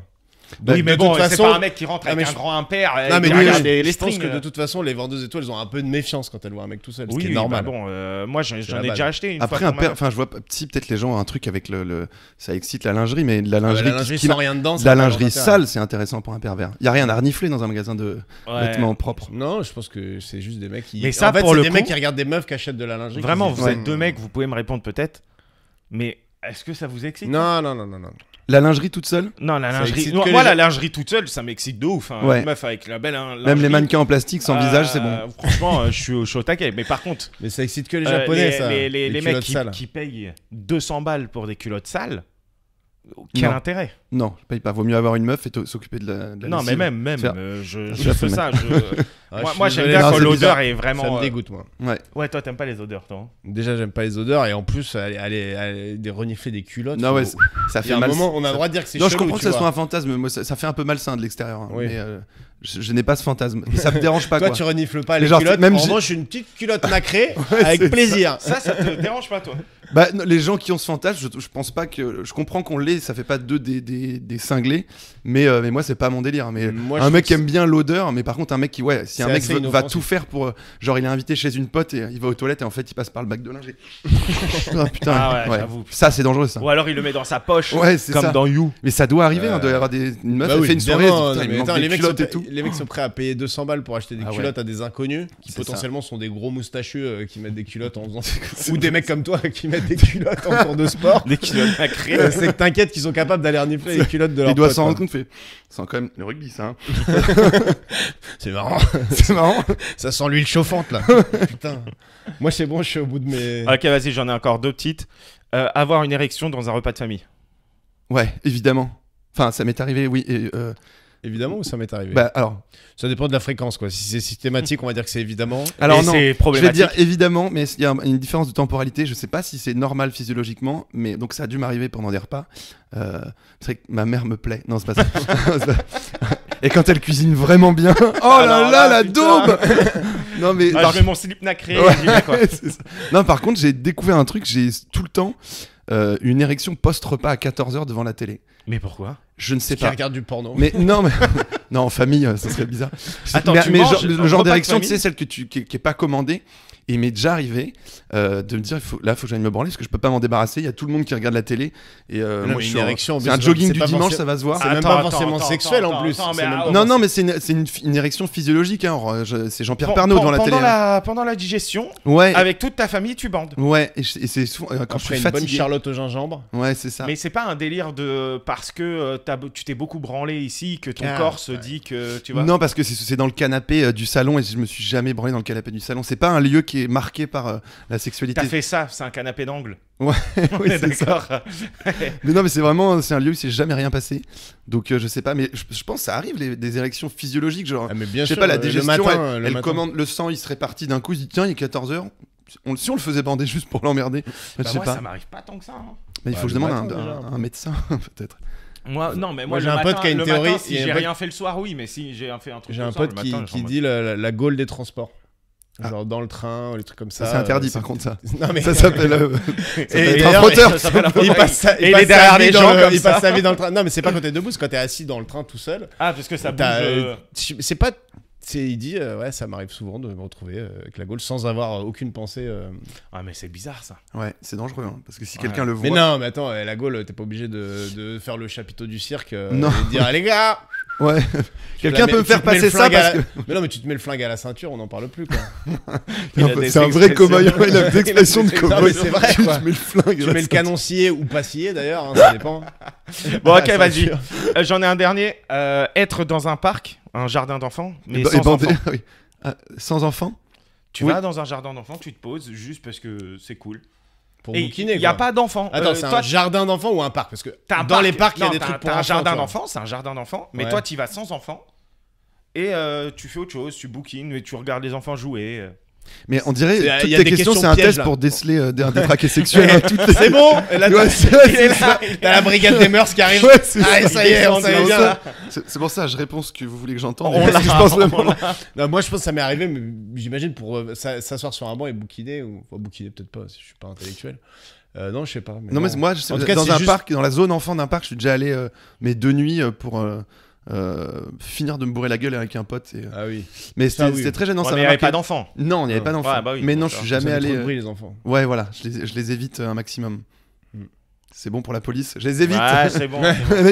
Bah, oui, mais bon, c'est façon... pas un mec qui rentre avec un grand-père. Non, mais les, je pense que de toute façon, les vendeuses étoiles, elles ont un peu de méfiance quand elles voient un mec tout seul. ce qui est bah normal. bon, euh, moi, j'en, ai déjà acheté une Après, un enfin, je vois si peut-être les gens ont un truc avec le, Ça excite la lingerie, mais la lingerie, ah bah, la lingerie qui, rien dedans. La lingerie sale, c'est intéressant pour un pervers. Il y a rien à renifler dans un magasin de vêtements propres. Non, je pense que c'est juste des mecs qui. Mais ça, pour le des mecs qui regardent des meufs qui achètent de la lingerie. Vraiment, vous êtes deux mecs, vous pouvez me répondre peut-être. Mais est-ce que ça vous excite Non, non, non, non, non. La lingerie toute seule Non, la lingerie. moi, la lingerie toute seule, ça m'excite de ouf. Hein. Hein, Même les mannequins en plastique sans euh, visage, c'est bon. Franchement, euh, je, suis, au au Mais par contre. Mais ça excite que les euh, Japonais, les, ça. Les, mecs qui, payent 200 balles pour des culottes sales, quel intérêt non, je paye pas. Vaut mieux avoir une meuf et s'occuper de la. non, mais même, même. Euh, je, fais ça. Ah, moi, j'aime bien quand l'odeur est vraiment. Ça me euh, dégoûte, moi. Ouais, ouais toi, t'aimes pas les odeurs, toi. Hein. Déjà, j'aime pas les odeurs et en plus, aller, aller, des renifler des culottes. Non, ouais, ça fait mal. moment, on a le droit de dire que c'est Non, je comprends que ce soit un fantasme. Moi, ça, fait un peu malsain de l'extérieur. Hein. Mais euh, je, n'ai pas ce fantasme. Ça me dérange pas. Toi, tu renifles pas les culottes. Même je une petite culotte nacrée avec plaisir. Ça, ça te dérange pas, toi Bah, les gens qui ont ce fantasme, je pense pas que. Je comprends qu'on l'ait. Ça fait pas deux des des, cinglés. Mais, euh, mais moi, c'est pas mon délire. Mais un mec aime bien l'odeur, mais par contre, un mec qui, ouais, si un mec va tout faire pour. Euh, genre, il est invité chez une pote et il va aux toilettes et en fait, il passe par le bac de linge. Ah, putain, ah Ça, c'est dangereux, ça. Ou alors, il le met dans sa poche, ouais, comme dans You. Mais ça doit arriver, Il hein, euh, doit y avoir des... une meuf bah fait une soirée. les, mecs sont, les mecs sont prêts à payer 200 balles pour acheter des ah culottes à des inconnus qui potentiellement sont des gros moustacheux qui mettent des culottes en Ou des mecs comme toi qui mettent des culottes en tour de sport. Des culottes à C'est t'inquiète qu'ils sont capables d'aller renifler de leur Il doit s'en rendre fait. C'est quand même le rugby, ça. Hein. c'est marrant. C'est marrant. ça sent l'huile chauffante, là. Putain. Moi, c'est bon, je suis au bout de mes. Ok, vas-y, j'en ai encore deux petites. Euh, avoir une érection dans un repas de famille. Ouais, évidemment. Enfin, ça m'est arrivé, oui. Et, euh, évidemment, ou ça m'est arrivé bah, alors. Ça dépend de la fréquence, quoi. Si c'est systématique, on va dire que c'est évidemment. Alors, non, je vais dire évidemment, mais il y a une différence de temporalité. Je sais pas si c'est normal physiologiquement, mais donc ça a dû m'arriver pendant des repas. Euh, c'est vrai que ma mère me plaît. Non, c'est pas ça. Et quand elle cuisine vraiment bien, oh là, là la daube Non mais ah, je mon slip nacré. non, par contre, j'ai découvert un truc. J'ai tout le temps euh, une érection post-repas à 14 h devant la télé. Mais pourquoi Je ne sais pas. Tu regarde du porno. Mais non, mais non, en famille, ça euh, serait bizarre. Attends, mais, tu le genre d'érection, tu sais, celle que tu, qui, qui est pas commandée, il m'est déjà arrivé euh, de me dire là, il faut que j'aille me branler parce que je peux pas m'en débarrasser. Il y a tout le monde qui regarde la télé. Et euh, moi, c'est un jogging du dimanche, ça va se voir. C'est même pas forcément sexuel en plus. Non, non, mais c'est une érection physiologique. Hein, c'est Jean-Pierre Pernaud dans la télé. Pendant hein. la digestion, avec toute ta famille, tu bandes. Ouais, et c'est euh, quand je suis fatigué. Charlotte au gingembre. Ouais, c'est ça. Mais c'est pas un délire de parce que tu t'es beaucoup branlé ici que ton ah, corps se dit que tu vois. Non, parce que c'est dans le canapé du salon et je me suis jamais branlé dans le canapé du salon. C'est pas un lieu qui marqué par euh, la sexualité. T'as fait ça, c'est un canapé d'angle. Ouais, oui, c'est ça. mais non, mais c'est vraiment, c'est un lieu où il s'est jamais rien passé. Donc euh, je sais pas, mais je, pense que ça arrive les, des érections physiologiques, genre. Ah, mais bien je sais sûr, pas, la digestion, elle, commande le sang, il serait parti d'un coup, il dit tiens, il est 14 heures. si on le faisait bander juste pour l'emmerder, bah, je sais pas. Ça m'arrive pas tant que ça. Hein. Mais il faut bah, que je demande un, médecin peut-être. Moi, non, mais moi, j'ai un pote qui a une théorie. si j'ai rien fait le soir, oui, mais si j'ai fait un truc. J'ai un pote qui, dit la, la, des transports. Ah. Genre dans le train, les trucs comme ça. C'est interdit euh, par contre ça. Ça s'appelle un frotteur. Il passe sa vie dans le train. Non mais c'est pas quand t'es debout, c'est quand t'es assis dans le train tout seul. Ah parce que ça bouge. Euh. C'est pas il dit euh, ouais ça m'arrive souvent de me retrouver avec la gaule sans avoir aucune pensée ah mais c'est bizarre ça ouais c'est dangereux hein, parce que si quelqu'un le voit mais non mais attends eh, la gaule t'es pas obligé de, faire le chapiteau du cirque non. et de dire les gars Ouais. Quelqu'un peut me faire passer ça parce que... Mais non, mais tu te mets le flingue à la ceinture, on n'en parle plus, quoi. c'est un vrai cow-boy, il a de cow-boy. C'est vrai, Tu mets le flingue Tu mets le canon scié ou pas scié, d'ailleurs, hein, ça dépend. bon, ok, vas-y. Euh, j'en ai un dernier. Euh, être dans un parc, un jardin d'enfants, mais ben, sans enfant enfants. Oui. Ah, sans enfants Tu vas dans un jardin d'enfants, tu te poses juste parce que c'est cool. Il n'y a pas d'enfants. Attends, euh, c'est un jardin d'enfants ou un parc Parce que dans les parcs, il y a des trucs pour enfants. un jardin d'enfants, c'est un jardin d'enfants. Mais toi, tu vas sans enfants. Et euh, tu fais autre chose, tu bookines, et tu regardes les enfants jouer. Euh. Mais on dirait euh, toutes tes questions, c'est un test pour déceler euh, des, un sexuels. sexuel. c'est bon. Là, t'as la brigade des mœurs qui arrive. Ah, ça, y est, on C'est pour ça, je réponds ce que vous voulez que j'entende. moi, je pense que ça m'est arrivé, mais j'imagine pour euh, s'asseoir sur un banc et bouquiner ou enfin, bouquiner peut-être pas, si je suis pas intellectuel. non, je sais pas. non, mais moi, je dans un parc, dans la zone enfant d'un parc, je suis déjà allé mes deux nuits pour euh, finir de me bourrer la gueule avec un pote. Euh, ah oui. Mais c'était très gênant. ça mais il n'y avait euh, pas d'enfants. Non, il n'y avait pas d'enfants. Bah mais non, je suis jamais allé. Bruit, les enfants. Ouais, voilà, je les, évite un maximum. Mm. C'est bon pour la police. Je les évite. c'est bon.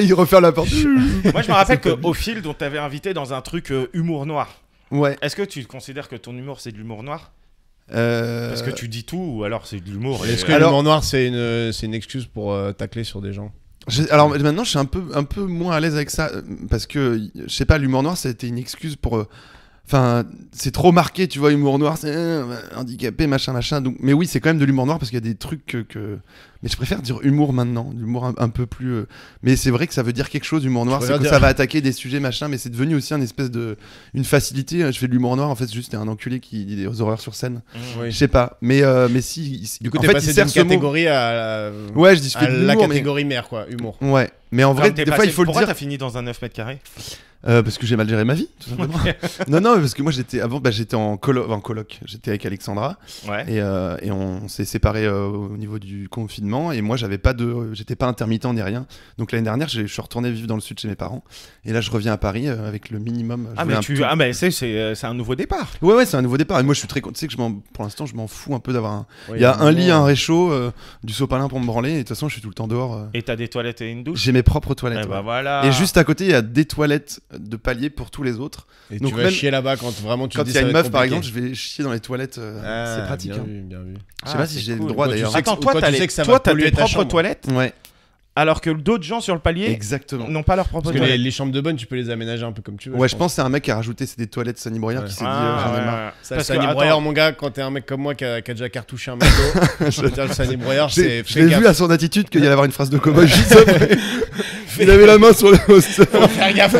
Il Ils la porte. Moi, je me rappelle qu'au fil, dont t'avais invité dans un truc humour noir. Ouais. Est-ce que tu considères que ton humour, c'est de l'humour noir euh... Parce que tu dis tout ou alors c'est de l'humour. Est-ce que l'humour noir, c'est une excuse pour tacler sur des gens alors maintenant, je suis un peu, un peu moins à l'aise avec ça euh, parce que je sais pas, l'humour noir, c'était une excuse pour euh, Enfin, c'est trop marqué, tu vois, humour noir, c'est euh, bah, handicapé, machin, machin. Donc, mais oui, c'est quand même de l'humour noir parce qu'il y a des trucs que, Mais je préfère dire humour maintenant, Humour un, peu plus. Euh, mais c'est vrai que ça veut dire quelque chose, humour noir, c'est que ça va attaquer des sujets, machin, mais c'est devenu aussi une espèce de. Une facilité. Euh, je fais de l'humour noir, en fait, c'est juste un enculé qui dit des horreurs sur scène. Mmh, je sais pas. Mais, mais si. Du côté. t'es catégorie à, la- Ouais, je dis la catégorie mère, quoi, humour. Ouais, mais en ah, vrai, des fois, il faut le Pourquoi t'as fini dans un 9 mètres carrés euh, parce que j'ai mal géré ma vie, tout simplement. non, non, parce que moi j'étais avant, bah, j'étais en, colo en coloc, j'étais avec Alexandra, et, euh, et, on s'est séparés euh, au niveau du confinement, et moi j'avais pas de, j'étais pas intermittent ni rien. Donc l'année dernière, je suis retourné vivre dans le sud chez mes parents, et là je reviens à Paris avec le minimum. Ah, ah mais tu, ah mais c'est un nouveau départ. Ouais ouais, c'est un nouveau départ. Et moi je suis très, content tu sais que je pour l'instant je m'en fous un peu d'avoir un, il y a un lit, un réchaud, du sopalin pour me branler, et de toute façon je suis tout le temps dehors. Et t'as des toilettes et une douche. J'ai mes propres toilettes. Eh ben et juste à côté il y a des toilettes de palier pour tous les autres. Et Donc tu vas chier là-bas quand vraiment tu quand il y a une meuf par exemple, je vais chier dans les toilettes. Euh, ah, c'est pratique. Bien hein. vu, bien vu. Je sais pas ah, si j'ai le droit d'ailleurs. Attends, toi, tu sais toi, va polluer tes propres toilettes. Ouais alors que d'autres gens sur le palier n'ont pas leur propre Parce les, chambres de bonne, tu peux les aménager un peu comme tu veux. Ouais, je pense, que c'est un mec qui a rajouté des toilettes Sonny Breuer qui s'est ah, dit euh, Sonny mon gars, quand t'es un mec comme moi qui a, déjà cartouché un manteau, je veux dire, le Sonny Breuer, c'est. J'ai vu à son attitude qu'il allait avoir une phrase de coma juste après. Il avait la main sur le host. faire gaffe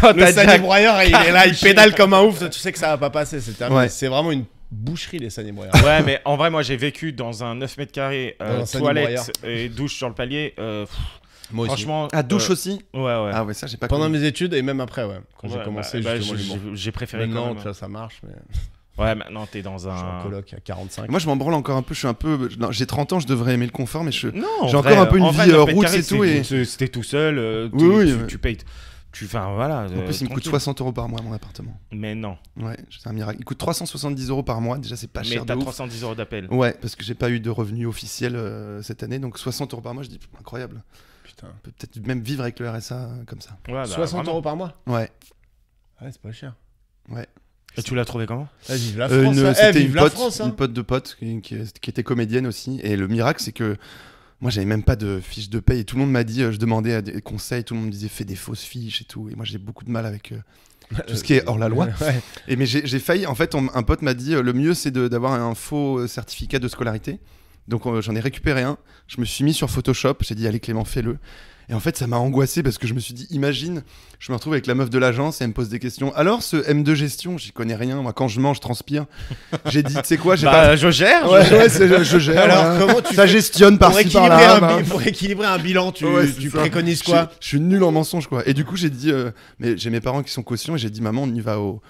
quand même. le Sonny Breuer, il est là, il pédale comme un ouf, tu sais que ça va pas passer. C'est vraiment une boucherie les années Ouais, mais en vrai, moi j'ai vécu dans un 9 mètres carrés, euh, toilette et douche sur le palier. Euh, moi aussi. à ah, douche euh, aussi. Ouais, ouais. Ah ouais, ça j'ai pas. Pendant mes études et même après, ouais, quand j'ai commencé bah, bah, J'ai préféré. quand ça, ça marche, mais. Ouais, maintenant t'es dans un. Je suis coloc à 45. Moi je m'en branle encore un peu, je suis un peu. J'ai 30 ans, je devrais aimer le confort, mais je. j'ai encore un peu une vie route, c'est tout. Et... C'était tout seul, oui, tu, payes. Tu, enfin voilà. En plus, euh, il me coûte 60 euros par mois mon appartement. Mais non. Ouais, c'est un miracle. Il coûte 370 euros par mois. Déjà, c'est pas cher. Mais t'as 310 euros d'appel. Ouais, parce que j'ai pas eu de revenus officiels euh, cette année, donc 60 euros par mois, je dis incroyable. Putain. peut être même vivre avec le RSA euh, comme ça. 60 bah, euros par mois. Ouais. Ah ouais, c'est pas cher. Ouais. Et tu l'as trouvé comment vas eh, Vive la France, euh, une, pote, de pote qui, était comédienne aussi. Et le miracle, c'est que moi, j'avais même pas de fiche de paye. Et tout le monde m'a dit, euh, je demandais euh, des conseils, tout le monde me disait fais des fausses fiches et tout. Et moi, j'ai beaucoup de mal avec euh, tout ce qui est hors la loi. Et mais j'ai failli. En fait, un pote m'a dit le mieux, c'est d'avoir un faux certificat de scolarité. Donc euh, j'en ai récupéré un, je me suis mis sur Photoshop, j'ai dit allez Clément fais-le. Et en fait ça m'a angoissé parce que je me suis dit imagine, je me retrouve avec la meuf de l'agence et elle me pose des questions. Alors ce M2 gestion, j'y connais rien, moi quand je mange je transpire. J'ai dit tu sais quoi, j'ai bah, pas... je gère. Ouais, je... gère. ça gestionne par ci par là. Pour équilibrer un bilan, tu, préconises quoi je, suis nul en mensonge quoi. Et du coup j'ai dit euh, mais j'ai mes parents qui sont cautions et j'ai dit maman on y va au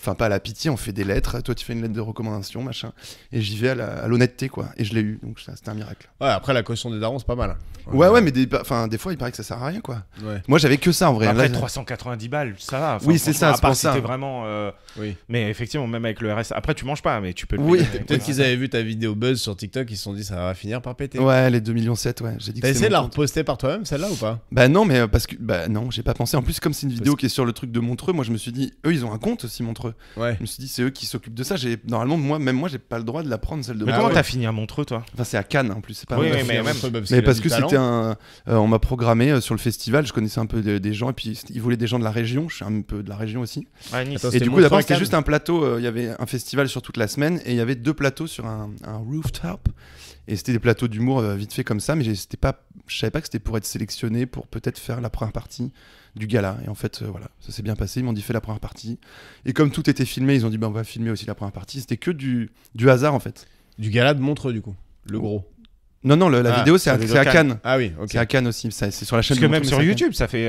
enfin pas à la pitié, on fait des lettres. Toi, tu fais une lettre de recommandation, machin. Et j'y vais à l'honnêteté, quoi. Et je l'ai eu, donc c'était un miracle. Ouais, après la caution des darons, c'est pas mal. Ouais, ouais, mais des, bah, enfin, des fois, il paraît que ça sert à rien, quoi. Moi, j'avais que ça en vrai. Après, 390 balles, ça va. oui, c'est ça, c'est pour si ça. vraiment. Euh, mais effectivement, même avec le RS, après, tu manges pas, mais tu peux. Le oui. Peut-être qu'ils avaient vu ta vidéo buzz sur TikTok, ils se sont dit ça va finir par péter. Ouais, les 2 millions 7, ouais. J'ai T'as essayé de la reposter par toi-même, celle-là ou pas Bah non, mais euh, parce que bah non, j'ai pas pensé. En plus, comme c'est une vidéo qui est sur le truc de Montreux, moi, je me suis dit, eux, ils ont un compte aussi Montreux. Je me suis dit, c'est eux qui s'occupent de ça. J'ai normalement moi, même moi, j'ai pas le droit de la prendre celle de. Mais comment t'as fini à Montreux, toi Enfin, c'est à Cannes en plus. C'est pas. Oui, mais, parce mais, parce que c'était un. Euh, on m'a programmé euh, sur le festival. Je connaissais un peu des gens et puis ils voulaient des gens de la région. Je suis un peu de la région aussi. et du coup, d'abord, c'était juste un plateau. Euh, il y avait un festival sur toute la semaine et il y avait deux plateaux sur un, un rooftop. Et c'était des plateaux d'humour euh, vite fait comme ça, mais je pas, savais pas que c'était pour être sélectionné pour peut-être faire la première partie du gala. Et en fait, euh, voilà, ça s'est bien passé. Ils m'ont dit fais la première partie. Et comme tout était filmé, ils ont dit bah, on va filmer aussi la première partie. C'était que du, du hasard en fait. Du gala de montre du coup, le gros. Non, non, la ah, vidéo c'est à, à, Cannes. Ah oui, ok. C'est à Cannes aussi, c'est sur la chaîne Parce que même sur YouTube, ça fait 500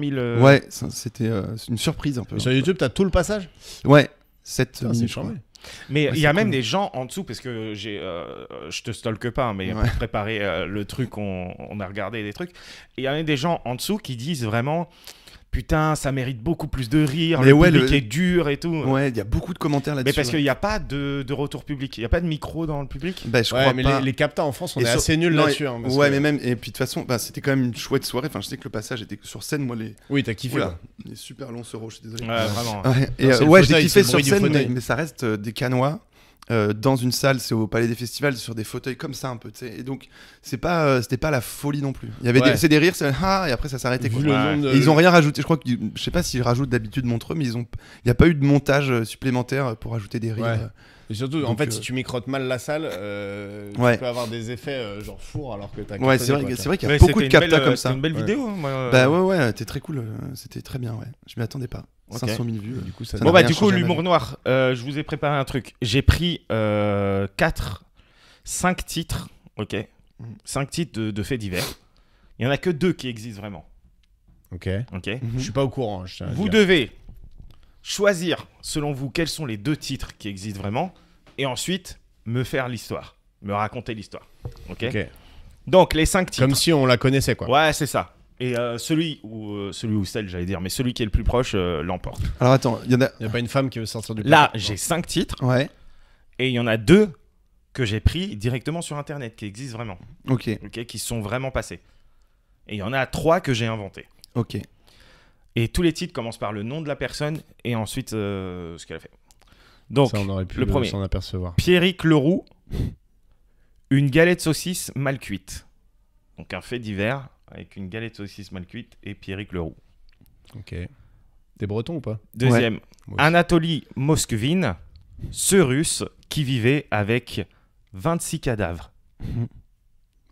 euh, 000. Ouais, c'était une surprise un peu. sur YouTube, t'as tout le passage Ouais, 7 mais il y a même des gens en dessous, parce que j'ai, euh, je te stalke pas, mais pour préparer euh, le truc, on, on, a regardé des trucs. Il y a même des gens en dessous qui disent vraiment putain, ça mérite beaucoup plus de rire, mais le ouais, public est dur et tout. Ouais, il y a beaucoup de commentaires là-dessus. Mais parce qu'il n'y a pas de, retour public, il n'y a pas de micro dans le public. Ben je mais Les, les en France, on est assez nuls là-dessus. Hein, ouais, mais même, et puis de toute façon, bah, c'était quand même une chouette soirée. Enfin, je sais que le passage était sur scène, moi, les. Oui, t'as kiffé. il est super long ce roche, désolé. Ouais, vraiment. Hein. Ouais, euh, j'ai kiffé sur scène, mais, ça reste euh, des canois. Euh, dans une salle, c'est au Palais des Festivals, sur des fauteuils comme ça un peu. sais Et donc, c'est pas, euh, c'était pas la folie non plus. Il y avait des, rires, ah, et après ça s'arrêtait. Quoi. Ils ont rien rajouté. Je crois que, je sais pas s'ils rajoutent d'habitude Montreux, mais ils ont, il n'y a pas eu de montage supplémentaire pour ajouter des rires. Euh, surtout, en fait, euh, si tu microtes mal la salle, euh, tu peux avoir des effets euh, genre four alors que t'as. Ouais, c'est vrai, vrai qu'il y a beaucoup de capta comme ça. C'était une belle vidéo. Hein, moi, bah ouais, ouais, t'es très cool. C'était très bien, ouais. Je m'y attendais pas. 500 000 vues. Du coup, ça bon, bah, du coup, l'humour noir, je vous ai préparé un truc. J'ai pris 4, 5 titres, ok 5 mhm. titres de, faits divers. Il y en a que 2 qui existent vraiment. Ok. Ok. Mhm. Je suis pas au courant. vous devez choisir, selon vous, quels sont les deux titres qui existent vraiment, et ensuite me faire l'histoire, me raconter l'histoire. Ok. Donc les cinq titres. Comme si on la connaissait, quoi. Ouais, c'est ça. Et euh, celui ou euh, celui ou celle, j'allais dire, mais celui qui est le plus proche euh, l'emporte. Alors attends, il y a. n'y a pas une femme qui veut sortir du Là, j'ai cinq titres Ouais. et il y en a deux que j'ai pris directement sur Internet, qui existent vraiment, Ok. ok, qui sont vraiment passés. Et il y en a trois que j'ai inventés. Ok. Et tous les titres commencent par le nom de la personne et ensuite euh, ce qu'elle a fait. Donc, Ça, on aurait pu le premier, s'en apercevoir. Pierrick Leroux, une galette saucisse mal cuite. Donc un fait divers avec une galette saucisse mal cuite et Pierrick Leroux. Ok. Des Bretons ou pas Deuxième, anatolie Anatoly Moskvin, ce Russe qui vivait avec 26 cadavres.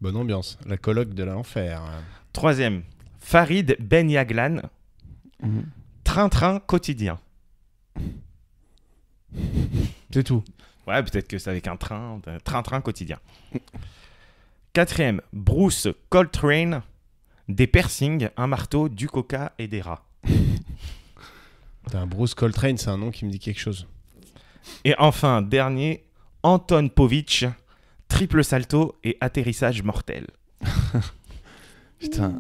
Bonne ambiance, la colloque de l'enfer. Troisième, Farid Ben Yaglan, Mhm. Train-train quotidien. C'est tout. Ouais, peut-être que c'est avec un train. Train-train quotidien. Quatrième, Bruce Coltrane, des piercings, un marteau, du coca et des rats. un Bruce Coltrane, c'est un nom qui me dit quelque chose. Et enfin, dernier, Anton Povich, triple salto et atterrissage mortel. Putain.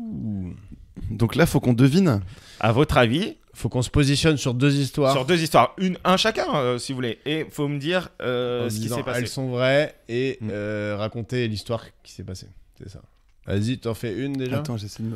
Donc là, faut qu'on devine. À votre avis Faut qu'on se positionne sur deux histoires. Sur deux histoires, une, un chacun, euh, si vous voulez. Et faut me dire euh, ce qui s'est passé. Elles sont vraies et mm. euh, raconter l'histoire qui s'est passée. C'est ça. Vas-y, t'en fais une déjà. Attends, j'essaie de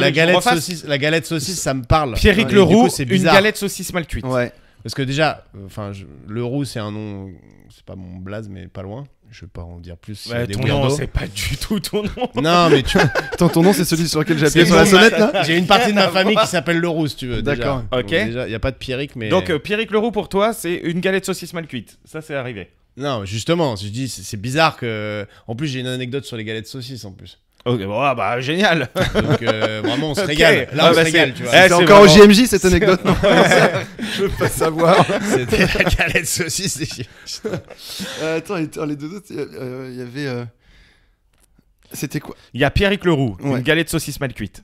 la, galette saucisse, la galette saucisse, ça me parle. Pierrick Ouais, Leroux, une galette saucisse mal cuite. Ouais. Parce que déjà, enfin, euh, c'est un nom, c'est pas mon blaze, mais pas loin. Je vais pas en dire plus. Ouais, ton nom, c'est pas du tout ton nom. non, mais tu Attends, ton nom, c'est celui sur lequel j'ai sur la sonnette, là J'ai une partie de ma famille qui s'appelle Leroux, si tu veux. D'accord. Ok. il n'y a pas de Pierrick, mais. Donc, euh, Pierrick Leroux, pour toi, c'est une galette saucisse mal cuite. Ça, c'est arrivé. Non, justement, je dis, c'est bizarre que. En plus, j'ai une anecdote sur les galettes saucisses, en plus. Ok, bon, ah bah génial. Euh, vraiment, on se régale. Là, on ah se bah, régale, tu vois. c'est encore au JMJ cette anecdote, non Je veux pas savoir. C'était la galette saucisse euh, attends, les deux autres, il y euh, avait. C'était quoi Il y a Pierrick Leroux, Ouais. une galette saucisse mal cuite.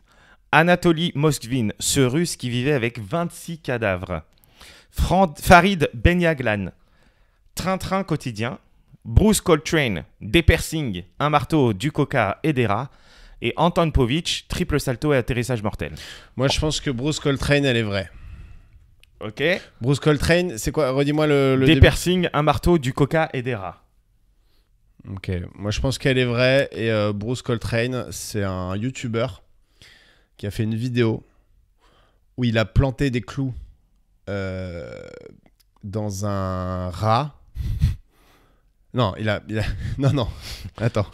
Anatoly Moskvin, ce russe qui vivait avec 26 cadavres. Farid Benyaglan, Train-train quotidien. Bruce Coltrane, des piercings, un marteau, du coca et des rats. Et Anton Povich, triple salto et atterrissage mortel. Moi, je pense que Bruce Coltrane, elle est vraie. Ok. Bruce Coltrane, c'est quoi Redis-moi le, Des piercings, un marteau, du coca et des rats. Ok. Moi, je pense qu'elle est vraie. Et euh, Bruce Coltrane, c'est un YouTuber qui a fait une vidéo où il a planté des clous euh, dans un rat. Non, il a, Non, non. Attends.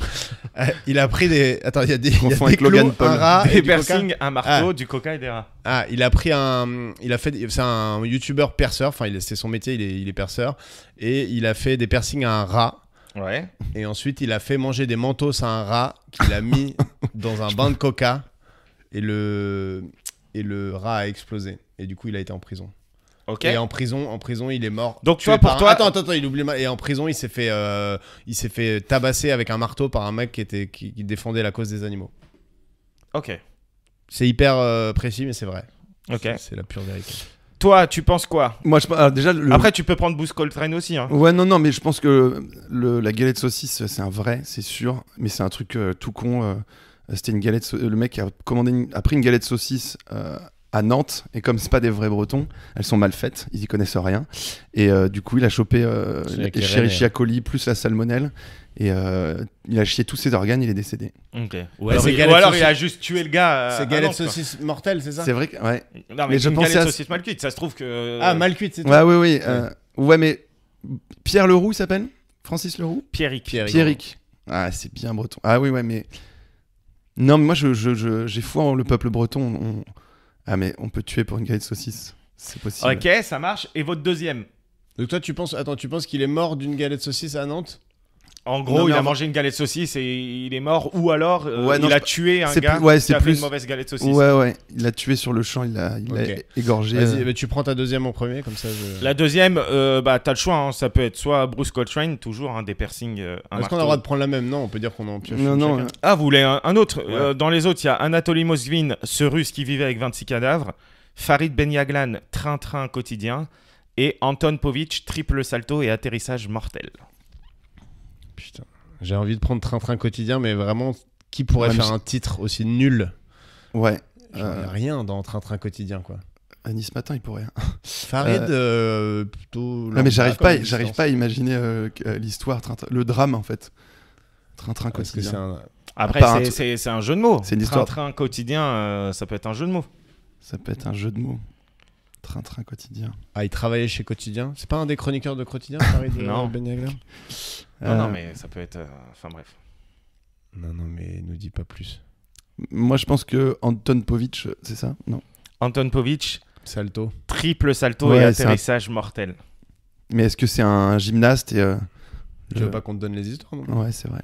Euh, il a pris des. Attends, il y a des. Il des Logan un rat. Des piercings, un marteau, ah. du coca et des rats. Ah, il a pris un. Il a fait. C'est un youtubeur perceur. Enfin, c'est son métier, il est, il est perceur. Et il a fait des piercings à un rat. Ouais. Et ensuite, il a fait manger des mentos à un rat qu'il a mis dans un bain de coca. Et le. Et le rat a explosé. Et du coup, il a été en prison. Et en prison, en prison, il est mort. Donc tu vois pour toi, attends, attends, il oublie. Et en prison, il s'est fait, euh, il s'est fait tabasser avec un marteau par un mec qui était, qui, défendait la cause des animaux. Ok. C'est hyper euh, précis, mais c'est vrai. Ok. C'est- la pure vérité. Toi, tu penses quoi Moi, je, ah, déjà, Après, tu peux prendre Boost Coltrane aussi. Hein. Ouais, non, non, mais je pense que la galette saucisse, c'est un vrai, c'est sûr, mais c'est un truc euh, tout con. C'était une galette. Le mec a commandé, a pris une galette saucisse euh, à Nantes. Et comme c'est pas des vrais Bretons, elles sont mal faites, ils y connaissent rien. Et euh, du coup, il a chopé les Escherichia coli plus la salmonelle. Et euh, il a chié tous ses organes, il est décédé. Ou alors, il, a juste tué le gars. Euh, c'est galette saucisse mortelle, c'est ça C'est vrai que, ouais. mais, je une galette saucisse mal cuite, ça se trouve que. Ah, mal cuite, c'est Ouais, oui, oui. Ouais. mais Pierre Leroux, s'appelle Francis Leroux Pierrick. Pierrick. Ah, c'est bien breton. Ah oui, ouais, mais. Non, mais moi, j'ai je, foi en le peuple breton. On ah, mais on peut tuer pour une galette de saucisse. C'est possible. Ok, ça marche. Et votre deuxième Donc toi, tu penses, attends, tu penses qu'il est mort d'une galette saucisse à Nantes en gros, il a mangé une galette saucisse et il est mort, ou alors euh, il a tué un gars qui a plus... fait une mauvaise galette saucisse. Ouais, il l'a tué sur le champ, il l'a égorgé. Vas-y, euh. bah, tu prends ta deuxième en premier, comme ça. La deuxième, euh, bah t'as le choix, hein. ça peut être soit Bruce Coltrane, toujours un hein, des piercings. Euh, Est-ce qu'on a le droit de prendre la même Non, on peut dire qu'on en pioche. Non, Ah, vous voulez un, autre Dans les autres, il y a Anatoly Mosvin, ce russe qui vivait avec 26 cadavres, Farid Benyaglan, train-train quotidien, et Anton Povich, triple salto et atterrissage mortel. Putain. J'ai envie de prendre Train-Train Quotidien, mais vraiment, qui pourrait faire un titre aussi nul Ouais. Euh, rien dans Train-Train Quotidien, quoi. À ce matin, il pourrait. Hein. Farid, euh, euh, plutôt. Non, mais j'arrive pas, j'arrive pas à imaginer l'histoire, le drame, en fait. Train-Train Quotidien. Après, c'est un, un, jeu de mots. Train-Train Quotidien, ça peut être un jeu de mots. Ça peut être un jeu de mots. Un train quotidien. Ah, il travaillait chez Quotidien C'est pas un des chroniqueurs de Quotidien, Paris euh, ben Non, non, euh, mais ça peut être. Euh, enfin, bref. Non, non, mais nous dit pas plus. Moi, je pense que Anton Povich, c'est ça Non. Anton Povich. Salto. Triple salto et atterrissage mortel. Mais est-ce que c'est un gymnaste et. veux pas qu'on te donne les histoires Ouais, c'est vrai.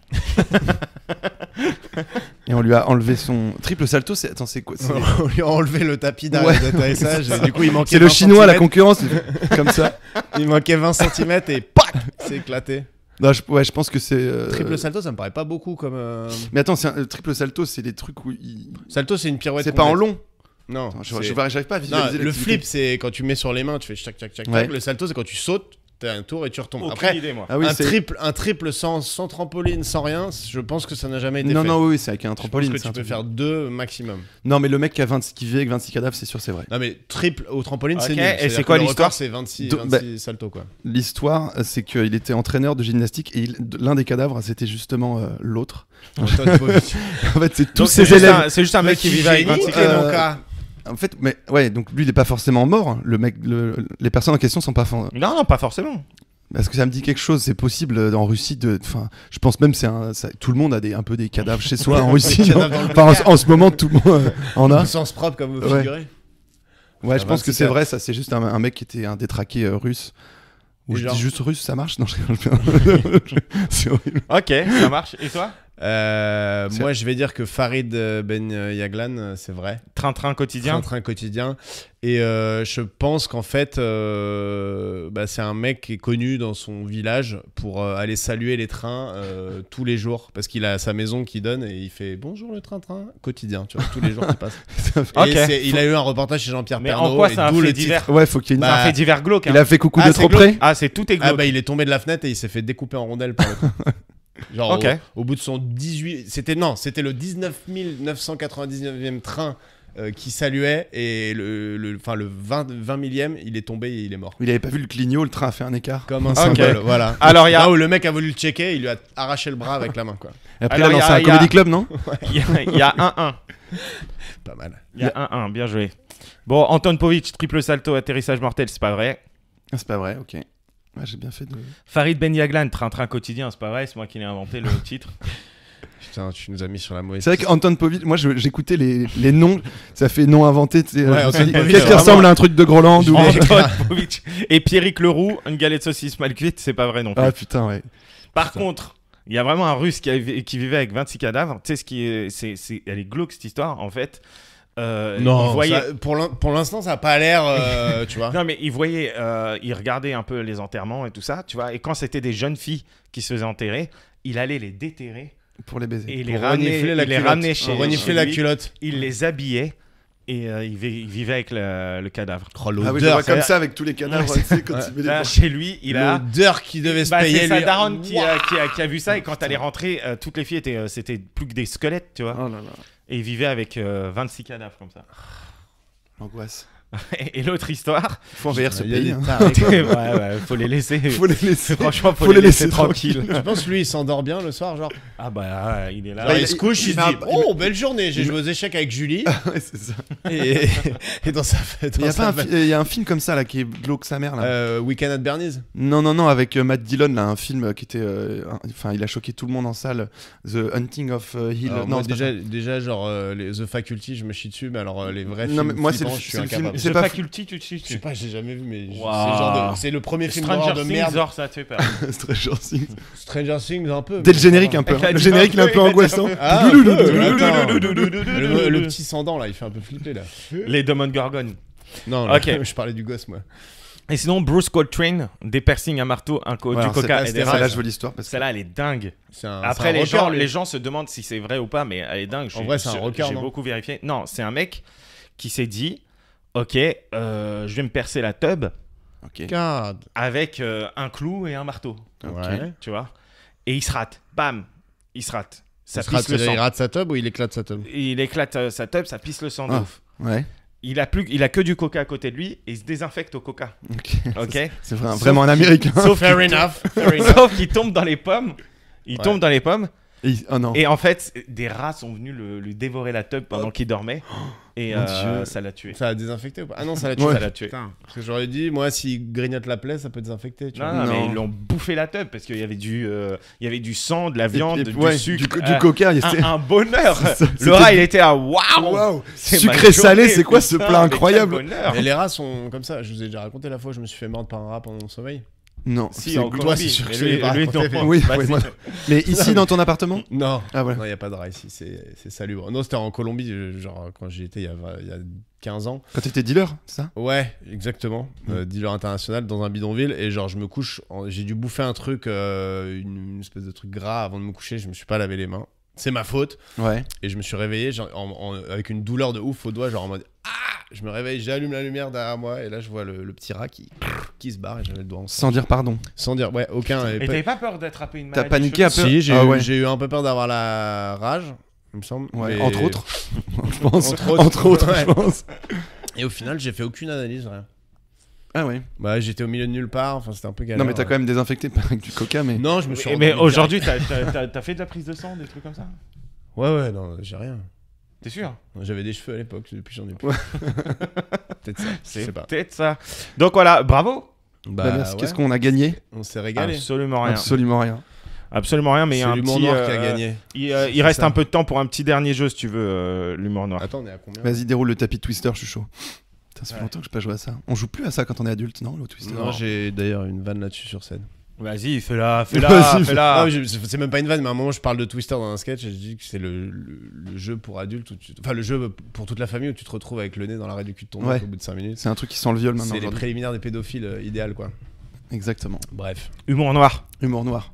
on lui a enlevé son triple salto. C'est... Attends, c'est quoi On lui a enlevé le tapis d'atterrissage. du coup, il manquait. C'est le chinois, la concurrence. comme ça. Il manquait 20 cm et pac C'est éclaté. Non, je, ouais, je pense que c'est. Euh, triple salto, ça me paraît pas beaucoup comme. Euh, Mais attends, c'est euh, triple salto, c'est des trucs où. Salto, c'est une pirouette. C'est pas en long. Non. je, je, j'arrive pas à visualiser. le flip, c'est quand tu mets sur les mains, tu fais chac, chac, chac, Le salto, c'est quand tu sautes un tour et tu retombes. Après, ah un, triple, un triple sans, sans trampoline, sans rien, je pense que ça n'a jamais été fait. non, non oui, c'est avec un trampoline. que tu peux faire deux maximum. Non, mais le mec qui, a 20 vit avec 26 cadavres, c'est sûr, c'est vrai. Non mais triple au trampoline, c'est et cest quoi l'histoire C'est 26, bah, salto quoi. L'histoire, c'est qu'il était entraîneur de gymnastique et l'un des cadavres, c'était justement euh, l'autre. En fait, c'est tous ses élèves. C'est juste un mec qui vivait avec 26 cadavres. En fait, mais ouais, donc lui, il n'est pas forcément mort. Hein. Le mec, les personnes en question sont pas. Non, non, pas forcément. Parce que ça me dit quelque chose, c'est possible euh, en Russie de. Enfin, je pense même c'est tout le monde a des, un peu des cadavres chez soi en Russie. en, ce moment, tout le monde euh, en a. Au sens propre, comme vous figurez. Ouais, ouais je ah pense bah, que c'est vrai. Ça, c'est juste un, mec qui était un détraqué euh, russe. Ou je dis juste russe, ça marche Non, je... c'est horrible. Ok, ça marche. Et toi euh, moi, je vais dire que Farid euh, Ben euh, Yaglan, c'est vrai. Train-train quotidien. Train-train quotidien. Et je pense qu'en fait, bah, c'est un mec qui est connu dans son village pour aller saluer les trains tous les jours. Parce qu'il a sa maison qui donne et il fait bonjour le train-train quotidien, tu vois, tous les jours qui passent. Il a eu un reportage chez Jean-Pierre Pernaut. en quoi ça a fait divers Ouais, faut qu'il y ait une... fait divers Il a hein. fait coucou de ah, trop près. Ah, c'est tout est ah, bah, il est tombé de la fenêtre et il s'est fait découper en rondelles par le Genre au, bout de son 18 c'était non, c'était le 19 999e train euh, qui saluait et le, le, le 20, millième, il est tombé et il est mort. Il avait pas vu le clignot, le train a fait un écart. Comme un symbole, voilà. Alors il y a... où le mec a voulu le checker, il lui a arraché le bras avec la main quoi. après il a lancé un comedy club, non Il y a 1-1. pas mal. Il y a 1-1, bien joué. Bon, Anton Povich, triple salto, atterrissage mortel, c'est pas vrai. Ah, c'est pas vrai, ok j'ai bien fait Farid Ben Yaglan, train-train quotidien, c'est pas vrai, c'est moi qui l'ai inventé le titre. Putain, tu nous as mis sur la mauvaise. C'est vrai qu'Anton Povich, moi j'écoutais les, noms, ça fait nom inventé. Qu'est-ce qui ressemble à un truc de Groland ou... Anton Povich. Et Pierrick Leroux, une galette saucisse mal cuite, c'est pas vrai non plus. Ah putain, ouais. Par contre, il y a vraiment un russe qui, qui vivait avec 26 cadavres. Tu sais ce qui est, c'est, elle est glauque cette histoire en fait. Euh, non, pour l'instant, ça n'a pas l'air, euh, tu vois. Non, mais ils voyaient, Il euh, ils un peu les enterrements et tout ça, tu vois. Et quand c'était des jeunes filles qui se faisaient enterrer, il allait les déterrer. Pour les baiser. Et les ramener, il les ramenait chez, renifler Il les habillait. Et il, vivait avec le, cadavre. Oh, ah comme ça avec tous les cadavres. chez lui, il a. L'odeur qui devait se bah, payer. C'est sa daronne qui, a, vu ça. et quand elle est rentrée, toutes les filles étaient. C'était plus que des squelettes, tu vois. Oh et vivait avec 26 euh, cadavres comme ça. Angoisse et l'autre histoire. Faut envahir ce pays. Hein. Ah, faut les laisser. Faut les laisser. Franchement, faut, les, tranquilles. Je pense lui, il s'endort bien le soir, genre. Ah bah, il est là. Bah, il, se couche, il, se dit, oh belle journée, j'ai joué aux échecs avec Julie. c'est ça. Et, dans sa fête. Il y, y, a un film comme ça là qui est glauque sa mère là. Euh, Weekend at Bernie's. Non non non, avec euh, Matt Dillon là, un film euh, qui était, euh, enfin, il a choqué tout le monde en salle. The Hunting of Hill. non, déjà genre les, The Faculty, je me chie dessus, mais alors les vrais. Non mais moi c'est le film c'est pas Faculty, tu te Je sais pas, j'ai jamais vu, mais c'est le premier film d'horreur de merde. Things, ça te fait peur. Stranger Things. Stranger Things un peu. Dès le générique un peu. Le générique il est un peu angoissant. Le, petit sans là, il fait un peu flipper là. Les Demon Gorgon. Non, ok. je parlais du gosse moi. Et sinon, Bruce Coltrane, des piercings à marteau, un co du coca et Celle-là, je veux l'histoire. Que... Celle-là, elle est dingue. un, Après, les, gens, les gens se demandent si c'est vrai ou pas, mais elle est dingue. En vrai, c'est un rocker, J'ai beaucoup vérifié. Non, c'est un mec qui s'est dit OK, euh, je vais me percer la tub Ok. avec euh, un clou et un marteau. Tu vois Et il se rate. Bam Il se rate. Ça le il rate sa tub ou il éclate sa tub Il éclate euh, sa tub, ça pisse le sang de ah, ouf. Ouais. Il a, plus, il a que du coca à côté de lui et il se désinfecte au coca. Ok. C'est vraiment, un américain. Sauf Fair enough. Sauf qu'il tombe dans les pommes. Il tombe dans les pommes Oh Et, en fait, des rats sont venus le, lui dévorer la tub pendant oh. qu'il dormait. Et euh, ça l'a tué. Ça a désinfecté ou pas Ah non, ça l'a tué. Ça l'a tué. parce que j'aurais dit, moi, s'il grignote la plaie, ça peut désinfecter. non, mais ils l'ont bouffé la tub parce qu'il y avait du, euh, il y avait du sang, de la viande, du sucre, du euh, coca, un, bonheur. Le rat, il était à waouh. Sucré salé, c'est quoi ce plat incroyable Et les rats sont comme ça. Je vous ai déjà raconté la fois, où je me suis fait mordre par un rat pendant mon sommeil. Non, si, toi, bah, c'est Mais ici, dans ton appartement Non, ah, il n'y a pas de rat ici, c'est salubre. Non, c'était en Colombie, euh, genre quand j'y étais il y, a, il 15 ans. Quand tu étais dealer, c'est ça Ouais, exactement. Mm. Euh, dealer international dans un bidonville. Et genre, je me couche, j'ai dû bouffer un truc, euh, une, une, espèce de truc gras avant de me coucher, je me suis pas lavé les mains c'est ma faute. Ouais. Et je me suis réveillé avec une douleur de ouf au doigt, genre en mode Ah Je me réveille, j'allume la lumière derrière moi, et là je vois le, petit rat qui, qui se barre et j'avais le doigt en Sans dire pardon. Sans dire, ouais, aucun. Et t'avais pas peur d'attraper une maladie T'as paniqué un peu Si, ah j'ai eu, un peu peur d'avoir la rage, il me semble. Ouais, Entre autres, je pense. Entre autres, je pense. Et au final, j'ai fait aucune analyse, rien. Ah ouais. Bah j'étais au milieu de nulle part, enfin c'était un peu galère. Non mais t'as quand même désinfecté avec du coca, mais. Non, je me suis. mais aujourd'hui, t'as, fait de la prise de sang, des trucs comme ça Ouais ouais, non, j'ai rien. T'es sûr J'avais des cheveux à l'époque, depuis j'en ai plus. peut-être ça. C'est peut-être ça. Donc voilà, bravo. Bah, bah Qu'est-ce qu'on a gagné On s'est régalé. Absolument rien. Absolument rien. Absolument rien, mais il y a un petit. noir euh, qui a gagné. Il, euh, reste un peu de temps pour un petit dernier jeu, si tu veux, euh, l'humour noir. Attends, on à combien Vas-y, déroule le tapis Twister, je c'est ça fait longtemps que je pas joué à ça. On joue plus à ça quand on est adulte, non Le Twister Non, j'ai d'ailleurs une vanne là-dessus sur scène. Vas-y, fais-la, fais-la, fais-la. C'est même pas une vanne, mais à un moment, je parle de Twister dans un sketch et je dis que c'est le, jeu pour adultes, enfin le jeu pour toute la famille où tu te retrouves avec le nez dans l'arrêt du cul de ton ouais. au bout de 5 minutes. C'est un truc qui sent le viol maintenant. C'est les préliminaires des pédophiles euh, idéal, quoi. Exactement. Bref. Humour noir. Humour noir.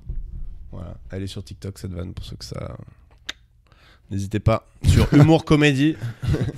Voilà, est sur TikTok cette vanne pour ceux que ça. N'hésitez pas sur Humour Comédie.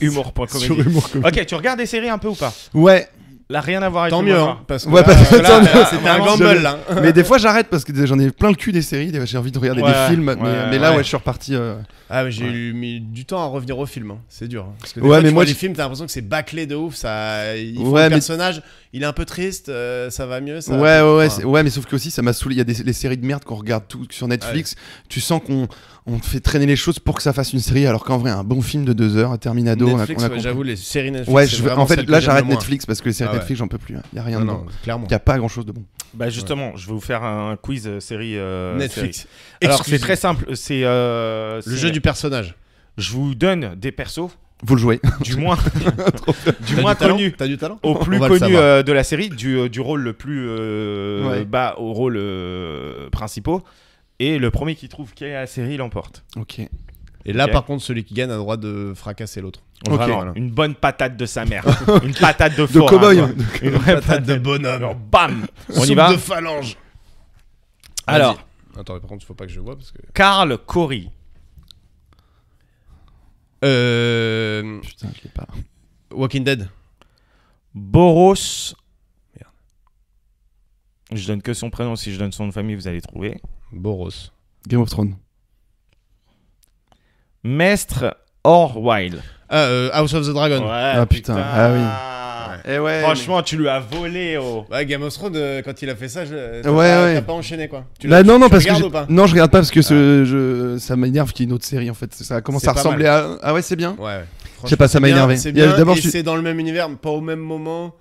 Humour.comédie. sur Humour Comédie. Ok, tu regardes des séries un peu ou pas Ouais. Là, rien à voir avec Tant mieux, hein, parce que Ouais, parce que c'était un gamble hein. là. Mais des fois, j'arrête parce que j'en ai plein le cul des séries. J'ai envie de regarder des films. mais- là, ouais. je suis reparti. Euh, ah, mais j'ai eu mis du temps à revenir au film. Hein. C'est dur. Parce que Ouais, mais tu moi, vois les films, t'as l'impression que c'est bâclé de ouf. Ça, il faut Ouais, le personnage, il est un peu triste, euh, ça va mieux. Ouais, ouais, ouais, ouais, mais sauf que aussi, ça m'a saoulé. Il y a des les séries de merde qu'on regarde tout sur Netflix. Tu sens qu'on on fait traîner les choses pour que ça fasse une série, alors qu'en vrai, un bon film de deux heures, Terminado, Netflix, on a, on j'avoue, les séries Netflix. Ouais, en fait, là, j'arrête Netflix parce que les séries ah Netflix, j'en peux plus. Il hein. a rien de bon. clairement. Il n'y a pas grand chose de bon. Bah, justement, je vais vous faire un quiz euh, euh, série Netflix. Alors, c'est très simple. C'est euh, le jeu du personnage. Je vous donne des persos. Vous le jouez. Du moins, du moins connu. T'as du talent. Au plus connu de la série, du, du rôle le plus bas Au rôle principaux. Et le premier qui trouve y est la série l'emporte. Ok. Et là, par contre, celui qui gagne a le droit de fracasser l'autre. Ok. une bonne patate de sa mère. une patate de fort. De cow-boy. une patate, de bonhomme. bam On y va. de phalange. Alors. Attends, par contre, il ne faut pas que je vois parce que. Karl Cory. Euh. Putain, je l'ai pas. Walking Dead. Boros. Merde. Je donne que son prénom. Si je donne son nom de famille, vous allez trouver. Boros. Game of Thrones. Maître Orwell. Ah, euh, House of the Dragon. Ouais, ah putain. Ah oui. Eh Franchement, tu lui as volé. Oh. Game of Thrones, euh, quand il a fait ça, t'as pas, enchaîné quoi. Tu bah, non, non, parce que. non, je regarde pas parce que ce, ça m'énerve qu'il y ait une autre série en fait. Ça commence à ressembler à. Ah ouais, c'est bien. Ouais. Je sais pas, ça m'a énervé. C'est D'abord, c'est dans le même univers, pas au même moment.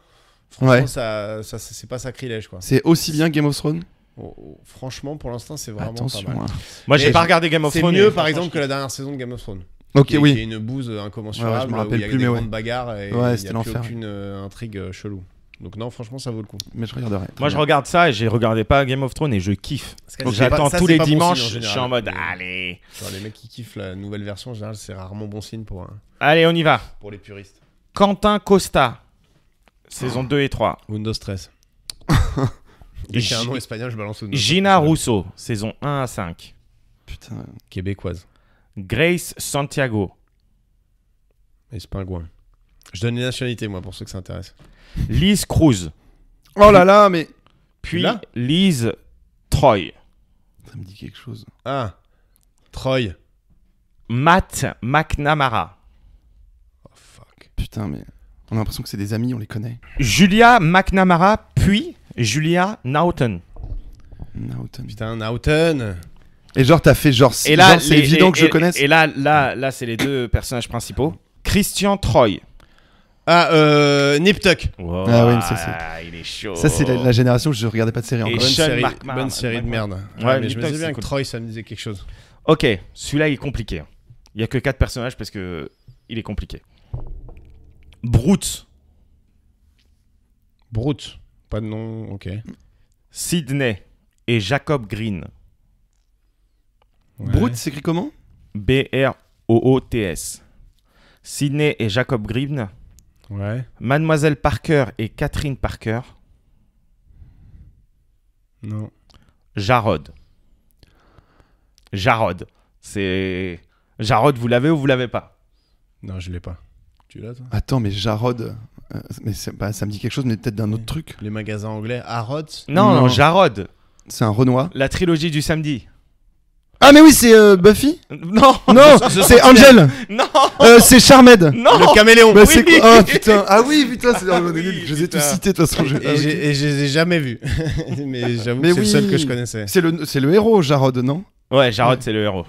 Franchement, ça, ça c'est pas sacrilège quoi. C'est aussi bien Game of Thrones Oh, oh. franchement, pour l'instant, c'est vraiment pas mal. Hein. Moi, j'ai pas regardé Game of Thrones. C'est mieux, par exemple, que la dernière saison de Game of Thrones. Ok, oui. oui. y a une bouse incommensurable. je me rappelle ouais. il y a plus, des bagarres et il n'y a aucune euh, intrigue euh, chelou. Donc non, franchement, ça vaut le coup. Mais je regarderai. Moi, je regarde ça et j'ai regardé pas Game of Thrones et je kiffe. Donc j'attends tous les dimanches. je suis en mode allez. les mecs qui kiffent la nouvelle version, en général, c'est rarement bon signe pour. Hein. Allez, on y va. Pour les puristes. Quentin Costa, saison 2 et 3. Windows 13. Dès un espagnol, je balance au nom. Gina Russo, saison 1 à 5. Putain. Québécoise. Grace Santiago. Espingouin. Je donne les nationalités, moi, pour ceux que ça intéresse. Liz Cruz. Oh là là, mais. Puis Liz Troy. Ça me dit quelque chose. Ah, Troy. Matt McNamara. Oh fuck. Putain, mais on a l'impression que c'est des amis, on les connaît. Julia McNamara, puis Julia Naughton. Naughton. Putain, Naughton Et genre, t'as fait genre. Et là, c'est évident que je connaisse. Et là, là, là, c'est les deux personnages principaux. Christian Troy. Ah, euh, Nip Ah oui, ça, Ah, il est chaud. Ça, c'est la, génération où je regardais pas de série encore. Bonne série, bonne série de merde. Ouais, mais je me disais bien que Troy, ça me disait quelque chose. Ok, celui-là il est compliqué. Il y a que quatre personnages parce que il est compliqué. Brute. Brute. Pas de nom, ok. Sydney et Jacob Green. Brood s'écrit comment B-R-O-O-T-S. Sydney et Jacob Green. Ouais. Mademoiselle Parker et Catherine Parker. Non. Jarod. Jarod. C'est. Jarod, vous l'avez ou vous l'avez pas Non, je l'ai pas. Tu l'as, toi Attends, mais Jarod. Euh, mais bah, ça me dit quelque chose, mais peut-être d'un autre truc. Les magasins anglais, Harrods Non, non, Jarod. C'est un Renoir. La trilogie du samedi. Ah mais oui, c'est euh, Buffy Non Non, c'est Angel Non euh, C'est Charmed Le caméléon Ah putain Ah oui, putain, c'est... Ah, je les ai tous cités de toute façon. Et, je les ai jamais vus. mais j'avoue que c'est le seul que je connaissais. C'est le, le héros, Jarod, non Ouais, Jarod, c'est le héros.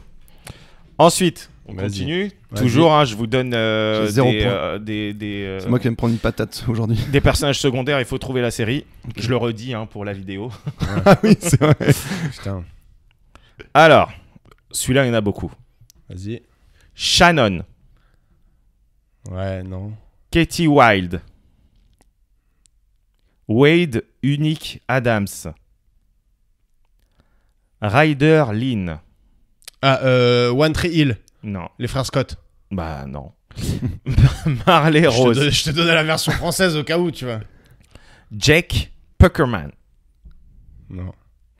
Ensuite, on continue Toujours, hein, je vous donne euh, des. Euh, euh, c'est moi qui vais me prendre une patate aujourd'hui. Des personnages secondaires, il faut trouver la série. Je le redis hein, pour la vidéo. Ah oui, c'est vrai. Alors, celui-là, il y en a beaucoup. Vas-y. Shannon. Ouais, non. Katie Wilde. Wade Unique Adams. Ryder Lynn. Ah, One Tree Hill. Non. Les frères Scott Bah non. Marley Rose. Je te, donne, la version française au cas où, tu vois. Jake Puckerman. Non.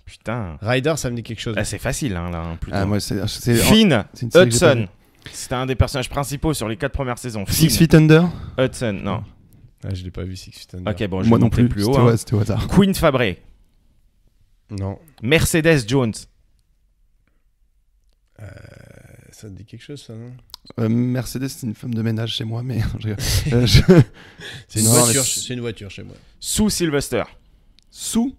Putain. Ryder, ça me dit quelque chose. Ah, c'est facile, hein, là. Hein, ah, c'est, Finn Hudson. C'était un des personnages principaux sur les quatre premières saisons. Six Feet Under Hudson, non. Ah, je l'ai pas vu, Six Feet Under. Ok, bon, je moi non plus. plus haut, C'était au hein. Queen Fabré. Non. Mercedes Jones. Euh... Ça te dit quelque chose, ça, non euh, Mercedes, c'est une femme de ménage chez moi, mais. Euh, c'est une, une, voiture chez moi. Sous Sylvester. sous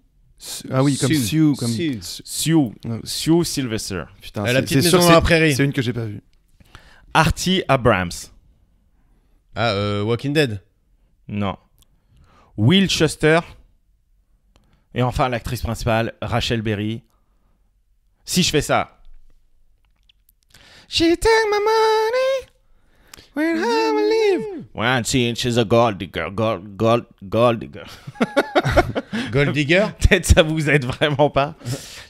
ah oui, comme Sue. Comme... Sue. Sue. Euh, Sylvester. Putain, la petite dans la prairie. C'est une que j'ai pas vue. Artie Abrams. Ah, Walking Dead Non. Will Chester. Et enfin, l'actrice principale, Rachel Berry. Si je fais ça, She took my money. When I believe. When she is she's a gold digger, gold, gold, gold digger. gold digger Peut-être ça vous aide vraiment pas.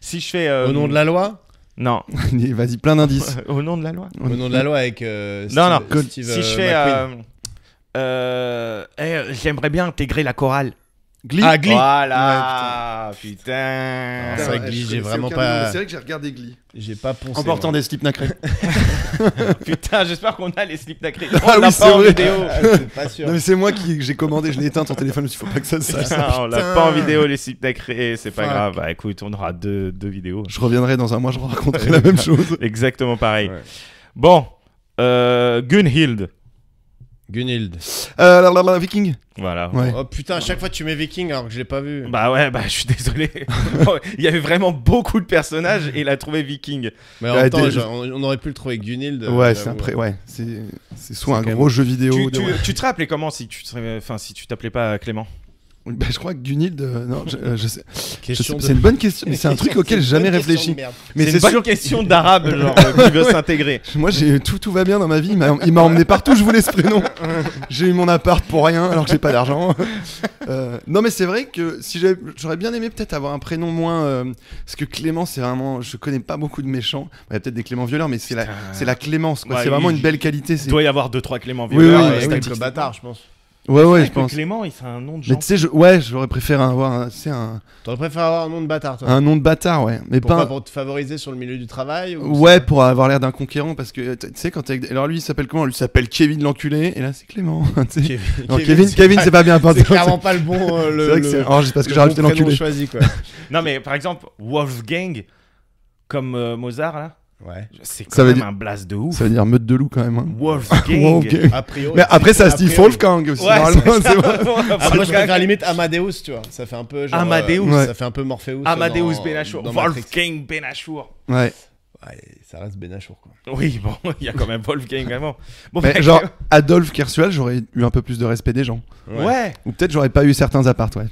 Si je fais. Euh, Au nom de la loi Non. Vas-y, plein d'indices. Au nom de la loi Au nom de la loi avec. Steve, euh, non, non. Euh, si je fais. Eh, j'aimerais bien intégrer la chorale. Ah, Glee. Voilà. putain. Ça ah, C'est vrai que j'ai vraiment pas. C'est vrai que j'ai regardé Glee. J'ai pas pensé. En portant des slips nacrés. putain, j'espère qu'on a les slips nacrés. Ah on ah pas En vidéo. pas sûr. mais c'est moi qui j'ai commandé, je l'ai éteint ton téléphone, mais il faut pas que ça se sache. on l'a pas en vidéo, les slips nacrés. C'est pas grave. Bah, écoute, on aura deux, deux vidéos. Je reviendrai dans un mois, je raconterai la même chose. Exactement pareil. Bon. Euh, Gunhild. Gunhild. Euh, là, Viking Voilà. Oh putain, à chaque fois tu mets Viking alors que je l'ai pas vu. Bah ouais, bah je suis désolé. Il y avait vraiment beaucoup de personnages et il a trouvé Viking. Mais en même temps, on aurait pu le trouver Gunhild. Euh, ouais, c'est ouais, c'est soit un gros jeu vidéo. Tu, tu, tu, te rappelais comment si tu enfin si tu t'appelais pas Clément bah, je crois que Gunild euh, non, je, euh, sais. C'est une bonne question. C'est un truc auquel j'ai jamais réfléchi. Mais c'est une question d'arabe, genre, euh, qui veut s'intégrer. Moi, j'ai tout, tout va bien dans ma vie. Il m'a emmené partout. Je voulais ce prénom. j'ai eu mon appart pour rien, alors que j'ai pas d'argent. non, mais c'est vrai que si j'aurais bien aimé peut-être avoir un prénom moins. parce que Clément, c'est vraiment. Je connais pas beaucoup de méchants. Il y a peut-être des Clément violeurs, mais c'est la, la, Clémence. c'est vraiment une belle qualité. Il doit y avoir deux trois Clément violeurs. C'est oui, oui, bâtard, je pense. Ouais, ouais, je pense. Clément, il fait un nom de genre. Mais tu sais, ouais, j'aurais préféré avoir un. un... T'aurais préféré avoir un nom de bâtard, toi Un nom de bâtard, ouais. Mais pas. Pour te favoriser sur le milieu du travail Ouais, pour avoir l'air d'un conquérant, parce que tu sais, quand t'es. Alors lui, il s'appelle comment il s'appelle Kevin l'enculé, et là, c'est Clément. Kevin, non, Kevin, c'est pas bien. C'est clairement pas le bon. Euh, le, c'est parce que j'ai rajouté l'enculé. non, mais par exemple, Wolfgang, comme euh, Mozart, là. Ouais. C'est quand ça même un blast de ouf. Ça veut dire meute de loup quand même. Hein. Wolfgang. mais après, ça se dit Wolfgang aussi. normalement, c'est vrai. Après, je préfère limite Amadeus, tu vois. Ça fait un peu euh, Amadeus. Ça fait un peu Morpheus. Euh, Amadeus Benachour. Wolfgang Benachour. Ouais. Ouais, ça reste Benachour quoi. Oui, bon, il y a quand même Wolfgang vraiment. Bon, genre Adolphe Kersuel, j'aurais eu un peu plus de respect des gens. Ouais. Ou peut-être j'aurais pas eu certains apparts, ouais.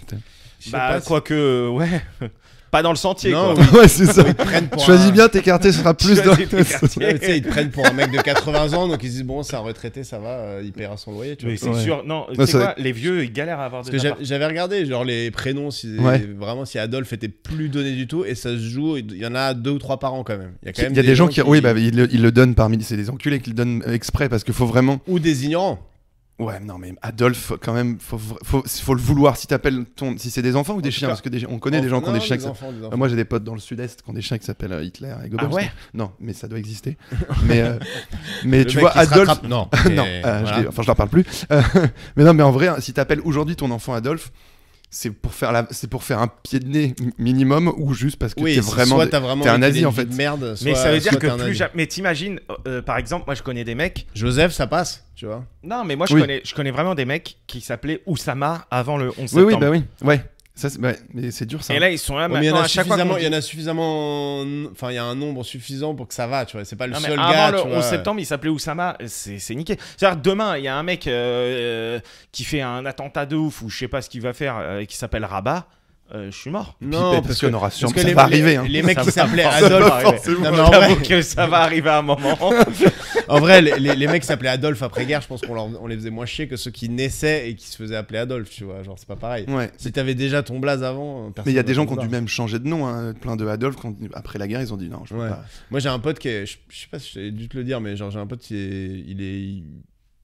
Bah que euh, ouais pas dans le sentier. Non, quoi. ouais, c'est ça. Choisis bien tes quartiers, ce sera plus dans. ils te prennent pour un mec de 80 ans, donc ils disent bon, c'est un retraité, ça va, euh, il paiera son loyer. Tu vois. c'est sûr, non, tu quoi, les vieux ils galèrent à avoir des Parce j'avais regardé, genre les prénoms, vraiment si Adolphe était plus donné du tout, et ça se joue, il y en a deux ou trois par an quand même. Il y a, des gens qui. Oui, bah, ils le, donnent parmi. C'est des enculés qui le donnent exprès parce qu'il faut vraiment. Ou des ignorants. Ouais, non, mais Adolphe, quand même, faut, faut, le vouloir. Si t'appelles ton, si c'est des enfants ou des chiens, parce que on connaît des gens qui ont des chiens. Moi, j'ai des potes dans le Sud-Est qui ont des chiens qui s'appellent euh, Hitler et Goebbels. Ah ouais non, mais ça doit exister. mais euh, mais tu vois, Adolphe. Non, non. Euh, je enfin, je leur parle plus. mais non, mais en vrai, si t'appelles aujourd'hui ton enfant Adolphe, c'est pour faire la c'est pour faire un pied de nez minimum ou juste parce que t'es vraiment un nazi en fait merde mais ça veut dire que plus mais t'imagines euh, euh, par exemple moi je connais des mecs Joseph ça passe tu vois non mais moi je connais je connais vraiment des mecs qui s'appelaient Oussama avant le 11 septembre oui oui bah oui ouais mais c'est dur ça. Et là, ils sont là, Mais il y en a à chaque fois suffisamment- y en a suffisamment. Enfin, il y a un nombre suffisant pour que ça va, tu vois. C'est pas le seul gars. le septembre, il s'appelait Oussama, c'est c'est niqué. C'est-à-dire, demain, il y a un mec euh, qui fait un attentat de ouf, ou je sais pas ce qu'il va faire, et euh, qui s'appelle Rabat. Euh, je suis mort. Non, parce, qu'on aura sûrement que, ça va arriver. Les mecs qui s'appelaient Adolphe. que ça va arriver à un moment. en vrai, les, mecs qui s'appelaient Adolphe après-guerre, je pense qu'on les faisait moins chier que ceux qui naissaient et qui se faisaient appeler Adolphe, tu vois. Genre, c'est pas pareil. Si t'avais déjà ton blaze avant. Euh, mais il y a des gens qui ont dû même changer de nom. Hein. Plein de Adolphe, après la guerre, ils ont dit non. Moi, j'ai un pote qui est. Je sais pas si j'ai dû te le dire, mais genre, j'ai un pote qui Il est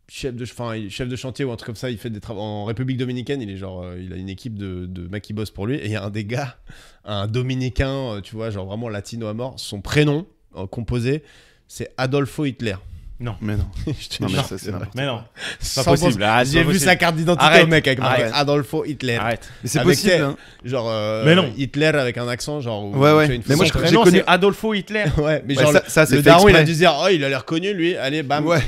chef de, chef de chantier ou un truc comme ça, il fait des travaux en République dominicaine, il est genre, euh, il a une équipe de, de mecs qui bossent pour lui, et il y a un des gars, un dominicain, euh, tu vois, genre vraiment latino à mort, son prénom euh, composé, c'est Adolfo Hitler. Non. Mais non. Je te non, mais, ça, c'est mais non. C'est pas possible. Ah, j'ai vu sa carte d'identité au mec avec Arrête. Adolfo Hitler. Arrête. Mais c'est possible. Hein. Genre Hitler avec un accent genre. Ouais ouais. mais moi je préfère J'ai connu c'est Adolfo Hitler. ouais. Mais genre ça, le, c'est daron il a dû dire oh il a l'air connu lui allez bam. Ouais.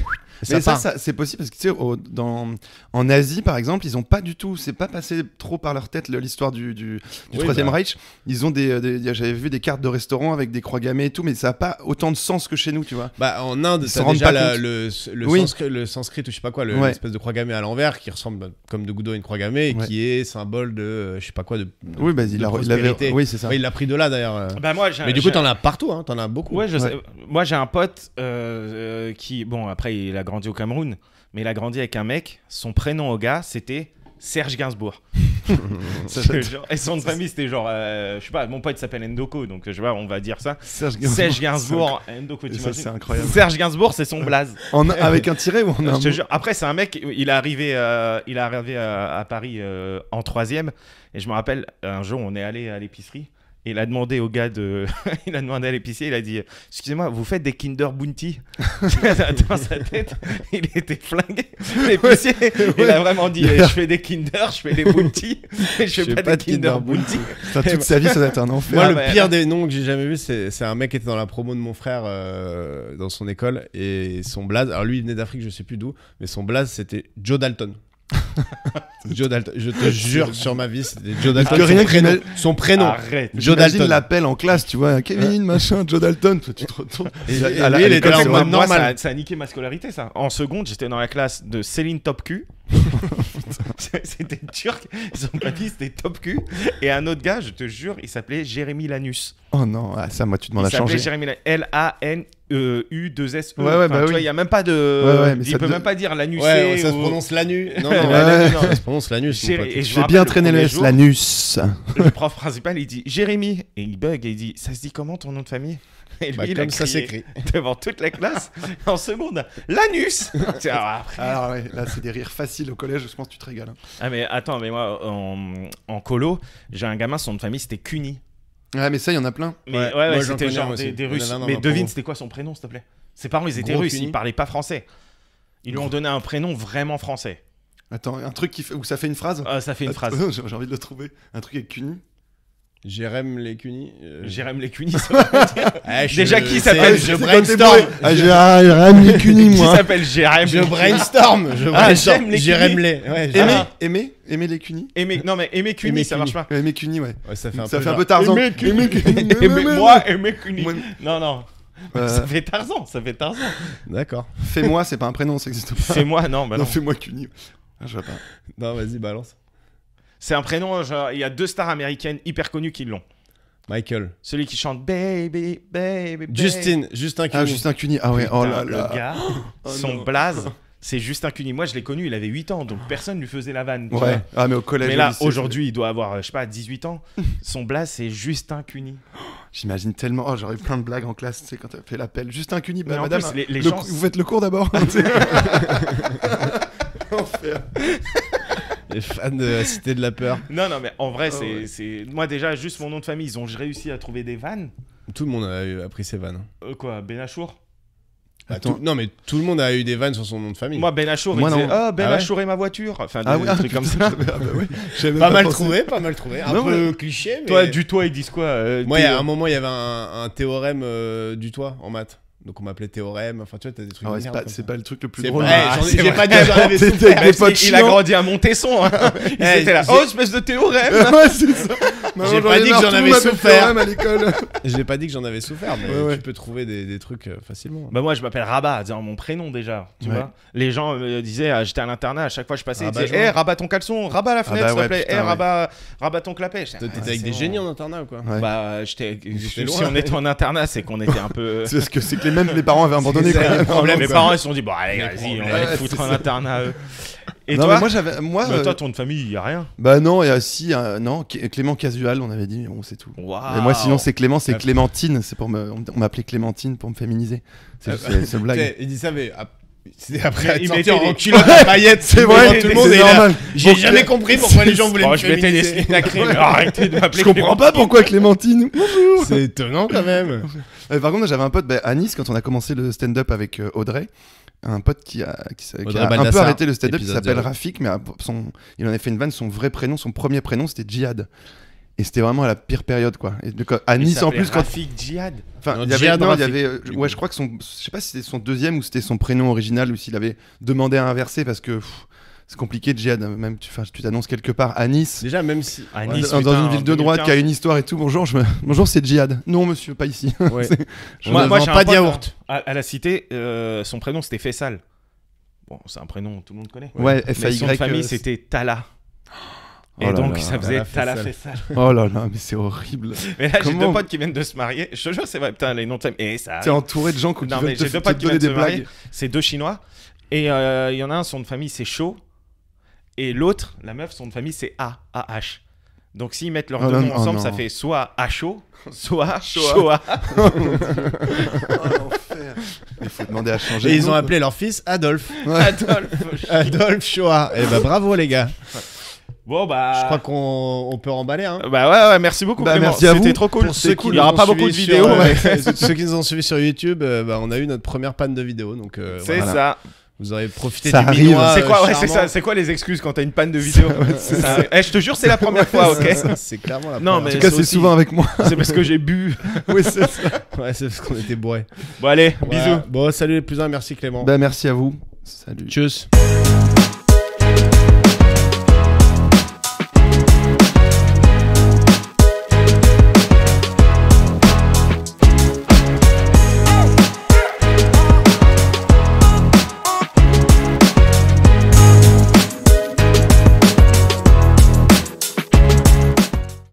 Mais, ça, c'est possible parce que tu sais, au, dans, en Asie par exemple, ils ont pas du tout, c'est pas passé trop par leur tête l'histoire du, du, Troisième bah. Reich. Ils ont des, j'avais vu des cartes de restaurants avec des croix gammées et tout, mais ça a pas autant de sens que chez nous, tu vois. Bah en Inde, ça a déjà le, le, sanskrit, le, sanskrit, ou je sais pas quoi, l'espèce le, de croix gammée à l'envers qui ressemble comme de goudou à une croix gammée et qui est symbole de, euh, je sais pas quoi, de. oui, bah, il, la oui, c'est ça. il l'a pris de là d'ailleurs. Euh. Bah, moi, mais du coup, t'en as partout, hein, t'en as beaucoup. Moi, j'ai un pote euh, qui, bon, après il a grandi au Cameroun, mais il a grandi avec un mec, son prénom au gars, c'était Serge Gainsbourg. genre, et son famille, c'était genre, euh, je sais pas, mon pote s'appelle Ndoko, donc euh, je vois, on va dire ça. Serge Gainsbourg. Serge Gainsbourg c'est Serge c'est son blaze. avec un tiré ou en un je Après, c'est un mec, il est arrivé, euh, il est arrivé à, Paris en troisième, et je me rappelle, un jour, on est allé à l'épicerie il a demandé au gars de. il a demandé à l'épicier, il a dit Excusez-moi, vous faites des Kinder Bounty Dans sa tête, il était flingué. L'épicier, il a vraiment dit Je fais des Kinder, je fais des Bounty, je fais pas, des Kinder, Bounty. Ça, toute sa vie, ça doit être un enfer. Moi, le pire des noms que j'ai jamais vu, c'est un mec qui était dans la promo de mon frère euh, dans son école et son blaze. Alors lui, il venait d'Afrique, je sais plus d'où, mais son blaze, c'était Joe Dalton. Joe Dalton, je te jure sur ma vie, c'était Joe Dalton. Que son, prénom, son prénom. Arrête. Joe Dalton. en classe, tu vois, Kevin, machin, Joe Dalton. Toi, tu te retournes. Et, et, et, lui, il était normal. Ça, ça a niqué ma scolarité, ça. En seconde, j'étais dans la classe de Céline Topcu c'était turc, ils ont pas dit c'était top cul. Et un autre gars, je te jure, il s'appelait Jérémy Lanus. Oh non, ah, ça, moi, tu demandes à changer. Il s'appelait Jérémy L-A-N-U-2-S-E. E. Ouais, ouais, bah, oui. il y a même pas de. il peut même pas dire Lanus. ça se prononce Lanus. Non, ça se prononce Lanus. J'ai bien traîné le S, Lanus. Le prof principal, il dit Jérémy. Et il bug et il dit Ça se dit comment ton nom de famille et lui, bah, ça s'écrit. Devant toute la classe, en seconde, l'anus Alors, là, c'est des rires faciles au collège, je pense que tu te régales. Hein. Ah, mais attends, mais moi, en, colo, j'ai un gamin, son de famille, c'était Cuny. Ouais, ah, mais ça, il y en a plein. Mais ouais, c'était genre des, Russes. mais devine, c'était quoi son prénom, s'il te plaît Ses parents, ils étaient russes, ils ils parlaient pas français. Ils lui ont donné un prénom vraiment français. Attends, un truc qui fait... où ça fait une phrase ah, Ça fait une phrase. J'ai envie de le trouver. Un truc avec Cuny. Jérém Lécuny Euh... Jérém Lécuny, ça veut dire. Ah, Déjà, qui s'appelle Je brainstorm. Ah, Jérém Lécuni, moi. Qui s'appelle Jérém Je brainstorm. Je ah, brainstorm. Jérém Lé. Aimer aimer, aimer Aimé non, mais Aimer Cuni, ça marche pas. Aimer Cuny, ouais. Ça fait un peu, fait un peu Tarzan. Aimer Moi, Aimer Cuni. Non, non. Ça fait Tarzan, ça fait Tarzan. D'accord. Fais-moi, c'est pas un prénom, ça existe pas. Fais-moi, non, bah non. fais-moi Cuny. Ah, je vois pas. Non, vas-y, balance. C'est un prénom, il y a deux stars américaines hyper connues qui l'ont. Michael. Celui qui chante Baby, Baby, baby. Justin, Justin ah, Cuny. Ah, Justin Cuny. Ah ouais, oh là là. Oh son blaze. C'est Justin Cuny. Moi, je l'ai connu, il avait 8 ans, donc personne ne lui faisait la vanne. Ouais, ah, mais au collège. Mais là, aujourd'hui, il doit avoir, euh, je sais pas, 18 ans. Son blaze, c'est Justin Cuny. J'imagine tellement. Oh, j'aurais plein de blagues en classe, tu sais, quand tu fait l'appel. Justin Cuny, bah, madame, les, vous faites le cours d'abord. Enfer les fans de la Cité de la Peur. Non, non, mais en vrai, ah c'est, Moi, déjà, juste mon nom de famille, ils ont réussi à trouver des vannes. Tout le monde a, eu- pris ses vannes. Euh, quoi, Benachour bah, Non, mais tout le monde a eu des vannes sur son nom de famille. Moi, Benachour, Moi, Oh ah Benachour est ma voiture. Enfin, ah des, trucs comme ça. Bah pas mal trouvé, pas mal trouvé. Un peu cliché, mais. Toi, du toit, ils disent quoi euh, Moi, à un moment, il y avait un, théorème euh, du toit en maths. Donc on m'appelait Théorème, enfin tu vois, t'as des trucs. Ah c'est pas, pas le truc le plus drôle. Ah, j'ai pas dit que j'en avais souffert. Il, a grandi à Montesson. Hein. il hey, était là. Oh, espèce de Théorème. ouais, c'est ça. Bah J'ai pas dit que j'en avais souffert. J'ai pas dit que j'en avais souffert, mais tu peux trouver des, trucs euh, facilement. Bah moi je m'appelle Rabat, c'est mon prénom déjà, tu vois. Les gens me euh, disaient, ah, j'étais à l'internat, à chaque fois je passais, ils disaient, hé, eh, rabat ton caleçon, rabat la fenêtre, rabat, ton clapet. T'étais ah, avec des génies en internat ou quoi Bah si on était en internat, c'est qu'on était un peu. C'est que c'est que les mêmes les parents avaient abandonné. Les parents ils se sont dit, bon allez, vas-y, on va les foutre en internat. eux. Et toi moi, toi, euh, ton famille, il n'y a rien. Bah non, il y a si, non, Clément Casual, on avait dit, bon, c'est tout. Et moi, sinon, c'est Clément, c'est ah. Clémentine. C'est pour me, on- m'appelait Clémentine pour me féminiser. C'est ah, c'est- une blague. Il dit ça, mais après Il mettait en culotte paillettes. C'est vrai, tout le monde est normal. J'ai jamais compris pourquoi les gens voulaient oh, me je mettais des féminiser. arrêtez de m'appeler. Je comprends pas pourquoi Clémentine. C'est étonnant quand même. Euh, par contre, j'avais un pote bah, à Nice quand on a commencé le stand-up avec euh, Audrey un pote qui a, qui, un peu arrêté le stand-up, qui s'appelle Rafik, mais euh, son, il en a fait une vanne, son vrai prénom, son premier prénom, c'était Jihad Et c'était vraiment à la pire période, quoi. Et à Nice, en plus, quand. Rafik Jihad Enfin, il y avait. il y avait ouais, je crois que son. Je sais pas si c'était son deuxième ou c'était son prénom original ou s'il avait demandé à inverser parce que c'est compliqué. Jihad, hein, même tu, tu t'annonces quelque part à Nice. Déjà, même si. À nice, dans, une ville de droite qui a une histoire et tout. Bonjour, bonjour c'est Jihad. Non, monsieur, pas ici. Ouais. je moi, moi pas de yaourt. À, la cité, euh, son prénom c'était Fessal. Bon, c'est un prénom tout le monde connaît. Ouais, Mais Son famille euh, c'était Tala. Oh et donc, ça faisait Tala Fessal. Oh là là, mais c'est horrible. Mais là, j'ai deux potes qui viennent de se marier. Je te jure, c'est vrai, putain, les noms de Et ça. T'es entouré de gens qui non, mais j'ai deux viennent se marier. C'est deux Chinois. Et euh, il y en a un, son de famille, c'est Chaud. Et l'autre, la meuf, son de famille, c'est A, A-H. Donc s'ils mettent leurs ah, deux noms ah, ensemble, ça fait soit Acho, soit Shoah. oh, Il faut demander à changer. Et ils ont appelé leur fils Adolphe. Adolphe. Oh, Adolphe Shoah. bah bravo les gars. Bon bah. Je crois qu'on peut remballer. Hein. Bah ouais, ouais merci beaucoup. Bah, merci à vous. C'était trop cool. Pour cool. Il n'y aura pas beaucoup de vidéos. ceux qui nous ont suivis sur YouTube, euh, bah, on a eu notre première panne de vidéo. Donc euh, c'est ça. Vous aurez profité du arrive. C'est quoi, c'est quoi les excuses quand t'as une panne de vidéo eh, Je te jure, c'est la première fois, ok C'est clairement la première. fois. en tout cas, c'est souvent avec moi. c'est parce que j'ai bu. oui, Ouais, c'est parce qu'on était bourrés. Bon, allez, bisous. Bon, salut les plus un. Merci Clément. Ben, merci à vous. Salut. Tchuss.